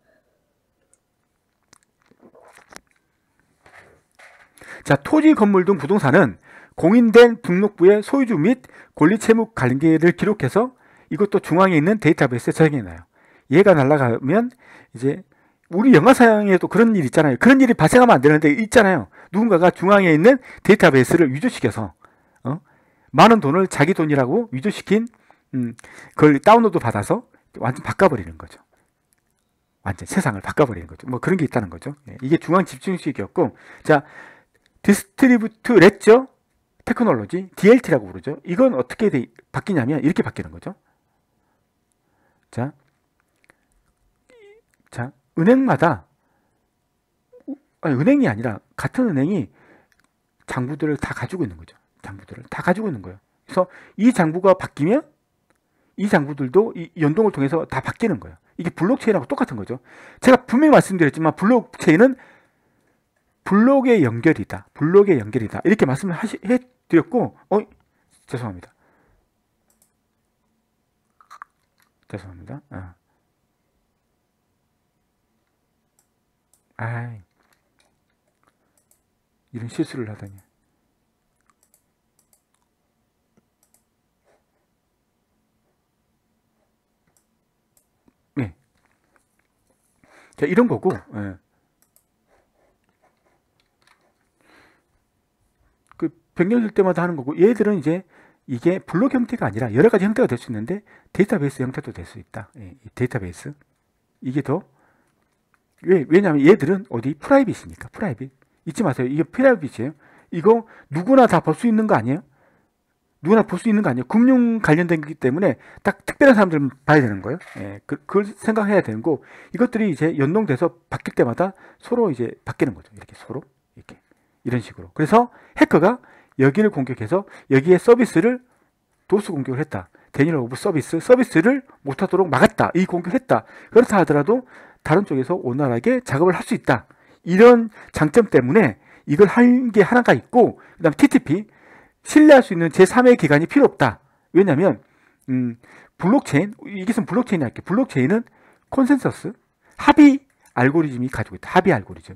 자 토지 건물 등 부동산은 공인된 등록부의 소유주 및 권리 채무 관계를 기록해서 이것도 중앙에 있는 데이터베이스에 저장해놔요. 얘가 날아가면 이제 우리 영화 사양에도 그런 일 있잖아요. 그런 일이 발생하면 안 되는데 있잖아요. 누군가가 중앙에 있는 데이터베이스를 위조시켜서 어? 많은 돈을 자기 돈이라고 위조시킨 음, 그걸 다운로드 받아서 완전 바꿔버리는 거죠. 완전 세상을 바꿔버리는 거죠. 뭐 그런 게 있다는 거죠. 예, 이게 중앙 집중식이었고 자 디스트리뷰트 렛저 테크놀로지 DLT라고 부르죠. 이건 어떻게 되, 바뀌냐면 이렇게 바뀌는 거죠. 자, 자, 은행마다 아니, 은행이 아니라 같은 은행이 장부들을 다 가지고 있는 거죠. 장부들을 다 가지고 있는 거예요. 그래서 이 장부가 바뀌면 이 장부들도 이 연동을 통해서 다 바뀌는 거예요. 이게 블록체인하고 똑같은 거죠. 제가 분명히 말씀드렸지만 블록체인은 블록의 연결이다. 블록의 연결이다. 이렇게 말씀을 하시, 해드렸고, 어, 죄송합니다. 죄송합니다. 아. 아이, 이런 실수를 하다니. 네. 자, 이런 거고, 네. 그, 변경될 때마다 하는 거고, 얘들은 이제 이게 블록 형태가 아니라 여러 가지 형태가 될 수 있는데 데이터베이스 형태도 될 수 있다. 예, 데이터베이스. 이게 더 왜, 왜냐하면 얘들은 어디 프라이빗이니까 프라이빗. 잊지 마세요. 이게 프라이빗이에요. 이거 누구나 다 볼 수 있는 거 아니에요? 누구나 볼 수 있는 거 아니에요? 금융 관련된 거기 때문에 딱 특별한 사람들은 봐야 되는 거예요. 예, 그, 걸 생각해야 되는 거. 이것들이 이제 연동돼서 바뀔 때마다 서로 이제 바뀌는 거죠. 이렇게 서로 이렇게 이런 식으로. 그래서 해커가 여기를 공격해서 여기에 서비스를 도수 공격을 했다. 데니얼 오브 서비스, 서비스를 못하도록 막았다. 이 공격했다. 을 그렇다 하더라도 다른 쪽에서 원활하게 작업을 할 수 있다. 이런 장점 때문에 이걸 한 게 하나가 있고 그 다음 TTP, 신뢰할 수 있는 제3의 기관이 필요 없다. 왜냐하면 음, 블록체인, 이게 무슨 블록체인이 할게 블록체인은 콘센서스, 합의 알고리즘이 가지고 있다. 합의 알고리즘.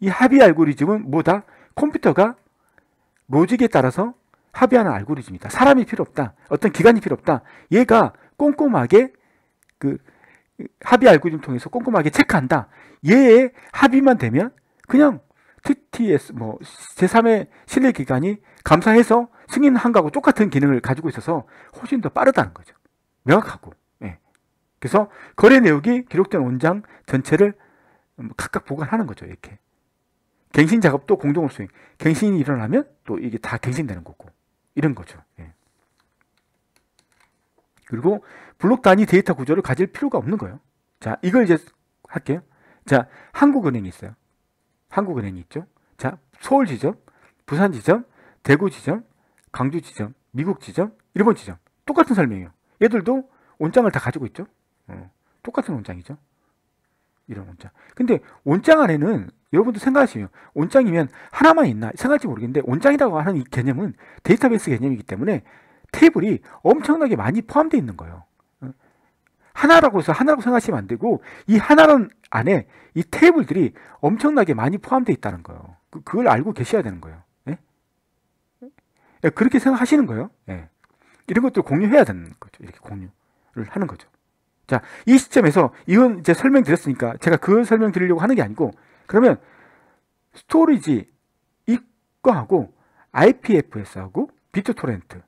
이 합의 알고리즘은 뭐다? 컴퓨터가 로직에 따라서 합의하는 알고리즘이다. 사람이 필요 없다. 어떤 기관이 필요 없다. 얘가 꼼꼼하게 그 합의 알고리즘 통해서 꼼꼼하게 체크한다. 얘의 합의만 되면 그냥 TTS 뭐 제3의 신뢰 기관이 감사해서 승인한 거하고 똑같은 기능을 가지고 있어서 훨씬 더 빠르다는 거죠. 명확하고. 예. 그래서 거래 내역이 기록된 원장 전체를 각각 보관하는 거죠. 이렇게. 갱신 작업도 공동으로 수행. 갱신이 일어나면 또 이게 다 갱신되는 거고. 이런 거죠. 예. 그리고 블록 단위 데이터 구조를 가질 필요가 없는 거예요. 자, 이걸 이제 할게요. 자, 한국은행이 있어요. 한국은행이 있죠. 자, 서울 지점, 부산 지점, 대구 지점, 강주 지점, 미국 지점, 일본 지점. 똑같은 설명이에요. 얘들도 원장을 다 가지고 있죠. 어, 똑같은 원장이죠. 이런 원장. 근데 원장 안에는 여러분도 생각하시면 온장이면 하나만 있나 생각할지 모르겠는데 온장이라고 하는 이 개념은 데이터베이스 개념이기 때문에 테이블이 엄청나게 많이 포함되어 있는 거예요. 하나라고 해서 하나라고 생각하시면 안 되고 이 하나는 안에 이 테이블들이 엄청나게 많이 포함되어 있다는 거예요. 그, 그걸 알고 계셔야 되는 거예요. 예? 예, 그렇게 생각하시는 거예요. 예. 이런 것들 공유해야 되는 거죠. 이렇게 공유를 하는 거죠. 자, 이 시점에서 이건 이제 설명드렸으니까 제가 그 설명드리려고 하는 게 아니고 그러면 스토리지 이거하고 IPFS하고 비트 토렌트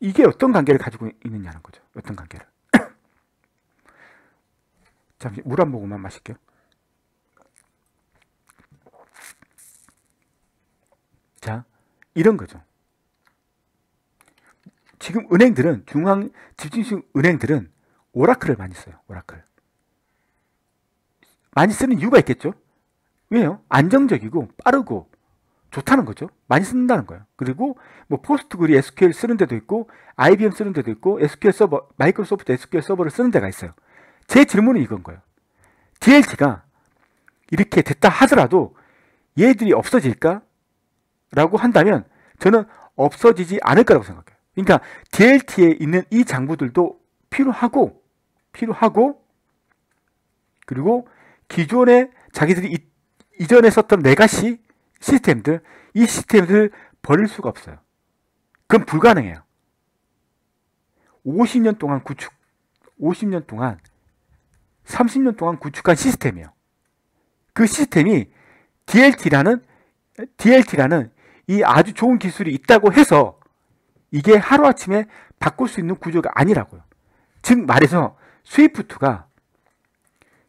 이게 어떤 관계를 가지고 있느냐는 거죠. 어떤 관계를. 잠시 물 한 모금만 마실게요. 자, 이런 거죠. 지금 은행들은 중앙 집중식 은행들은 오라클을 많이 써요. 오라클. 많이 쓰는 이유가 있겠죠? 왜요? 안정적이고 빠르고 좋다는 거죠. 많이 쓴다는 거예요. 그리고 뭐 포스트그리 SQL 쓰는 데도 있고 IBM 쓰는 데도 있고 SQL 서버 마이크로소프트 SQL 서버를 쓰는 데가 있어요. 제 질문은 이건 거예요. DLT가 이렇게 됐다 하더라도 얘들이 없어질까? 라고 한다면 저는 없어지지 않을 거라고 생각해요. 그러니까 DLT에 있는 이 장부들도 필요하고 필요하고 그리고 기존에 자기들이 있 이전에 썼던 레가시 시스템들, 이 시스템들을 버릴 수가 없어요. 그건 불가능해요. 50년 동안 구축, 50년 동안, 30년 동안 구축한 시스템이에요. 그 시스템이 DLT라는, DLT라는 이 아주 좋은 기술이 있다고 해서 이게 하루아침에 바꿀 수 있는 구조가 아니라고요. 즉 말해서 스위프트가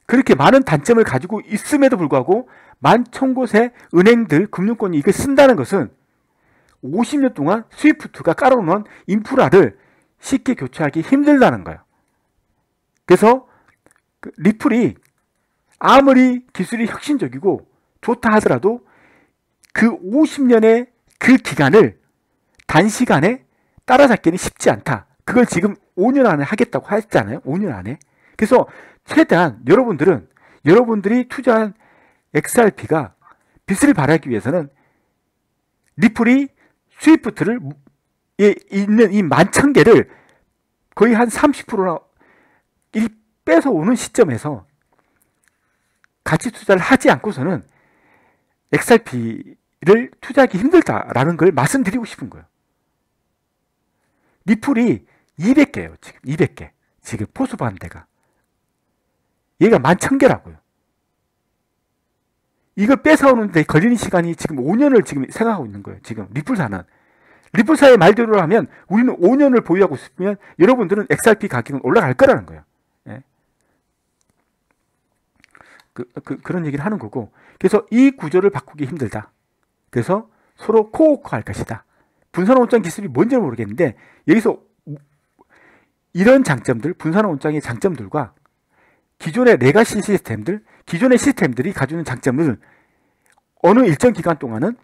그렇게 많은 단점을 가지고 있음에도 불구하고 만천 곳의 은행들, 금융권이 이게 쓴다는 것은 50년 동안 스위프트가 깔아놓은 인프라를 쉽게 교체하기 힘들다는 거예요. 그래서 그 리플이 아무리 기술이 혁신적이고 좋다 하더라도 그 50년의 그 기간을 단시간에 따라잡기는 쉽지 않다. 그걸 지금 5년 안에 하겠다고 했잖아요 5년 안에. 그래서 최대한 여러분들은 여러분들이 투자한 XRP가 빛을 발하기 위해서는 리플이 스위프트를 예, 있는 이 만 천 개를 거의 한 30%나 빼서 오는 시점에서 같이 투자를 하지 않고서는 XRP를 투자하기 힘들다라는 걸 말씀드리고 싶은 거예요. 리플이 200개예요, 지금. 200개. 지금 포수반대가. 얘가 만 천 개라고요 이걸 뺏어오는데 걸리는 시간이 지금 5년을 지금 생각하고 있는 거예요. 지금 리플사는. 리플사의 말대로 하면 우리는 5년을 보유하고 있으면 여러분들은 XRP 가격은 올라갈 거라는 거예요. 예. 그, 그, 그런 얘기를 하는 거고. 그래서 이 구조를 바꾸기 힘들다. 그래서 서로 코어할 코 것이다. 분산원장 기술이 뭔지 모르겠는데 여기서 이런 장점들, 분산원장의 장점들과 기존의 레가시 시스템들, 기존의 시스템들이 가지는 장점은 어느 일정 기간 동안은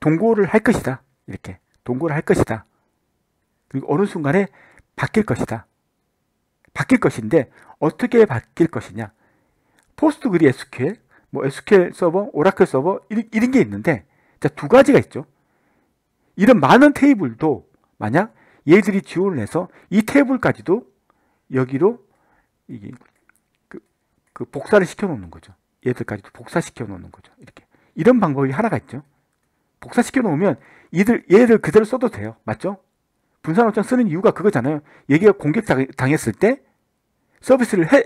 동거를할 것이다. 이렇게 동거를할 것이다. 그리고 어느 순간에 바뀔 것이다. 바뀔 것인데 어떻게 바뀔 것이냐? 포스트그리 SQL, 뭐 SQL 서버, 오라클 서버 이런, 게 있는데 자, 두 가지가 있죠. 이런 많은 테이블도 만약 얘들이 지원을 해서 이 테이블까지도 여기로 이게 그 복사를 시켜놓는 거죠. 얘들까지도 복사시켜놓는 거죠. 이렇게 이런 방법이 하나가 있죠. 복사시켜놓으면 이들 얘를 그대로 써도 돼요. 맞죠? 분산업장 쓰는 이유가 그거잖아요. 얘기가 공격당했을 때 서비스를 해,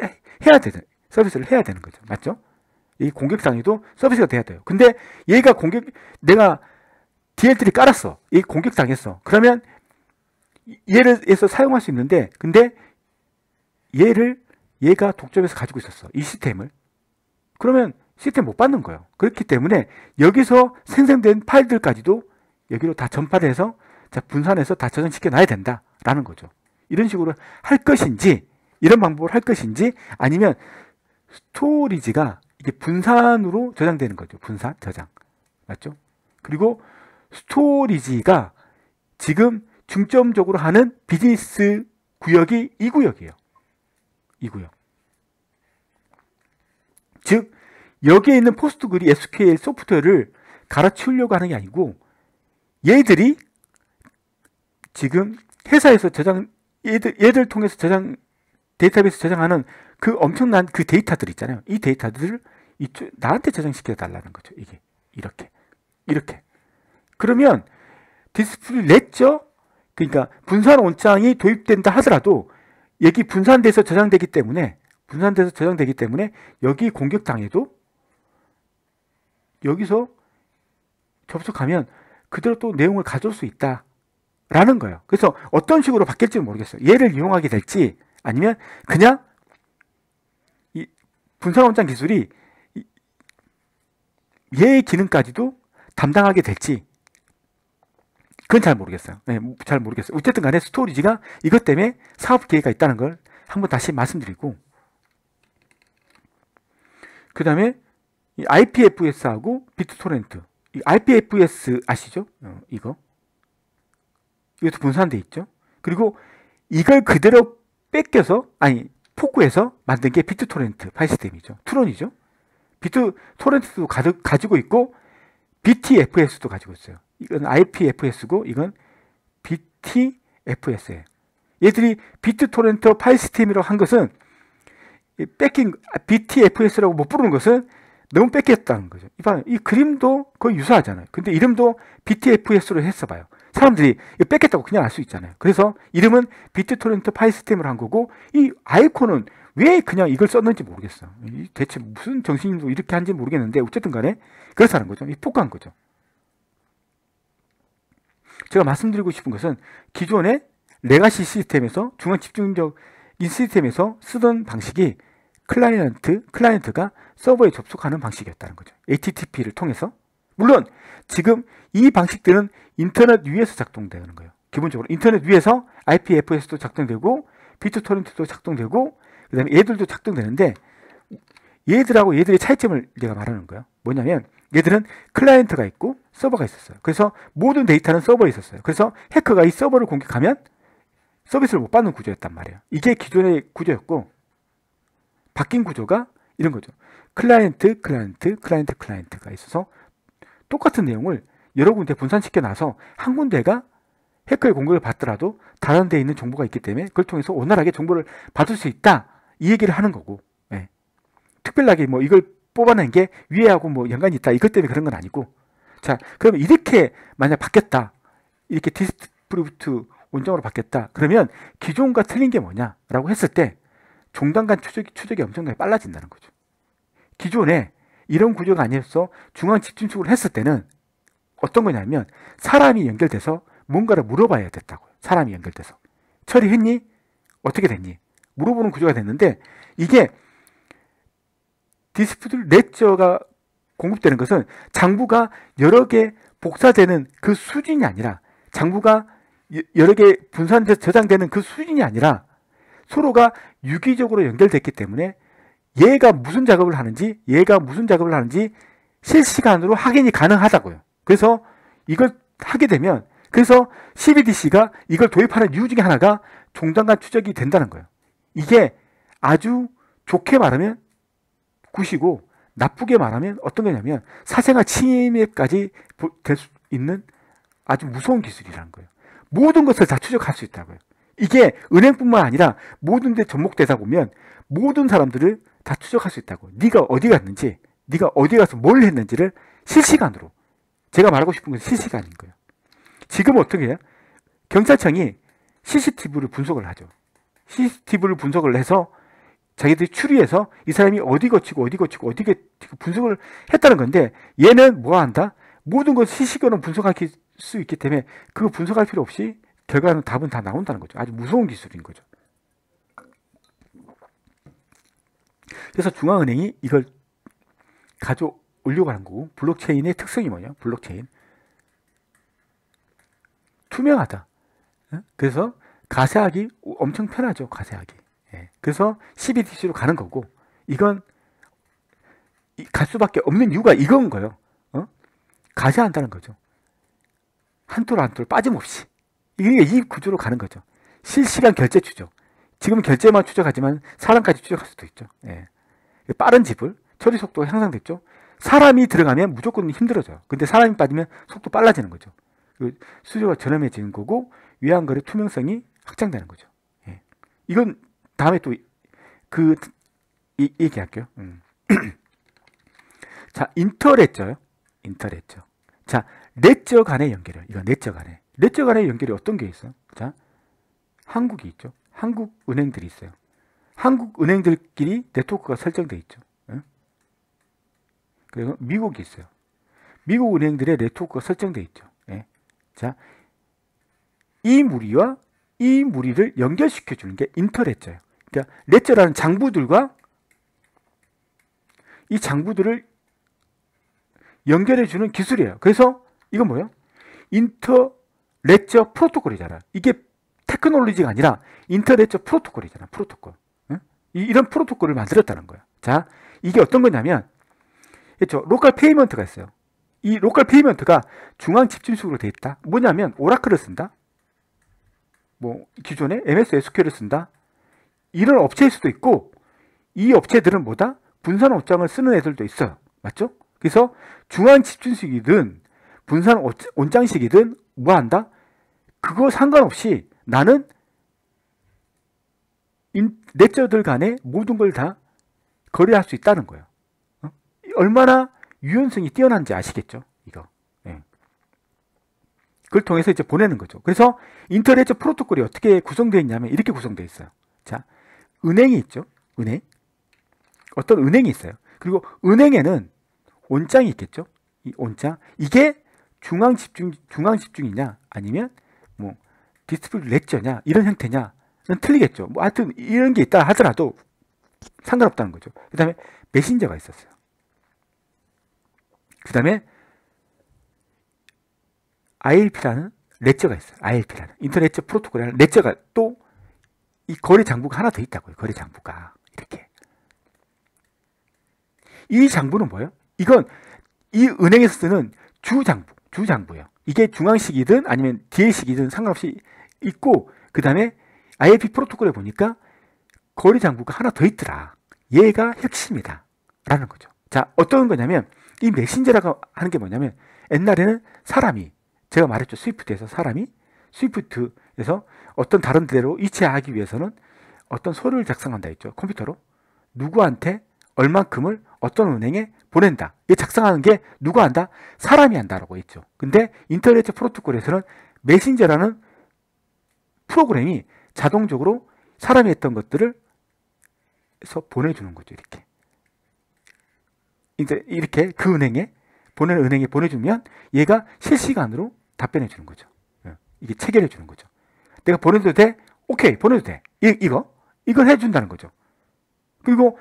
해야 되는 서비스를 해야 되는 거죠. 맞죠? 이 공격당해도 서비스가 돼야 돼요. 근데 얘가 공격 내가 DLT를 깔았어. 이 공격당했어. 그러면 얘를 해서 사용할 수 있는데 근데 얘를 얘가 독점해서 가지고 있었어. 이 시스템을. 그러면 시스템 못 받는 거예요. 그렇기 때문에 여기서 생성된 파일들까지도 여기로 다 전파를 해서 자, 분산해서 다 저장시켜 놔야 된다라는 거죠. 이런 식으로 할 것인지 이런 방법을 할 것인지 아니면 스토리지가 이게 분산으로 저장되는 거죠. 분산 저장. 맞죠? 그리고 스토리지가 지금 중점적으로 하는 비즈니스 구역이 이 구역이에요. 이고요. 즉 여기에 있는 포스트글이 SQL 소프트웨어를 갈아치우려고 하는 게 아니고 얘들이 지금 회사에서 저장 얘들 얘들 통해서 저장 데이터베이스 저장하는 그 엄청난 그 데이터들 있잖아요. 이 데이터들을 이쪽 나한테 저장시켜 달라는 거죠. 이게 이렇게 이렇게 그러면 디스플레이 냈죠. 그러니까 분산 원장이 도입된다 하더라도 여기 분산돼서 저장되기 때문에 분산돼서 저장되기 때문에 여기 공격당해도 여기서 접속하면 그대로 또 내용을 가져올 수 있다 라는 거예요 그래서 어떤 식으로 바뀔지 모르겠어요 얘를 이용하게 될지 아니면 그냥 이 분산원장 기술이 얘의 기능까지도 담당하게 될지 그건 잘 모르겠어요. 네, 뭐 잘 모르겠어요. 어쨌든 간에 스토리지가 이것 때문에 사업 계획이 있다는 걸 한번 다시 말씀드리고 그 다음에 IPFS하고 비트토렌트 이 IPFS 아시죠? 어, 이거 이것도 분산돼 있죠. 그리고 이걸 그대로 뺏겨서 아니 포크에서 만든 게 비트토렌트 파일 시스템이죠. 트론이죠. 비트토렌트도 가득 가지고 있고 BTFS도 가지고 있어요. 이건 IPFS고 이건 BTFS예요. 얘들이 비트 토렌터 파일 시스템이라고 한 것은 뺏긴 아, BTFS라고 못 부르는 것은 너무 뺏겼다는 거죠. 이봐, 이 그림도 거의 유사하잖아요. 근데 이름도 BTFS로 했어봐요. 사람들이 뺏겼다고 그냥 알 수 있잖아요. 그래서 이름은 비트토렌트 파일 시스템을 한 거고 이 아이콘은 왜 그냥 이걸 썼는지 모르겠어. 대체 무슨 정신도 이렇게 한지 모르겠는데 어쨌든 간에 그렇다는 거죠. 이포한 거죠. 제가 말씀드리고 싶은 것은 기존의 레가시 시스템에서 중앙 집중적인 시스템에서 쓰던 방식이 클라이언트, 클라이언트가 서버에 접속하는 방식이었다는 거죠. HTTP를 통해서. 물론 지금 이 방식들은 인터넷 위에서 작동되는 거예요. 기본적으로 인터넷 위에서 IPFS도 작동되고 비트토렌트도 작동되고 그다음에 얘들도 작동되는데 얘들하고 얘들의 차이점을 내가 말하는 거예요. 뭐냐면 얘들은 클라이언트가 있고 서버가 있었어요. 그래서 모든 데이터는 서버에 있었어요. 그래서 해커가 이 서버를 공격하면 서비스를 못 받는 구조였단 말이에요. 이게 기존의 구조였고 바뀐 구조가 이런 거죠. 클라이언트, 클라이언트, 클라이언트, 클라이언트가 있어서 똑같은 내용을 여러 군데 분산시켜 놔서 한 군데가 해커의 공격을 받더라도 다른 데에 있는 정보가 있기 때문에 그걸 통해서 원활하게 정보를 받을 수 있다. 이 얘기를 하는 거고 예. 특별하게 뭐 이걸 뽑아낸 게 위에하고 뭐 연관이 있다. 이것 때문에 그런 건 아니고. 자, 그럼 이렇게 만약 바뀌었다. 이렇게 디스프로프트 원정으로 바뀌었다. 그러면 기존과 틀린 게 뭐냐라고 했을 때 종단 간 추적이, 추적이 엄청나게 빨라진다는 거죠. 기존에 이런 구조가 아니었어 중앙 집중축을 했을 때는 어떤 거냐면 사람이 연결돼서 뭔가를 물어봐야 됐다고요. 사람이 연결돼서. 처리했니? 어떻게 됐니? 물어보는 구조가 됐는데 이게 디스퓨트 레저가 공급되는 것은 장부가 여러 개 복사되는 그 수준이 아니라 장부가 여러 개 분산돼서 저장되는 그 수준이 아니라 서로가 유기적으로 연결됐기 때문에 얘가 무슨 작업을 하는지 얘가 무슨 작업을 하는지 실시간으로 확인이 가능하다고요. 그래서 이걸 하게 되면 그래서 CBDC가 이걸 도입하는 이유 중에 하나가 종단간 추적이 된다는 거예요. 이게 아주 좋게 말하면 구시고 나쁘게 말하면 어떤 거냐면 사생활 침해까지 될 수 있는 아주 무서운 기술이라는 거예요. 모든 것을 다 추적할 수 있다고요. 이게 은행뿐만 아니라 모든 데 접목되다 보면 모든 사람들을 다 추적할 수 있다고. 네가 어디 갔는지, 네가 어디 가서 뭘 했는지를 실시간으로. 제가 말하고 싶은 건 실시간인 거예요. 지금 어떻게 해요? 경찰청이 CCTV를 분석을 하죠. CCTV를 분석을 해서 자기들이 추리해서 이 사람이 어디 거치고 어디 거치고 어디 게 분석을 했다는 건데 얘는 뭐 한다? 모든 것을 시간으로 분석할 수 있기 때문에 그 분석할 필요 없이 결과는 답은 다 나온다는 거죠. 아주 무서운 기술인 거죠. 그래서 중앙은행이 이걸 가져올려고 하는 거고 블록체인의 특성이 뭐냐? 블록체인 투명하다. 그래서 가세하기 엄청 편하죠. 가세하기. 예. 그래서 12DC로 가는 거고 이건 갈 수밖에 없는 이유가 이건 거예요. 어? 가져야 한다는 거죠. 한톨한톨 빠짐없이. 이게 그러니까 이 구조로 가는 거죠. 실시간 결제 추적. 지금 결제만 추적하지만 사람까지 추적할 수도 있죠. 예. 빠른 지불, 처리 속도가 향상됐죠. 사람이 들어가면 무조건 힘들어져요. 근데 사람이 빠지면 속도 빨라지는 거죠. 그 수요가 저렴해지는 거고 위안거래 투명성이 확장되는 거죠. 예. 이건 다음에 또 그 얘기할게요. 음. 자, 인터레저 인터레저. 자, 레저 간의 연결이요. 이건 레저 간의. 레저 간의 연결이 어떤 게 있어요? 자, 한국이 있죠. 한국 은행들이 있어요. 한국 은행들끼리 네트워크가 설정돼 있죠. 그리고 미국이 있어요. 미국 은행들의 네트워크가 설정돼 있죠. 예. 자, 이 무리와 이 무리를 연결시켜 주는 게인터넷자 그러니까 레저라는 장부들과 이 장부들을 연결해 주는 기술이에요. 그래서 이건 뭐예요? 인터 레저 프로토콜이잖아. 이게 테크놀로지가 아니라 인터 레저 프로토콜이잖아. 프로토콜. 응? 이런 프로토콜을 만들었다는 거야. 자, 이게 어떤 거냐면 그렇죠. 로컬 페이먼트가 있어요. 이 로컬 페이먼트가 중앙 집중식으로 돼 있다. 뭐냐면 오라클을 쓴다. 뭐 기존에 MS SQL을 쓴다. 이런 업체일 수도 있고 이 업체들은 뭐다? 분산업장을 쓰는 애들도 있어요. 맞죠? 그래서 중앙 집중식이든 분산 원장식이든 뭐 한다? 그거 상관없이 나는 내저들 간에 모든 걸 다 거래할 수 있다는 거예요. 어? 얼마나 유연성이 뛰어난지 아시겠죠? 이거. 예. 그걸 통해서 이제 보내는 거죠. 그래서 인터넷 프로토콜이 어떻게 구성되어 있냐면 이렇게 구성되어 있어요. 자, 은행이 있죠. 은행. 어떤 은행이 있어요. 그리고 은행에는 온장이 있겠죠. 이온장 이게 중앙 집중 중앙 집중이냐 아니면 뭐 디스플레이 렉처냐 이런 형태냐는 틀리겠죠. 뭐 하여튼 이런 게 있다 하더라도 상관없다는 거죠. 그다음에 메신저가 있었어요. 그다음에 ILP라는 렉처가 있어요. ILP라는 인터넷 렉 프로토콜이라는 렉처가 또이 거래 장부가 하나 더 있다고요. 거래 장부가 이렇게 이 장부는 뭐예요? 이건 이 은행에서 쓰는 주장부, 주장부예요. 이게 중앙식이든 아니면 DA식이든 상관없이 있고 그 다음에 i f p 프로토콜에 보니까 거래 장부가 하나 더 있더라. 얘가 핵심이다. 라는 거죠. 자, 어떤 거냐면 이 메신저라고 하는 게 뭐냐면 옛날에는 사람이 제가 말했죠. 스위프트에서 사람이 스위프트 그래서 어떤 다른 데로 이체하기 위해서는 어떤 서류를 작성한다 했죠. 컴퓨터로. 누구한테 얼만큼을 어떤 은행에 보낸다. 이 작성하는 게 누가 한다? 사람이 한다라고 했죠. 근데 인터넷 프로토콜에서는 메신저라는 프로그램이 자동적으로 사람이 했던 것들을 해서 보내주는 거죠. 이렇게. 이제 이렇게 그 은행에 보내는 은행에 보내주면 얘가 실시간으로 답변해 주는 거죠. 예. 이게 체결해 주는 거죠. 내가 보내도 돼? 오케이, 보내도 돼. 이, 이거? 이걸 해준다는 거죠. 그리고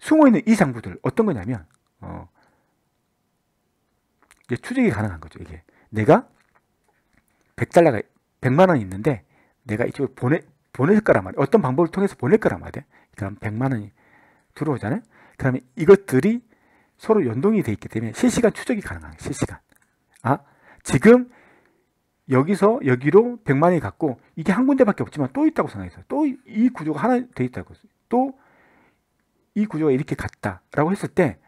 숨어있는 이 장부들, 어떤 거냐면, 어, 이게 추적이 가능한 거죠, 이게. 내가 100달러가, 100만 원이 있는데, 내가 이쪽에 보내, 보낼 거란 말이야. 어떤 방법을 통해서 보낼 거란 말이야. 그럼 100만 원이 들어오잖아요. 그러면 이것들이 서로 연동이 돼 있기 때문에 실시간 추적이 가능한 거예요. 실시간. 아, 지금 여기서 여기로 100만이 갔고 이게 한 군데밖에 없지만 또 있다고 생각했어요. 또 이 구조가 하나 돼 있다고 또 이 구조가 이렇게 갔다라고 했을 때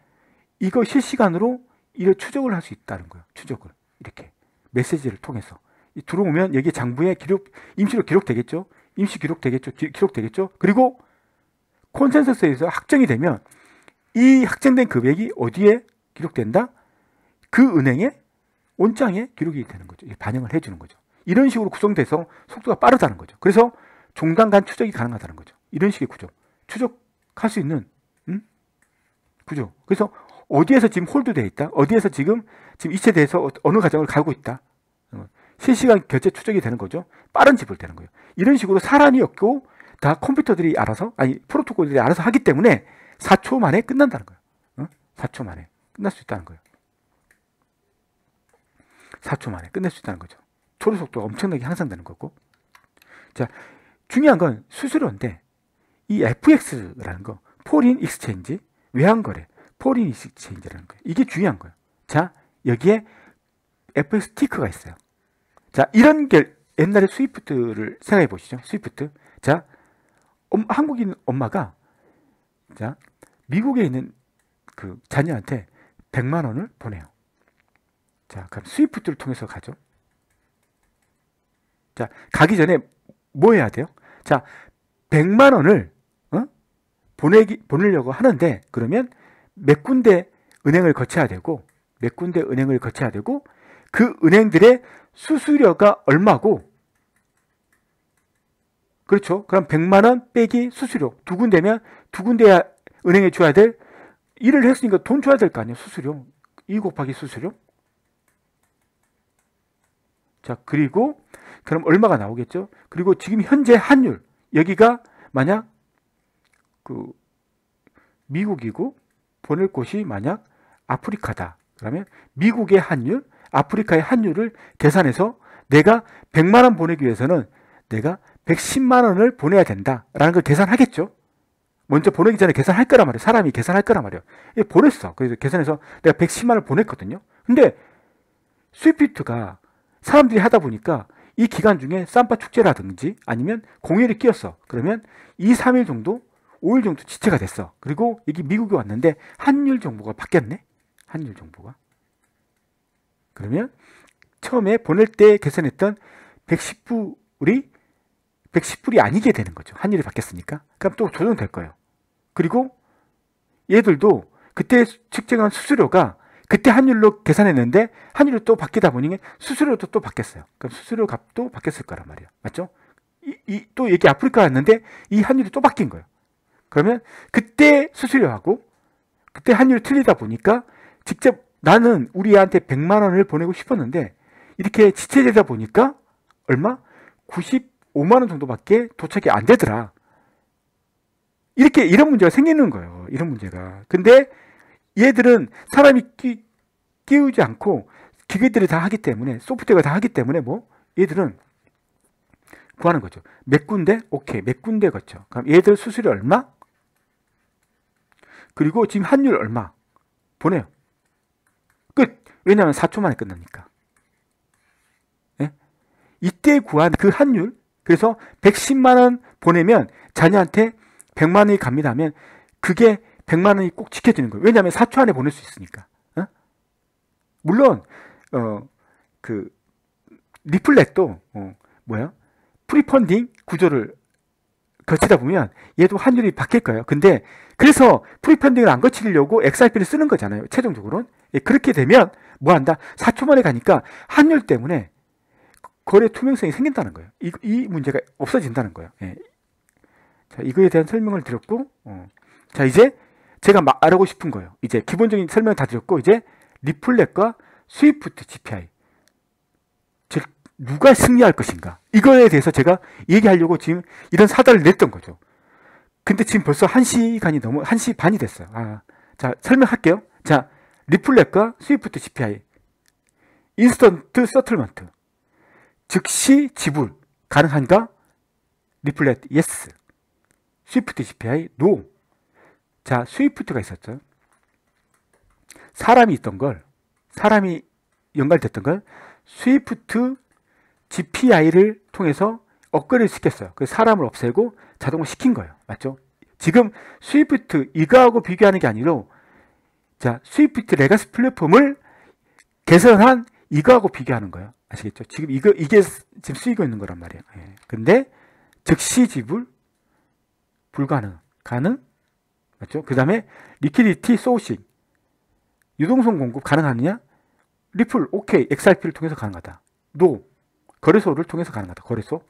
이거 실시간으로 이걸 추적을 할 수 있다는 거예요. 추적을 이렇게 메시지를 통해서 들어오면 여기 장부에 기록 임시로 기록되겠죠. 임시 기록되겠죠. 기, 기록되겠죠. 그리고 콘센서스에서 확정이 되면 이 확정된 금액이 어디에 기록된다? 그 은행에 원장에 기록이 되는 거죠. 반영을 해주는 거죠. 이런 식으로 구성돼서 속도가 빠르다는 거죠. 그래서 종단 간 추적이 가능하다는 거죠. 이런 식의 구조. 추적할 수 있는 음? 구조. 그래서 어디에서 지금 홀드되어 있다. 어디에서 지금 지금 이체돼서 어, 어느 과정을 가고 있다. 어, 실시간 결제 추적이 되는 거죠. 빠른 집을 되는 거예요. 이런 식으로 사람이 없고 다 컴퓨터들이 알아서 아니 프로토콜들이 알아서 하기 때문에 4초 만에 끝난다는 거예요. 4초 어? 만에 끝날 수 있다는 거예요. 4초 만에 끝낼 수 있다는 거죠. 초래 속도가 엄청나게 향상되는 거고. 자, 중요한 건 수수료인데 이 FX라는 거, 포린 익스체인지 외환 거래, 포린 익스체인지라는 거예요. 이게 중요한 거예요. 자, 여기에 FX 티크가 있어요. 자, 이런 게 옛날에 스위프트를 생각해 보시죠. 스위프트. 자, 엄, 한국인 엄마가 자, 미국에 있는 그 자녀한테 100만 원을 보내요. 자, 그럼 스위프트를 통해서 가죠. 자, 가기 전에 뭐 해야 돼요? 자, 100만 원을 어? 보내기 보내려고 하는데 그러면 몇 군데 은행을 거쳐야 되고 몇 군데 은행을 거쳐야 되고 그 은행들의 수수료가 얼마고 그렇죠. 그럼 100만 원 빼기 수수료 두 군데면 두군데 은행에 줘야 될 일을 했으니까 돈 줘야 될 거 아니에요. 수수료. 2 곱하기 수수료. 자, 그리고 그럼 얼마가 나오겠죠? 그리고 지금 현재 환율 여기가 만약 그 미국이고 보낼 곳이 만약 아프리카다. 그러면 미국의 환율, 아프리카의 환율을 계산해서 내가 100만 원 보내기 위해서는 내가 110만 원을 보내야 된다라는 걸 계산하겠죠. 먼저 보내기 전에 계산할 거란 말이에요. 사람이 계산할 거란 말이에요. 보냈어. 그래서 계산해서 내가 110만 원을 보냈거든요. 근데 스위프트가 사람들이 하다 보니까 이 기간 중에 쌈바 축제라든지 아니면 공휴일이 끼었어. 그러면 2, 3일 정도, 5일 정도 지체가 됐어. 그리고 여기 미국에 왔는데 한율 정보가 바뀌었네. 한율 정보가. 그러면 처음에 보낼 때 계산했던 110불이 110불이 아니게 되는 거죠. 한율이 바뀌었으니까. 그럼 또 조정될 거예요. 그리고 얘들도 그때 측정한 수수료가 그때 환율로 계산했는데 환율이 또 바뀌다 보니 수수료도 또 바뀌었어요. 그럼 그러니까 수수료 값도 바뀌었을 거란 말이에요. 맞죠? 이, 이, 또이기 아프리카 왔는데 이 환율이 또 바뀐 거예요. 그러면 그때 수수료하고 그때 환율이 틀리다 보니까 직접 나는 우리한테 100만 원을 보내고 싶었는데 이렇게 지체되다 보니까 얼마? 95만 원 정도밖에 도착이 안 되더라. 이렇게 이런 문제가 생기는 거예요. 이런 문제가. 근데 얘들은 사람이 끼, 우지 않고 기계들이 다 하기 때문에 소프트웨어가 다 하기 때문에 뭐 얘들은 구하는 거죠. 몇 군데? 오케이. 몇 군데 거쳐. 그럼 얘들 수수료 얼마? 그리고 지금 환율 얼마? 보내요. 끝. 왜냐하면 4초 만에 끝나니까 예? 이때 구한 그 환율 그래서 110만원 보내면 자녀한테 100만원이 갑니다 하면 그게 100만 원이 꼭 지켜지는 거예요. 왜냐하면 4초 안에 보낼 수 있으니까. 어? 물론 어, 그 리플렛도 어, 뭐야 프리펀딩 구조를 거치다 보면 얘도 환율이 바뀔 거예요. 근데 그래서 프리펀딩을 안 거치려고 XRP를 쓰는 거잖아요. 최종적으로는 예, 그렇게 되면 뭐 한다 4초 만에 가니까 환율 때문에 거래 투명성이 생긴다는 거예요. 이, 이 문제가 없어진다는 거예요. 예. 자, 이거에 대한 설명을 드렸고, 어. 자, 이제 제가 말하고 싶은 거예요. 이제 기본적인 설명 다 드렸고 이제 리플렉과 스위프트 GPI 즉 누가 승리할 것인가 이거에 대해서 제가 얘기하려고 지금 이런 사다를 냈던 거죠. 근데 지금 벌써 1시간이 넘어 1시 반이 됐어요. 아, 자 설명할게요. 자 리플렉과 스위프트 GPI 인스턴트 서틀먼트 즉시 지불 가능한가? 리플렛 예스 스위프트 GPI 노 no. 자, 스위프트가 있었죠. 사람이 있던 걸, 사람이 연관됐던걸 스위프트 GPI를 통해서 업그레이드 시켰어요. 그 사람을 없애고 자동화 시킨 거예요. 맞죠? 지금 스위프트 이거하고 비교하는 게 아니라 자, 스위프트 레가스 플랫폼을 개선한 이거하고 비교하는 거예요. 아시겠죠? 지금 이거 이게 지금 쓰이고 있는 거란 말이에요. 예. 근데 즉시 지불 불가능. 가능 맞죠? 그 다음에 리퀴디티 소싱 유동성 공급 가능하느냐? 리플 오 OK XRP를 통해서 가능하다. 노 거래소를 통해서 가능하다. 거래소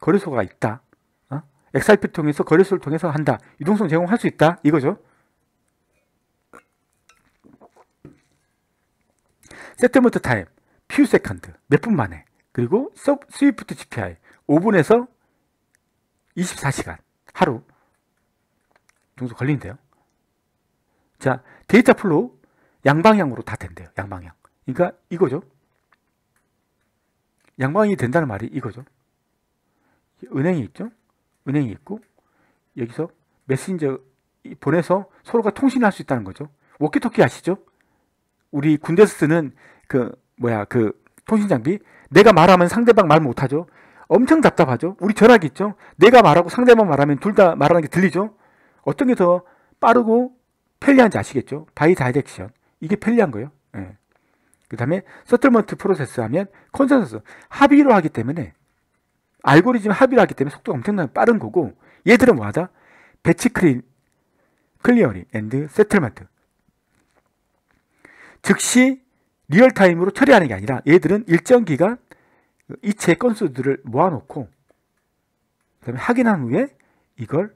거래소가 있다. 어? XRP 통해서 거래소를 통해서 한다. 유동성 제공할 수 있다. 이거죠. 세트먼트 타임, 퓨 세컨드, 몇 분 만에. 그리고 스위프트 GPI, 5분에서 24시간, 하루. 정도 걸리는데요. 자, 데이터 플로우 양방향으로 다 된대요. 양방향. 그러니까 이거죠. 양방향이 된다는 말이 이거죠. 은행이 있죠. 은행이 있고 여기서 메신저 보내서 서로가 통신할 수 있다는 거죠. 워키토키 아시죠? 우리 군대에서 쓰는 그 뭐야 그 통신 장비 내가 말하면 상대방 말 못하죠. 엄청 답답하죠. 우리 전화기 있죠. 내가 말하고 상대방 말하면 둘 다 말하는 게 들리죠. 어떤 게 더 빠르고 편리한지 아시겠죠? 바이 다이렉션. 이게 편리한 거예요. 예. 그 다음에 서틀먼트 프로세스 하면 컨센서스 합의로 하기 때문에 알고리즘 합의로 하기 때문에 속도가 엄청나게 빠른 거고 얘들은 뭐하다? 배치 클린, 클리어링 앤드 세틀먼트 즉시 리얼타임으로 처리하는 게 아니라 얘들은 일정 기간 이체 건수들을 모아놓고 그 다음에 확인한 후에 이걸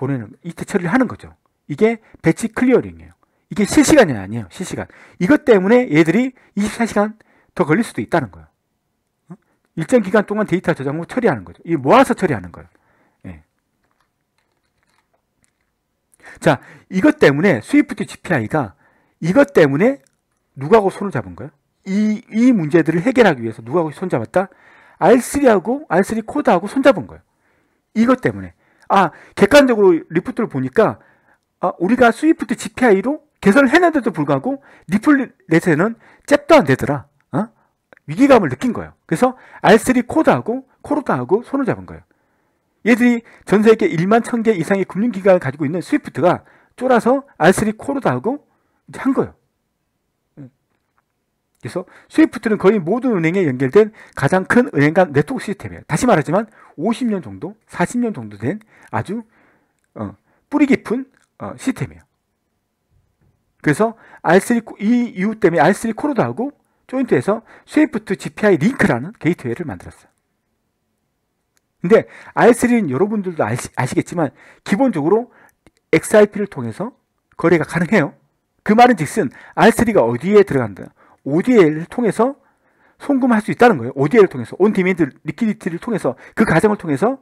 보내는 이체 처리를 하는 거죠. 이게 배치 클리어링이에요. 이게 실시간이 아니에요. 실시간. 이것 때문에 얘들이 24시간 더 걸릴 수도 있다는 거예요. 일정 기간 동안 데이터 저장 고 처리하는 거죠. 이 모아서 처리하는 거예요. 예. 자, 이것 때문에 스위프트 GPI가 이것 때문에 누가하고 손을 잡은 거예요? 이, 이 문제들을 해결하기 위해서 누가하고 손잡았다? R3하고, R3 코드하고 손잡은 거예요. 이것 때문에. 아, 객관적으로 리프트를 보니까 아, 우리가 스위프트 GPI로 개선을 해내도 불구하고 리플렛에는 잽도 안 되더라. 어? 위기감을 느낀 거예요. 그래서 R3 코드하고 코르다하고 손을 잡은 거예요. 얘들이 전 세계 1만 1000개 이상의 금융기관을 가지고 있는 스위프트가 쫄아서 R3 코르다하고 한 거예요. 그래서 스위프트는 거의 모든 은행에 연결된 가장 큰 은행 간 네트워크 시스템이에요. 다시 말하지만 50년 정도, 40년 정도 된 아주 어, 뿌리 깊은 어, 시스템이에요. 그래서 R3 이 이유 때문에 R3 코로도 하고 조인트에서 스위프트 GPI 링크라는 게이트웨이를 만들었어요. 근데 R3는 여러분들도 아시, 아시겠지만 기본적으로 XIP를 통해서 거래가 가능해요. 그 말은 즉슨 R3가 어디에 들어간다. ODL을 통해서 송금할 수 있다는 거예요. ODL을 통해서 온 디맨드 리퀴디티를 통해서 그 과정을 통해서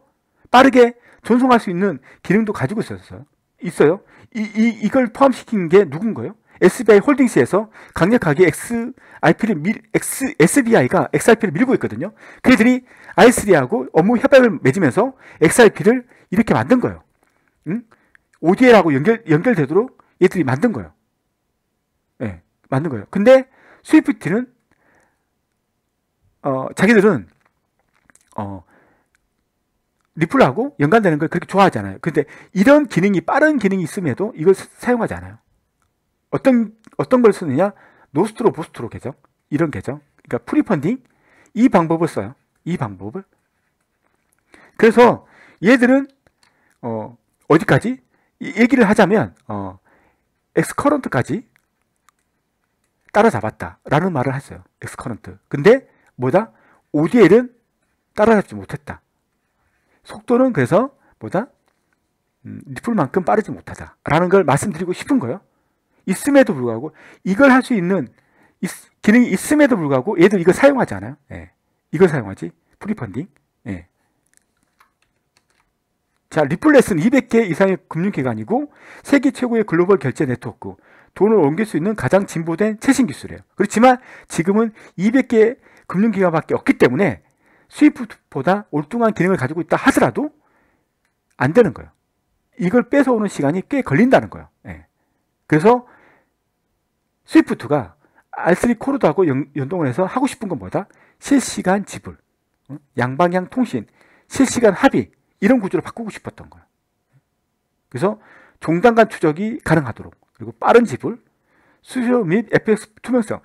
빠르게 전송할 수 있는 기능도 가지고 있었어요. 있어요. 이, 이 이걸 포함시킨 게 누군 거예요? SBI 홀딩스에서 강력하게 XIP를 밀, X, SBI가 XIP를 밀고 있거든요. 그들이 아이하고 업무 협약을 맺으면서 XIP를 이렇게 만든 거예요. 응? ODL하고 연결, 연결되도록 얘들이 만든 거예요. 예, 네, 만든 거예요. 근데 스위프트는 어, 자기들은 어, 리플하고 연관되는 걸 그렇게 좋아하잖아요. 근데 이런 기능이 빠른 기능이 있음에도 이걸 사용하지 않아요. 어떤 어떤 걸 쓰느냐? 노스트로 보스트로 계정 이런 계정. 그러니까 프리펀딩 이 방법을 써요. 이 방법을. 그래서 얘들은 어, 어디까지 얘기를 하자면 어, 엑스커런트까지 따라잡았다라는 말을 했어요. 엑스커런트. 근데 뭐다? ODL은 따라잡지 못했다. 속도는 그래서 뭐다? 음, 리플만큼 빠르지 못하다라는 걸 말씀드리고 싶은 거예요. 있음에도 불구하고 이걸 할 수 있는 있, 기능이 있음에도 불구하고 얘들 이걸 사용하지 않아요. 예. 이걸 사용하지. 프리펀딩. 예. 자, 리플렛은 200개 이상의 금융기관이고 세계 최고의 글로벌 결제 네트워크, 돈을 옮길 수 있는 가장 진보된 최신 기술이에요. 그렇지만 지금은 200개 금융기관밖에 없기 때문에 스위프트보다 올뚱한 기능을 가지고 있다 하더라도 안 되는 거예요. 이걸 뺏어오는 시간이 꽤 걸린다는 거예요. 예. 그래서 스위프트가 R3 코르도하고 연동을 해서 하고 싶은 건 뭐다? 실시간 지불, 양방향 통신, 실시간 합의 이런 구조를 바꾸고 싶었던 거예요. 그래서 종단 간 추적이 가능하도록 그리고 빠른 지불, 수수료 및 FX 투명성.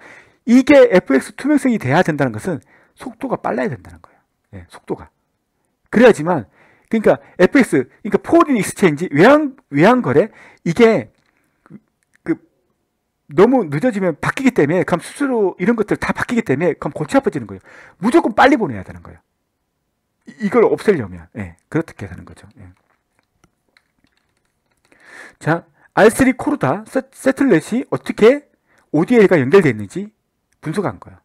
이게 FX 투명성이 돼야 된다는 것은 속도가 빨라야 된다는 거예요. 예, 속도가. 그래야지만 그러니까 FX, 그러니까 포린 익스체인지 외환 외환 거래 이게 그, 그 너무 늦어지면 바뀌기 때문에 그럼 수수료 이런 것들 다 바뀌기 때문에 그럼 골치 아파지는 거예요. 무조건 빨리 보내야 되는 거예요. 이걸 없애려면 예, 그렇게 되는 거죠. 예. 자, R3 코르다 세틀넷이 어떻게 ODL과 연결되어 있는지 분석한 거예요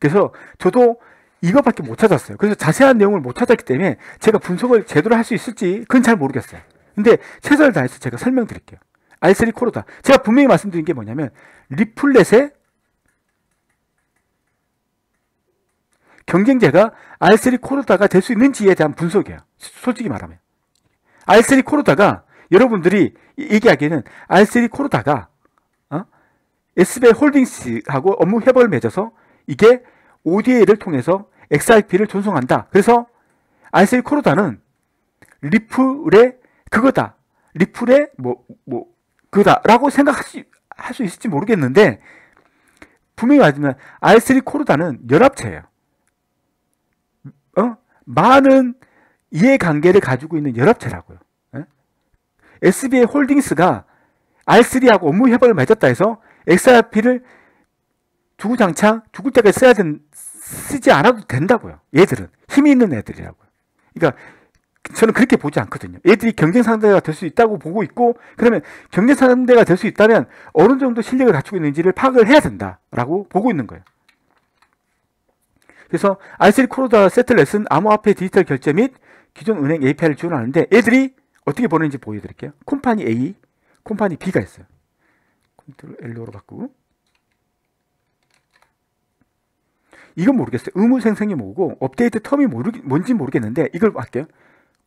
그래서 저도 이것밖에 못 찾았어요. 그래서 자세한 내용을 못 찾았기 때문에 제가 분석을 제대로 할 수 있을지 그건 잘 모르겠어요. 근데 최선을 다해서 제가 설명드릴게요. R3 코르다. 제가 분명히 말씀드린 게 뭐냐면 리플렛의 경쟁자가 R3 코르다가 될 수 있는지에 대한 분석이에요. 솔직히 말하면. R3 코르다가 여러분들이 얘기하기에는 RCD 코르다가 어? SBL 홀딩스하고 업무 협약을 맺어서 이게 ODA를 통해서 XIP를 전송한다. 그래서 RCD 코르다는 리플의 그거다. 리플의 뭐, 뭐, 그거다라고 생각할 수, 할 수 있을지 모르겠는데 분명히 말하지만 R3 코르다는 연합체예요. 어? 많은 이해관계를 가지고 있는 연합체라고요. SBA 홀딩스가 R3하고 업무 협약을 맺었다 해서 XRP를 두구장창 죽을 때까지 써야 된, 쓰지 않아도 된다고요. 얘들은. 힘이 있는 애들이라고요. 그러니까 저는 그렇게 보지 않거든요. 애들이 경쟁 상대가 될 수 있다고 보고 있고 그러면 경쟁 상대가 될 수 있다면 어느 정도 실력을 갖추고 있는지를 파악을 해야 된다라고 보고 있는 거예요. 그래서 R3 코로다 세트 레슨 암호화폐 디지털 결제 및 기존 은행 API를 지원하는데 애들이 어떻게 보내는지 보여드릴게요. 콤파니 A, 콤파니 B가 있어요. 컨트롤 L로 바꾸고 이건 모르겠어요. 의무생성이 뭐고 업데이트 텀이 모르, 뭔지 모르겠는데 이걸 할게요.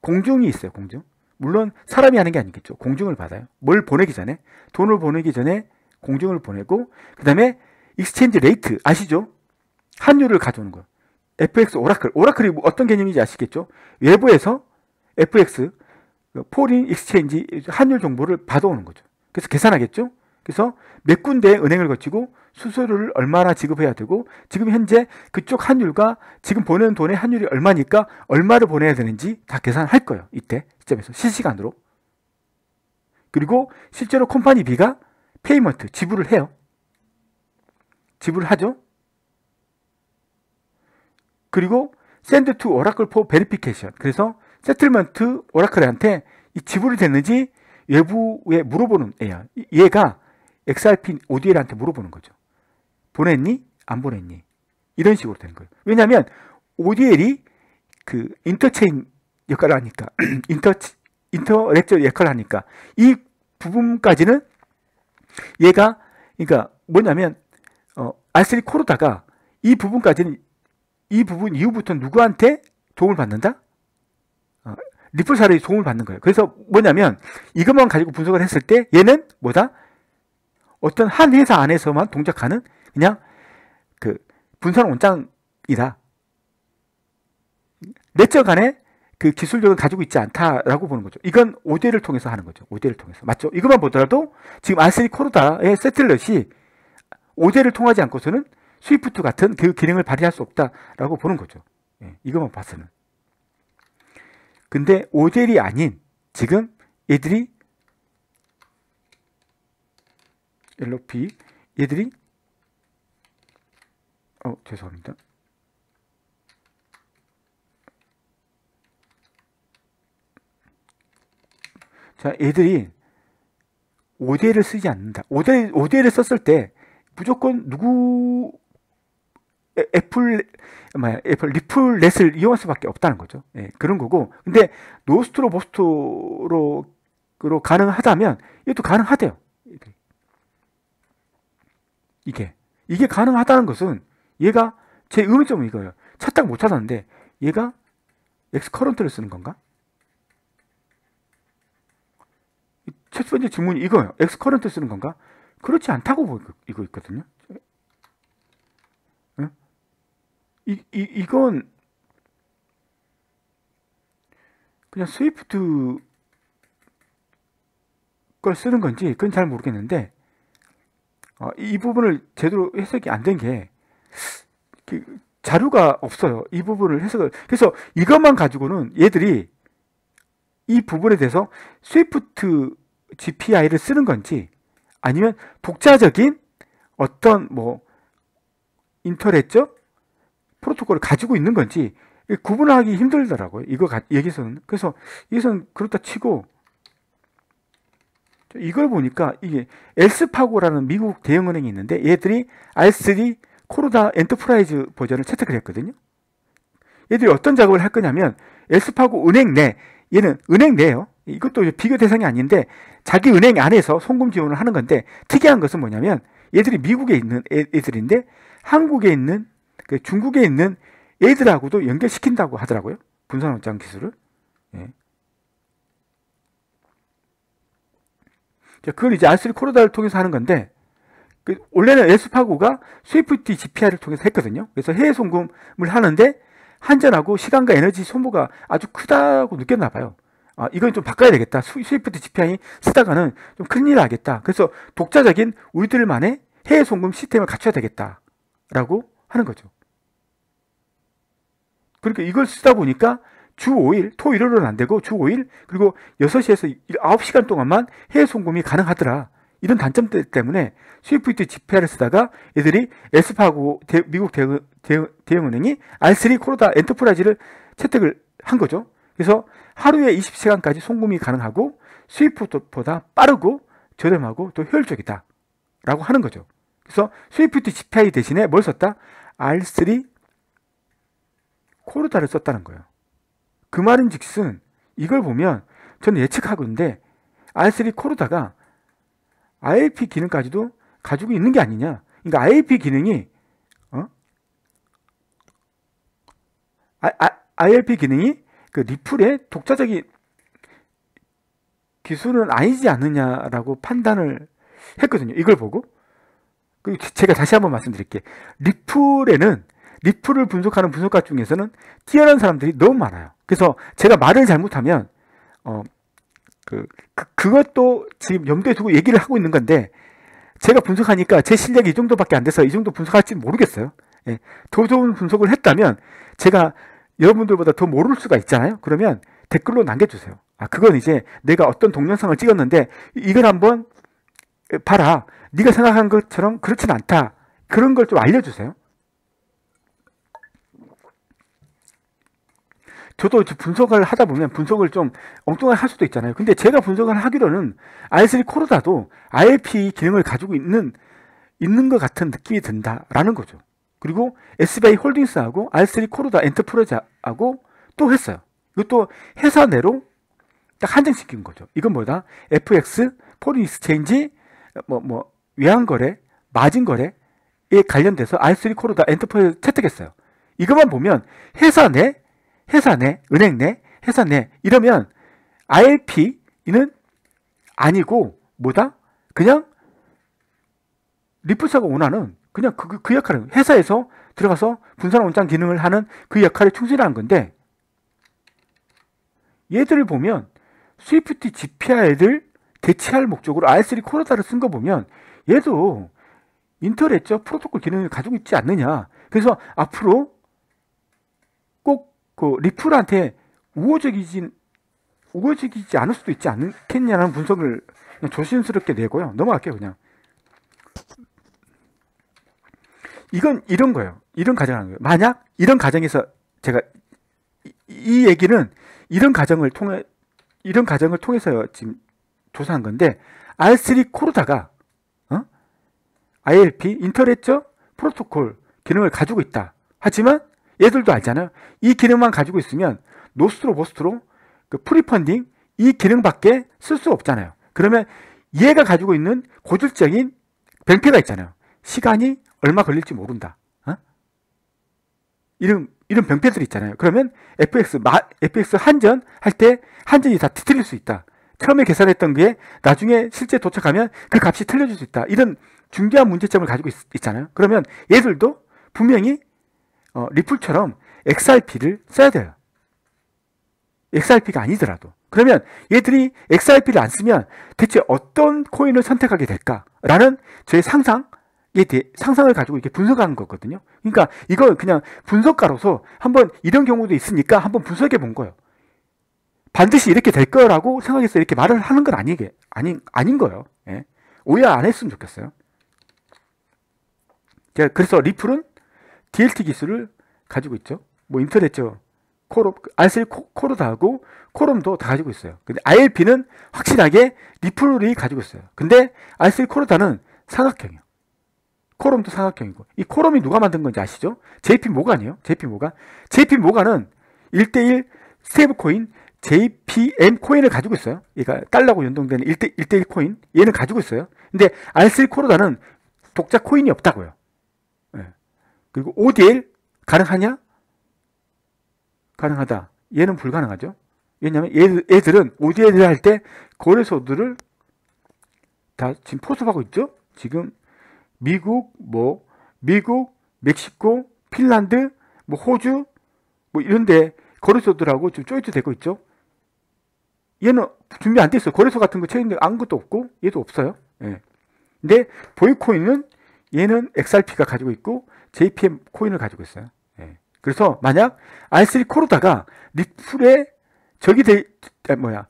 공중이 있어요. 공중. 물론 사람이 하는 게 아니겠죠. 공중을 받아요. 뭘 보내기 전에 돈을 보내기 전에 공중을 보내고 그 다음에 익스체인지 레이트 아시죠? 환율을 가져오는 거예요. FX 오라클. 오라클이 어떤 개념인지 아시겠죠? 외부에서 FX 포린 그 익스체인지 환율 정보를 받아오는 거죠. 그래서 계산하겠죠. 그래서 몇 군데 은행을 거치고 수수료를 얼마나 지급해야 되고 지금 현재 그쪽 환율과 지금 보내는 돈의 환율이 얼마니까 얼마를 보내야 되는지 다 계산할 거예요. 이때 시점에서 실시간으로. 그리고 실제로 컴파니 B가 페이먼트 지불을 해요. 지불하죠. 을 그리고 샌드 투 d to 포 베리피케이션 그래서 세틀먼트 오라클한테 이 지불이 됐는지 외부에 물어보는 애야. 얘가 XRP ODL한테 물어보는 거죠. 보냈니? 안 보냈니? 이런 식으로 되는 거예요. 왜냐하면 ODL이 그 인터체인 역할을 하니까 인터 인터렉처 역할을 하니까 이 부분까지는 얘가 그러니까 뭐냐면 어, R3 코로다가 이 부분까지는 이 부분 이후부터 누구한테 도움을 받는다? 리플사례의 도움을 받는 거예요. 그래서 뭐냐면 이것만 가지고 분석을 했을 때 얘는 뭐다? 어떤 한 회사 안에서만 동작하는 그냥 그 분산 원장이다. 내적 안에 그 기술력을 가지고 있지 않다라고 보는 거죠. 이건 오대를 통해서 하는 거죠. 오대를 통해서. 맞죠? 이것만 보더라도 지금 아세리코로다의세틀러시 오대를 통하지 않고서는 스위프트 같은 그 기능을 발휘할 수 없다라고 보는 거죠. 예, 이것만 봐서는. 근데 오델이 아닌 지금 얘들이 LOP 얘들이 어 죄송합니다 자 얘들이 오델을 쓰지 않는다 오델, 오델을 썼을 때 무조건 누구 애플 뭐야 애플 리플렛을 이용할 수밖에 없다는 거죠. 예, 그런 거고. 근데 노스트로보스토로 가능하다면 이것도 가능하대요. 이게 이게 가능하다는 것은 얘가 제 의문점은 이거예요. 찾다 가못 찾았는데 얘가 엑스커런트를 쓰는 건가? 첫 번째 질문이 이거예요. 엑스커런트 쓰는 건가? 그렇지 않다고 보이고 있거든요. 이, 이, 이건 그냥 스위프트 걸 쓰는 건지 그건 잘 모르겠는데 어, 이, 이 부분을 제대로 해석이 안 된게 그 자료가 없어요. 이 부분을 해석을 그래서 이것만 가지고는 얘들이 이 부분에 대해서 스위프트 GPI를 쓰는 건지 아니면 독자적인 어떤 뭐 인터넷적 프로토콜을 가지고 있는 건지 구분하기 힘들더라고요. 이거 가, 여기서는 그래서 이것은 그렇다 치고 이걸 보니까 이게 엘스파고라는 미국 대형은행이 있는데 얘들이 R3 코로다 엔터프라이즈 버전을 채택을 했거든요. 얘들이 어떤 작업을 할 거냐면 엘스파고 은행 내 얘는 은행 내요. 이것도 비교 대상이 아닌데 자기 은행 안에서 송금 지원을 하는 건데 특이한 것은 뭐냐면 얘들이 미국에 있는 애들인데 한국에 있는 그 중국에 있는 애들하고도 연결시킨다고 하더라고요. 분산 원장 기술을. 예. 그걸 이제 알쓰리 코로다를 통해서 하는 건데 그 원래는 에스파고가 스위프트 GPR을 통해서 했거든요. 그래서 해외 송금을 하는데 한전하고 시간과 에너지 소모가 아주 크다고 느꼈나 봐요. 아, 이건 좀 바꿔야 되겠다. 스위프트 GPR이 쓰다가는 좀 큰일 나겠다. 그래서 독자적인 우리들만의 해외 송금 시스템을 갖춰야 되겠다라고 하는 거죠. 그러니까 이걸 쓰다 보니까 주 5일, 토, 일요일은 안 되고 주 5일, 그리고 6시에서 9시간 동안만 해외 송금이 가능하더라. 이런 단점 때문에 스위프트 지폐를 쓰다가 애들이 에스파하고 대, 미국 대응, 대응, 은행이 R3 코로다 엔터프라이즈를 채택을 한 거죠. 그래서 하루에 20시간까지 송금이 가능하고 스위프트보다 빠르고 저렴하고 또 효율적이다. 라고 하는 거죠. 그래서 스위프트 GPI 대신에 뭘 썼다? R3 코르타를 썼다는 거예요. 그 말인즉슨 이걸 보면 저는 예측하건데 R3 코르다가 ILP 기능까지도 가지고 있는 게 아니냐. 그러니까 ILP 기능이 어? 아, 아, ILP 기능이 그 리플의 독자적인 기술은 아니지 않느냐라고 판단을 했거든요. 이걸 보고. 그 제가 다시 한번 말씀드릴게. 요 리플에는 리플을 분석하는 분석가 중에서는 뛰어난 사람들이 너무 많아요. 그래서 제가 말을 잘못하면 어, 그, 그 그것도 지금 염두에 두고 얘기를 하고 있는 건데 제가 분석하니까 제 실력이 이 정도밖에 안 돼서 이 정도 분석할지 모르겠어요. 예. 더 좋은 분석을 했다면 제가 여러분들보다 더 모를 수가 있잖아요. 그러면 댓글로 남겨주세요. 아, 그건 이제 내가 어떤 동영상을 찍었는데 이걸 한번 봐라. 네가 생각한 것처럼 그렇진 않다. 그런 걸 좀 알려주세요. 저도 분석을 하다 보면 분석을 좀 엉뚱하게 할 수도 있잖아요. 근데 제가 분석을 하기로는 IL3 코르다도 i p 기능을 가지고 있는 있는 것 같은 느낌이 든다라는 거죠. 그리고 SBI 홀딩스하고 IL3 코르다 엔터프라이즈하고 또 했어요. 이것도 회사 내로 딱 한정시킨 거죠. 이건 뭐다? FX, 포린 익스체인지, 뭐, 뭐, 외환거래, 마진거래에 관련돼서 IL3 코르다 엔터프라이즈 채택했어요. 이것만 보면 회사 내 회사 내, 은행 내, 회사 내 이러면 r l p 는 아니고 뭐다? 그냥 리프사가 원하는 그냥 그, 그, 그 역할을 회사에서 들어가서 분산 원장 기능을 하는 그 역할에 충실한 건데 얘들을 보면 스위프트 GPI를 대체할 목적으로 R3 코르다를 쓴 거 보면 얘도 인터넷적 프로토콜 기능을 가지고 있지 않느냐 그래서 앞으로 그 리플한테 우호적이진 우호적이지 않을 수도 있지 않겠냐라는 분석을 조심스럽게 내고요. 넘어갈게요, 그냥. 이건 이런 거예요. 이런 가정하는 거예요. 만약 이런 가정에서 제가 이, 이 얘기는 이런 가정을 통해 이런 가정을 통해서 지금 조사한 건데 R3 코르다가 어? ILP 인터넷적 프로토콜 기능을 가지고 있다. 하지만 얘들도 알잖아요. 이 기능만 가지고 있으면 노스트로 보스트로 그 프리펀딩 이 기능밖에 쓸 수 없잖아요. 그러면 얘가 가지고 있는 고질적인 뱅패가 있잖아요. 시간이 얼마 걸릴지 모른다. 어? 이런 이런 병폐들이 있잖아요. 그러면 FX FX 한전 할 때 한전이 다뒤 틀릴 수 있다. 처음에 계산했던 게 나중에 실제 도착하면 그 값이 틀려질 수 있다. 이런 중대한 문제점을 가지고 있, 잖아요 그러면 얘들도 분명히 어, 리플처럼 XRP를 써야 돼요. XRP가 아니더라도. 그러면 얘들이 XRP를 안 쓰면 대체 어떤 코인을 선택하게 될까라는 저의 상상, 상상을 가지고 이렇게 분석한 거거든요. 그러니까 이걸 그냥 분석가로서 한번 이런 경우도 있으니까 한번 분석해 본 거예요. 반드시 이렇게 될 거라고 생각해서 이렇게 말을 하는 건 아니게, 아닌, 아닌 거예요. 예. 오해 안 했으면 좋겠어요. 제가 그래서 리플은 DLT 기술을 가지고 있죠. 뭐 인터넷죠. 코롬, 알셀 코로 다 하고 코롬도 다 가지고 있어요. 근데 ILP는 확실하게 리플이 가지고 있어요. 근데 알셀 코로다는 삼각형이요. 코롬도 삼각형이고 이 코롬이 누가 만든 건지 아시죠? JP 모니에요 JP 모가 JP 모가는 1대1 스테이블 코인 JPN 코인을 가지고 있어요. 얘가 달러고 연동되는 1대, 1대1 코인 얘는 가지고 있어요. 근데 알셀 코로다는 독자 코인이 없다고요. 그리고 5대1 가능하냐? 가능하다. 얘는 불가능하죠. 왜냐하면 얘들, 애들은 5대1을 할 때 거래소들을 다 지금 포섭하고 있죠. 지금 미국, 뭐 미국, 멕시코, 핀란드, 뭐 호주, 뭐 이런데 거래소들하고 지금 조이트 되고 있죠. 얘는 준비 안 됐어요. 거래소 같은 거 쳐있는 아무것도 없고 얘도 없어요. 예. 근데 보이코인은 얘는 XRP가 가지고 있고 JPM 코인을 가지고 있어요. 예. 그래서 만약 R3 코로다가 리플의 적이 되, 아, 뭐야,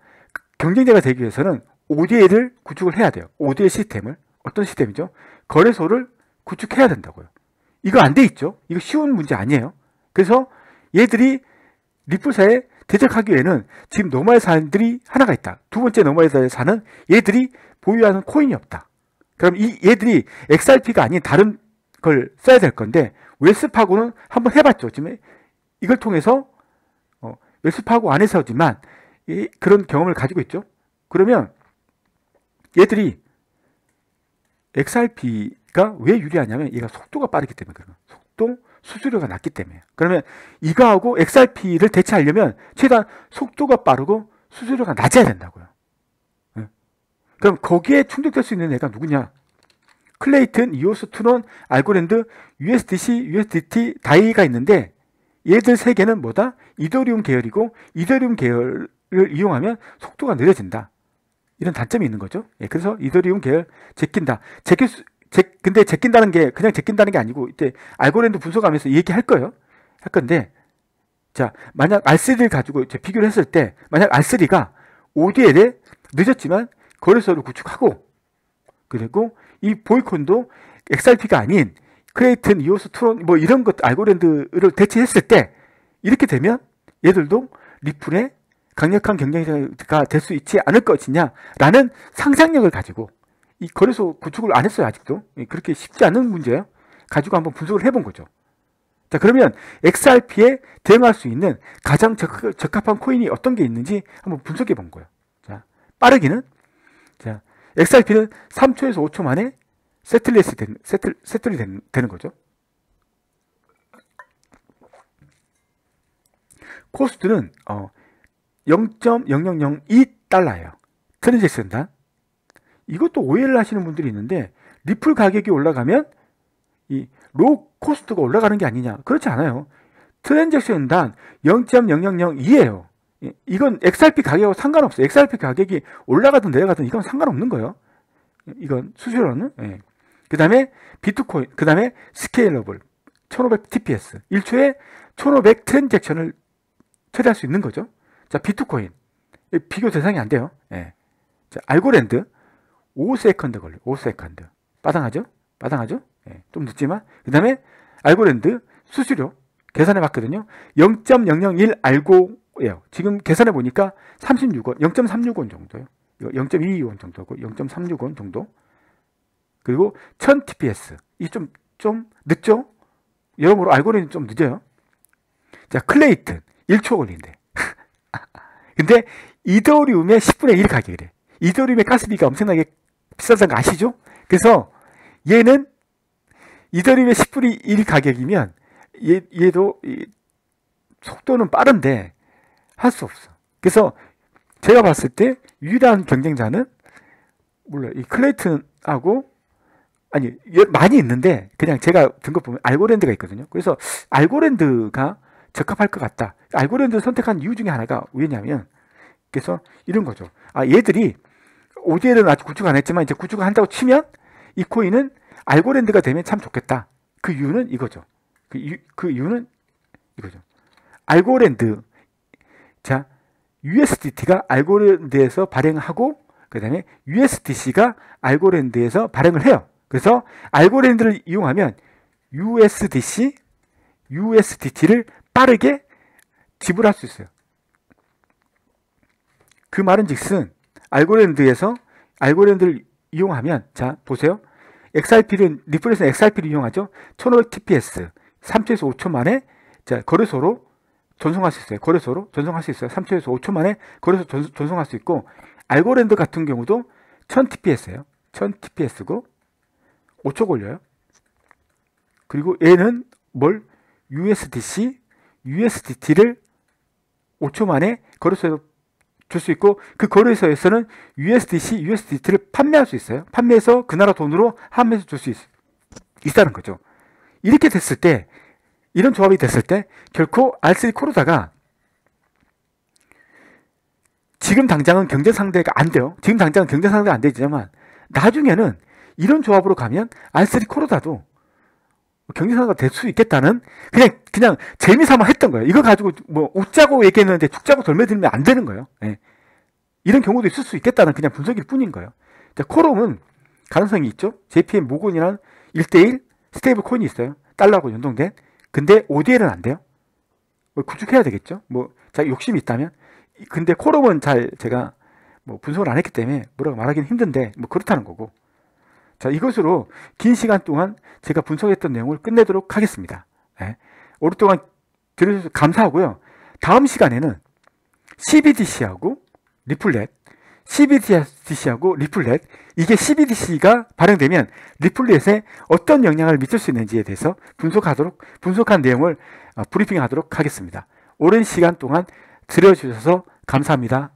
경쟁자가 되기 위해서는 ODA를 구축을 해야 돼요. ODA 시스템을. 어떤 시스템이죠? 거래소를 구축해야 된다고요. 이거 안 돼 있죠? 이거 쉬운 문제 아니에요. 그래서 얘들이 리플사에 대적하기 에는 지금 노마의 사람들이 하나가 있다. 두 번째 노마의 사는 얘들이 보유하는 코인이 없다. 그럼 이 얘들이 XRP가 아닌 다른 그걸 써야 될 건데 웰스파고는 한번 해봤죠. 지금 이걸 통해서 어, 웰스파고 안에서지만 이, 그런 경험을 가지고 있죠. 그러면 얘들이 XRP가 왜 유리하냐면 얘가 속도가 빠르기 때문에 그러면 속도 수수료가 낮기 때문에 그러면 이거하고 XRP를 대체하려면 최대한 속도가 빠르고 수수료가 낮아야 된다고요. 예. 그럼 거기에 충족될 수 있는 애가 누구냐? 클레이튼, 이오스, 투론, 알고랜드, USDC, USDT, 다이가 있는데 얘들 세 개는 뭐다? 이더리움 계열이고 이더리움 계열을 이용하면 속도가 느려진다. 이런 단점이 있는 거죠. 예, 그래서 이더리움 계열 제낀다. 제낄 수, 제, 근데 제낀다는 게 그냥 제낀다는 게 아니고 이때 알고랜드 분석하면서 얘기할 거예요. 할 건데 자 만약 R3를 가지고 이제 비교를 했을 때 만약 R3가 ODL에 늦었지만 거래소를 구축하고 그리고 이 보이콘도 XRP가 아닌 크레이튼, 이오스, 트론 뭐 이런 것 알고랜드를 대체했을 때 이렇게 되면 얘들도 리플의 강력한 경쟁자가 될 수 있지 않을 것이냐라는 상상력을 가지고 이 거래소 구축을 안 했어요 아직도 예, 그렇게 쉽지 않은 문제 가지고 한번 분석을 해 본 거죠 자 그러면 XRP에 대응할 수 있는 가장 적, 적합한 코인이 어떤 게 있는지 한번 분석해 본 거예요 자 빠르기는 자 엑사이 p 그 는 3초에서 5초 만에 세틀리스 된, 세틀, 세틀이 된, 되는 거죠. 코스트는 어, 0.0002달러예요. 트랜잭션당. 이것도 오해를 하시는 분들이 있는데 리플 가격이 올라가면 이 로우 코스트가 올라가는 게 아니냐. 그렇지 않아요. 트랜잭션당 0.0002예요. 이건 XRP 가격하고 상관없어요. XRP 가격이 올라가든 내려가든 이건 상관없는 거예요. 이건 수수료는. 예. 그 다음에 비트코인, 그 다음에 스케일러블, 1500 TPS. 1초에 1500 트랜잭션을 처리할 수 있는 거죠. 자, 비트코인. 비교 대상이 안 돼요. 예. 자, 알고랜드. 5세컨드 걸려. 5세컨드. 빠당하죠? 빠당하죠? 예. 좀 늦지만. 그 다음에 알고랜드 수수료. 계산해 봤거든요. 0.001 알고 예, 지금 계산해 보니까 36원, 0.36원 정도요. 0.22원 정도고 0.36원 정도. 그리고 1000tps. 이좀좀 늦죠? 여러모로 알고리즘 좀 늦어요. 자, 클레이튼 1초 걸린대. 근데 이더리움의 10분의 1 가격이래. 이더리움의 가스비가 엄청나게 비싼거 아시죠? 그래서 얘는 이더리움의 10분의 1 가격이면 얘, 얘도 속도는 빠른데 할수 없어. 그래서 제가 봤을 때 유일한 경쟁자는 물론 이 클레이튼하고 아니 예, 많이 있는데 그냥 제가 든것 보면 알고랜드가 있거든요. 그래서 알고랜드가 적합할 것 같다. 알고랜드를 선택한 이유 중에 하나가 왜냐면 그래서 이런 거죠. 아 얘들이 오 d 에는 아직 구축 안 했지만 이제 구축을 한다고 치면 이 코인은 알고랜드가 되면 참 좋겠다. 그 이유는 이거죠. 그, 이유, 그 는 이거죠. 알고랜드 자, USDT가 알고랜드에서 발행하고 그다음에 USDC가 알고랜드에서 발행을 해요. 그래서 알고랜드를 이용하면 USDC, USDT를 빠르게 지불할 수 있어요. 그 말은 즉슨 알고랜드에서 알고랜드를 이용하면 자 보세요. XRP는 리플레이션 XRP를 이용하죠. 1500 TPS 3초에서 5초 만에 자 거래소로 전송할 수 있어요. 거래소로 전송할 수 있어요. 3초에서 5초 만에 거래소 전, 송할수 있고 알고랜드 같은 경우도 1000tps예요. 1000tps고 5초 걸려요. 그리고 얘는 뭘 USDC, USDT를 5초 만에 거래소에서 줄 수 있고 그 거래소에서는 USDC, USDT를 판매할 수 있어요. 판매해서 그 나라 돈으로 한매해서 줄 수 있다는 거죠. 이렇게 됐을 때 이런 조합이 됐을 때 결코 R3 코르다가 지금 당장은 경쟁 상대가 안 돼요. 지금 당장은 경쟁 상대가 안 되지만 나중에는 이런 조합으로 가면 R3 코르다도 경쟁 상대가 될 수 있겠다는 그냥 그냥 재미삼아 했던 거예요. 이거 가지고 뭐 웃자고 얘기했는데 죽자고 돌매들면안 되는 거예요. 예. 이런 경우도 있을 수 있겠다는 그냥 분석일 뿐인 거예요. 자, 코롬은 가능성이 있죠. JPM 모건이랑 1대1 스테이블 코인이 있어요. 달러하고 연동된. 근데 ODL은 안 돼요. 뭐 구축해야 되겠죠. 뭐자 욕심이 있다면. 근데 콜옵은 잘 제가 뭐 분석을 안 했기 때문에 뭐라고 말하기는 힘든데 뭐 그렇다는 거고. 자 이것으로 긴 시간 동안 제가 분석했던 내용을 끝내도록 하겠습니다. 예. 오랫동안 들으셔서 감사하고요. 다음 시간에는 CBDC하고 리플렛 CBDC하고 리플렛 이게 CBDC가 발행되면 리플렛에 어떤 영향을 미칠 수 있는지에 대해서 분석하도록 분석한 내용을 어, 브리핑하도록 하겠습니다. 오랜 시간 동안 들어주셔서 감사합니다.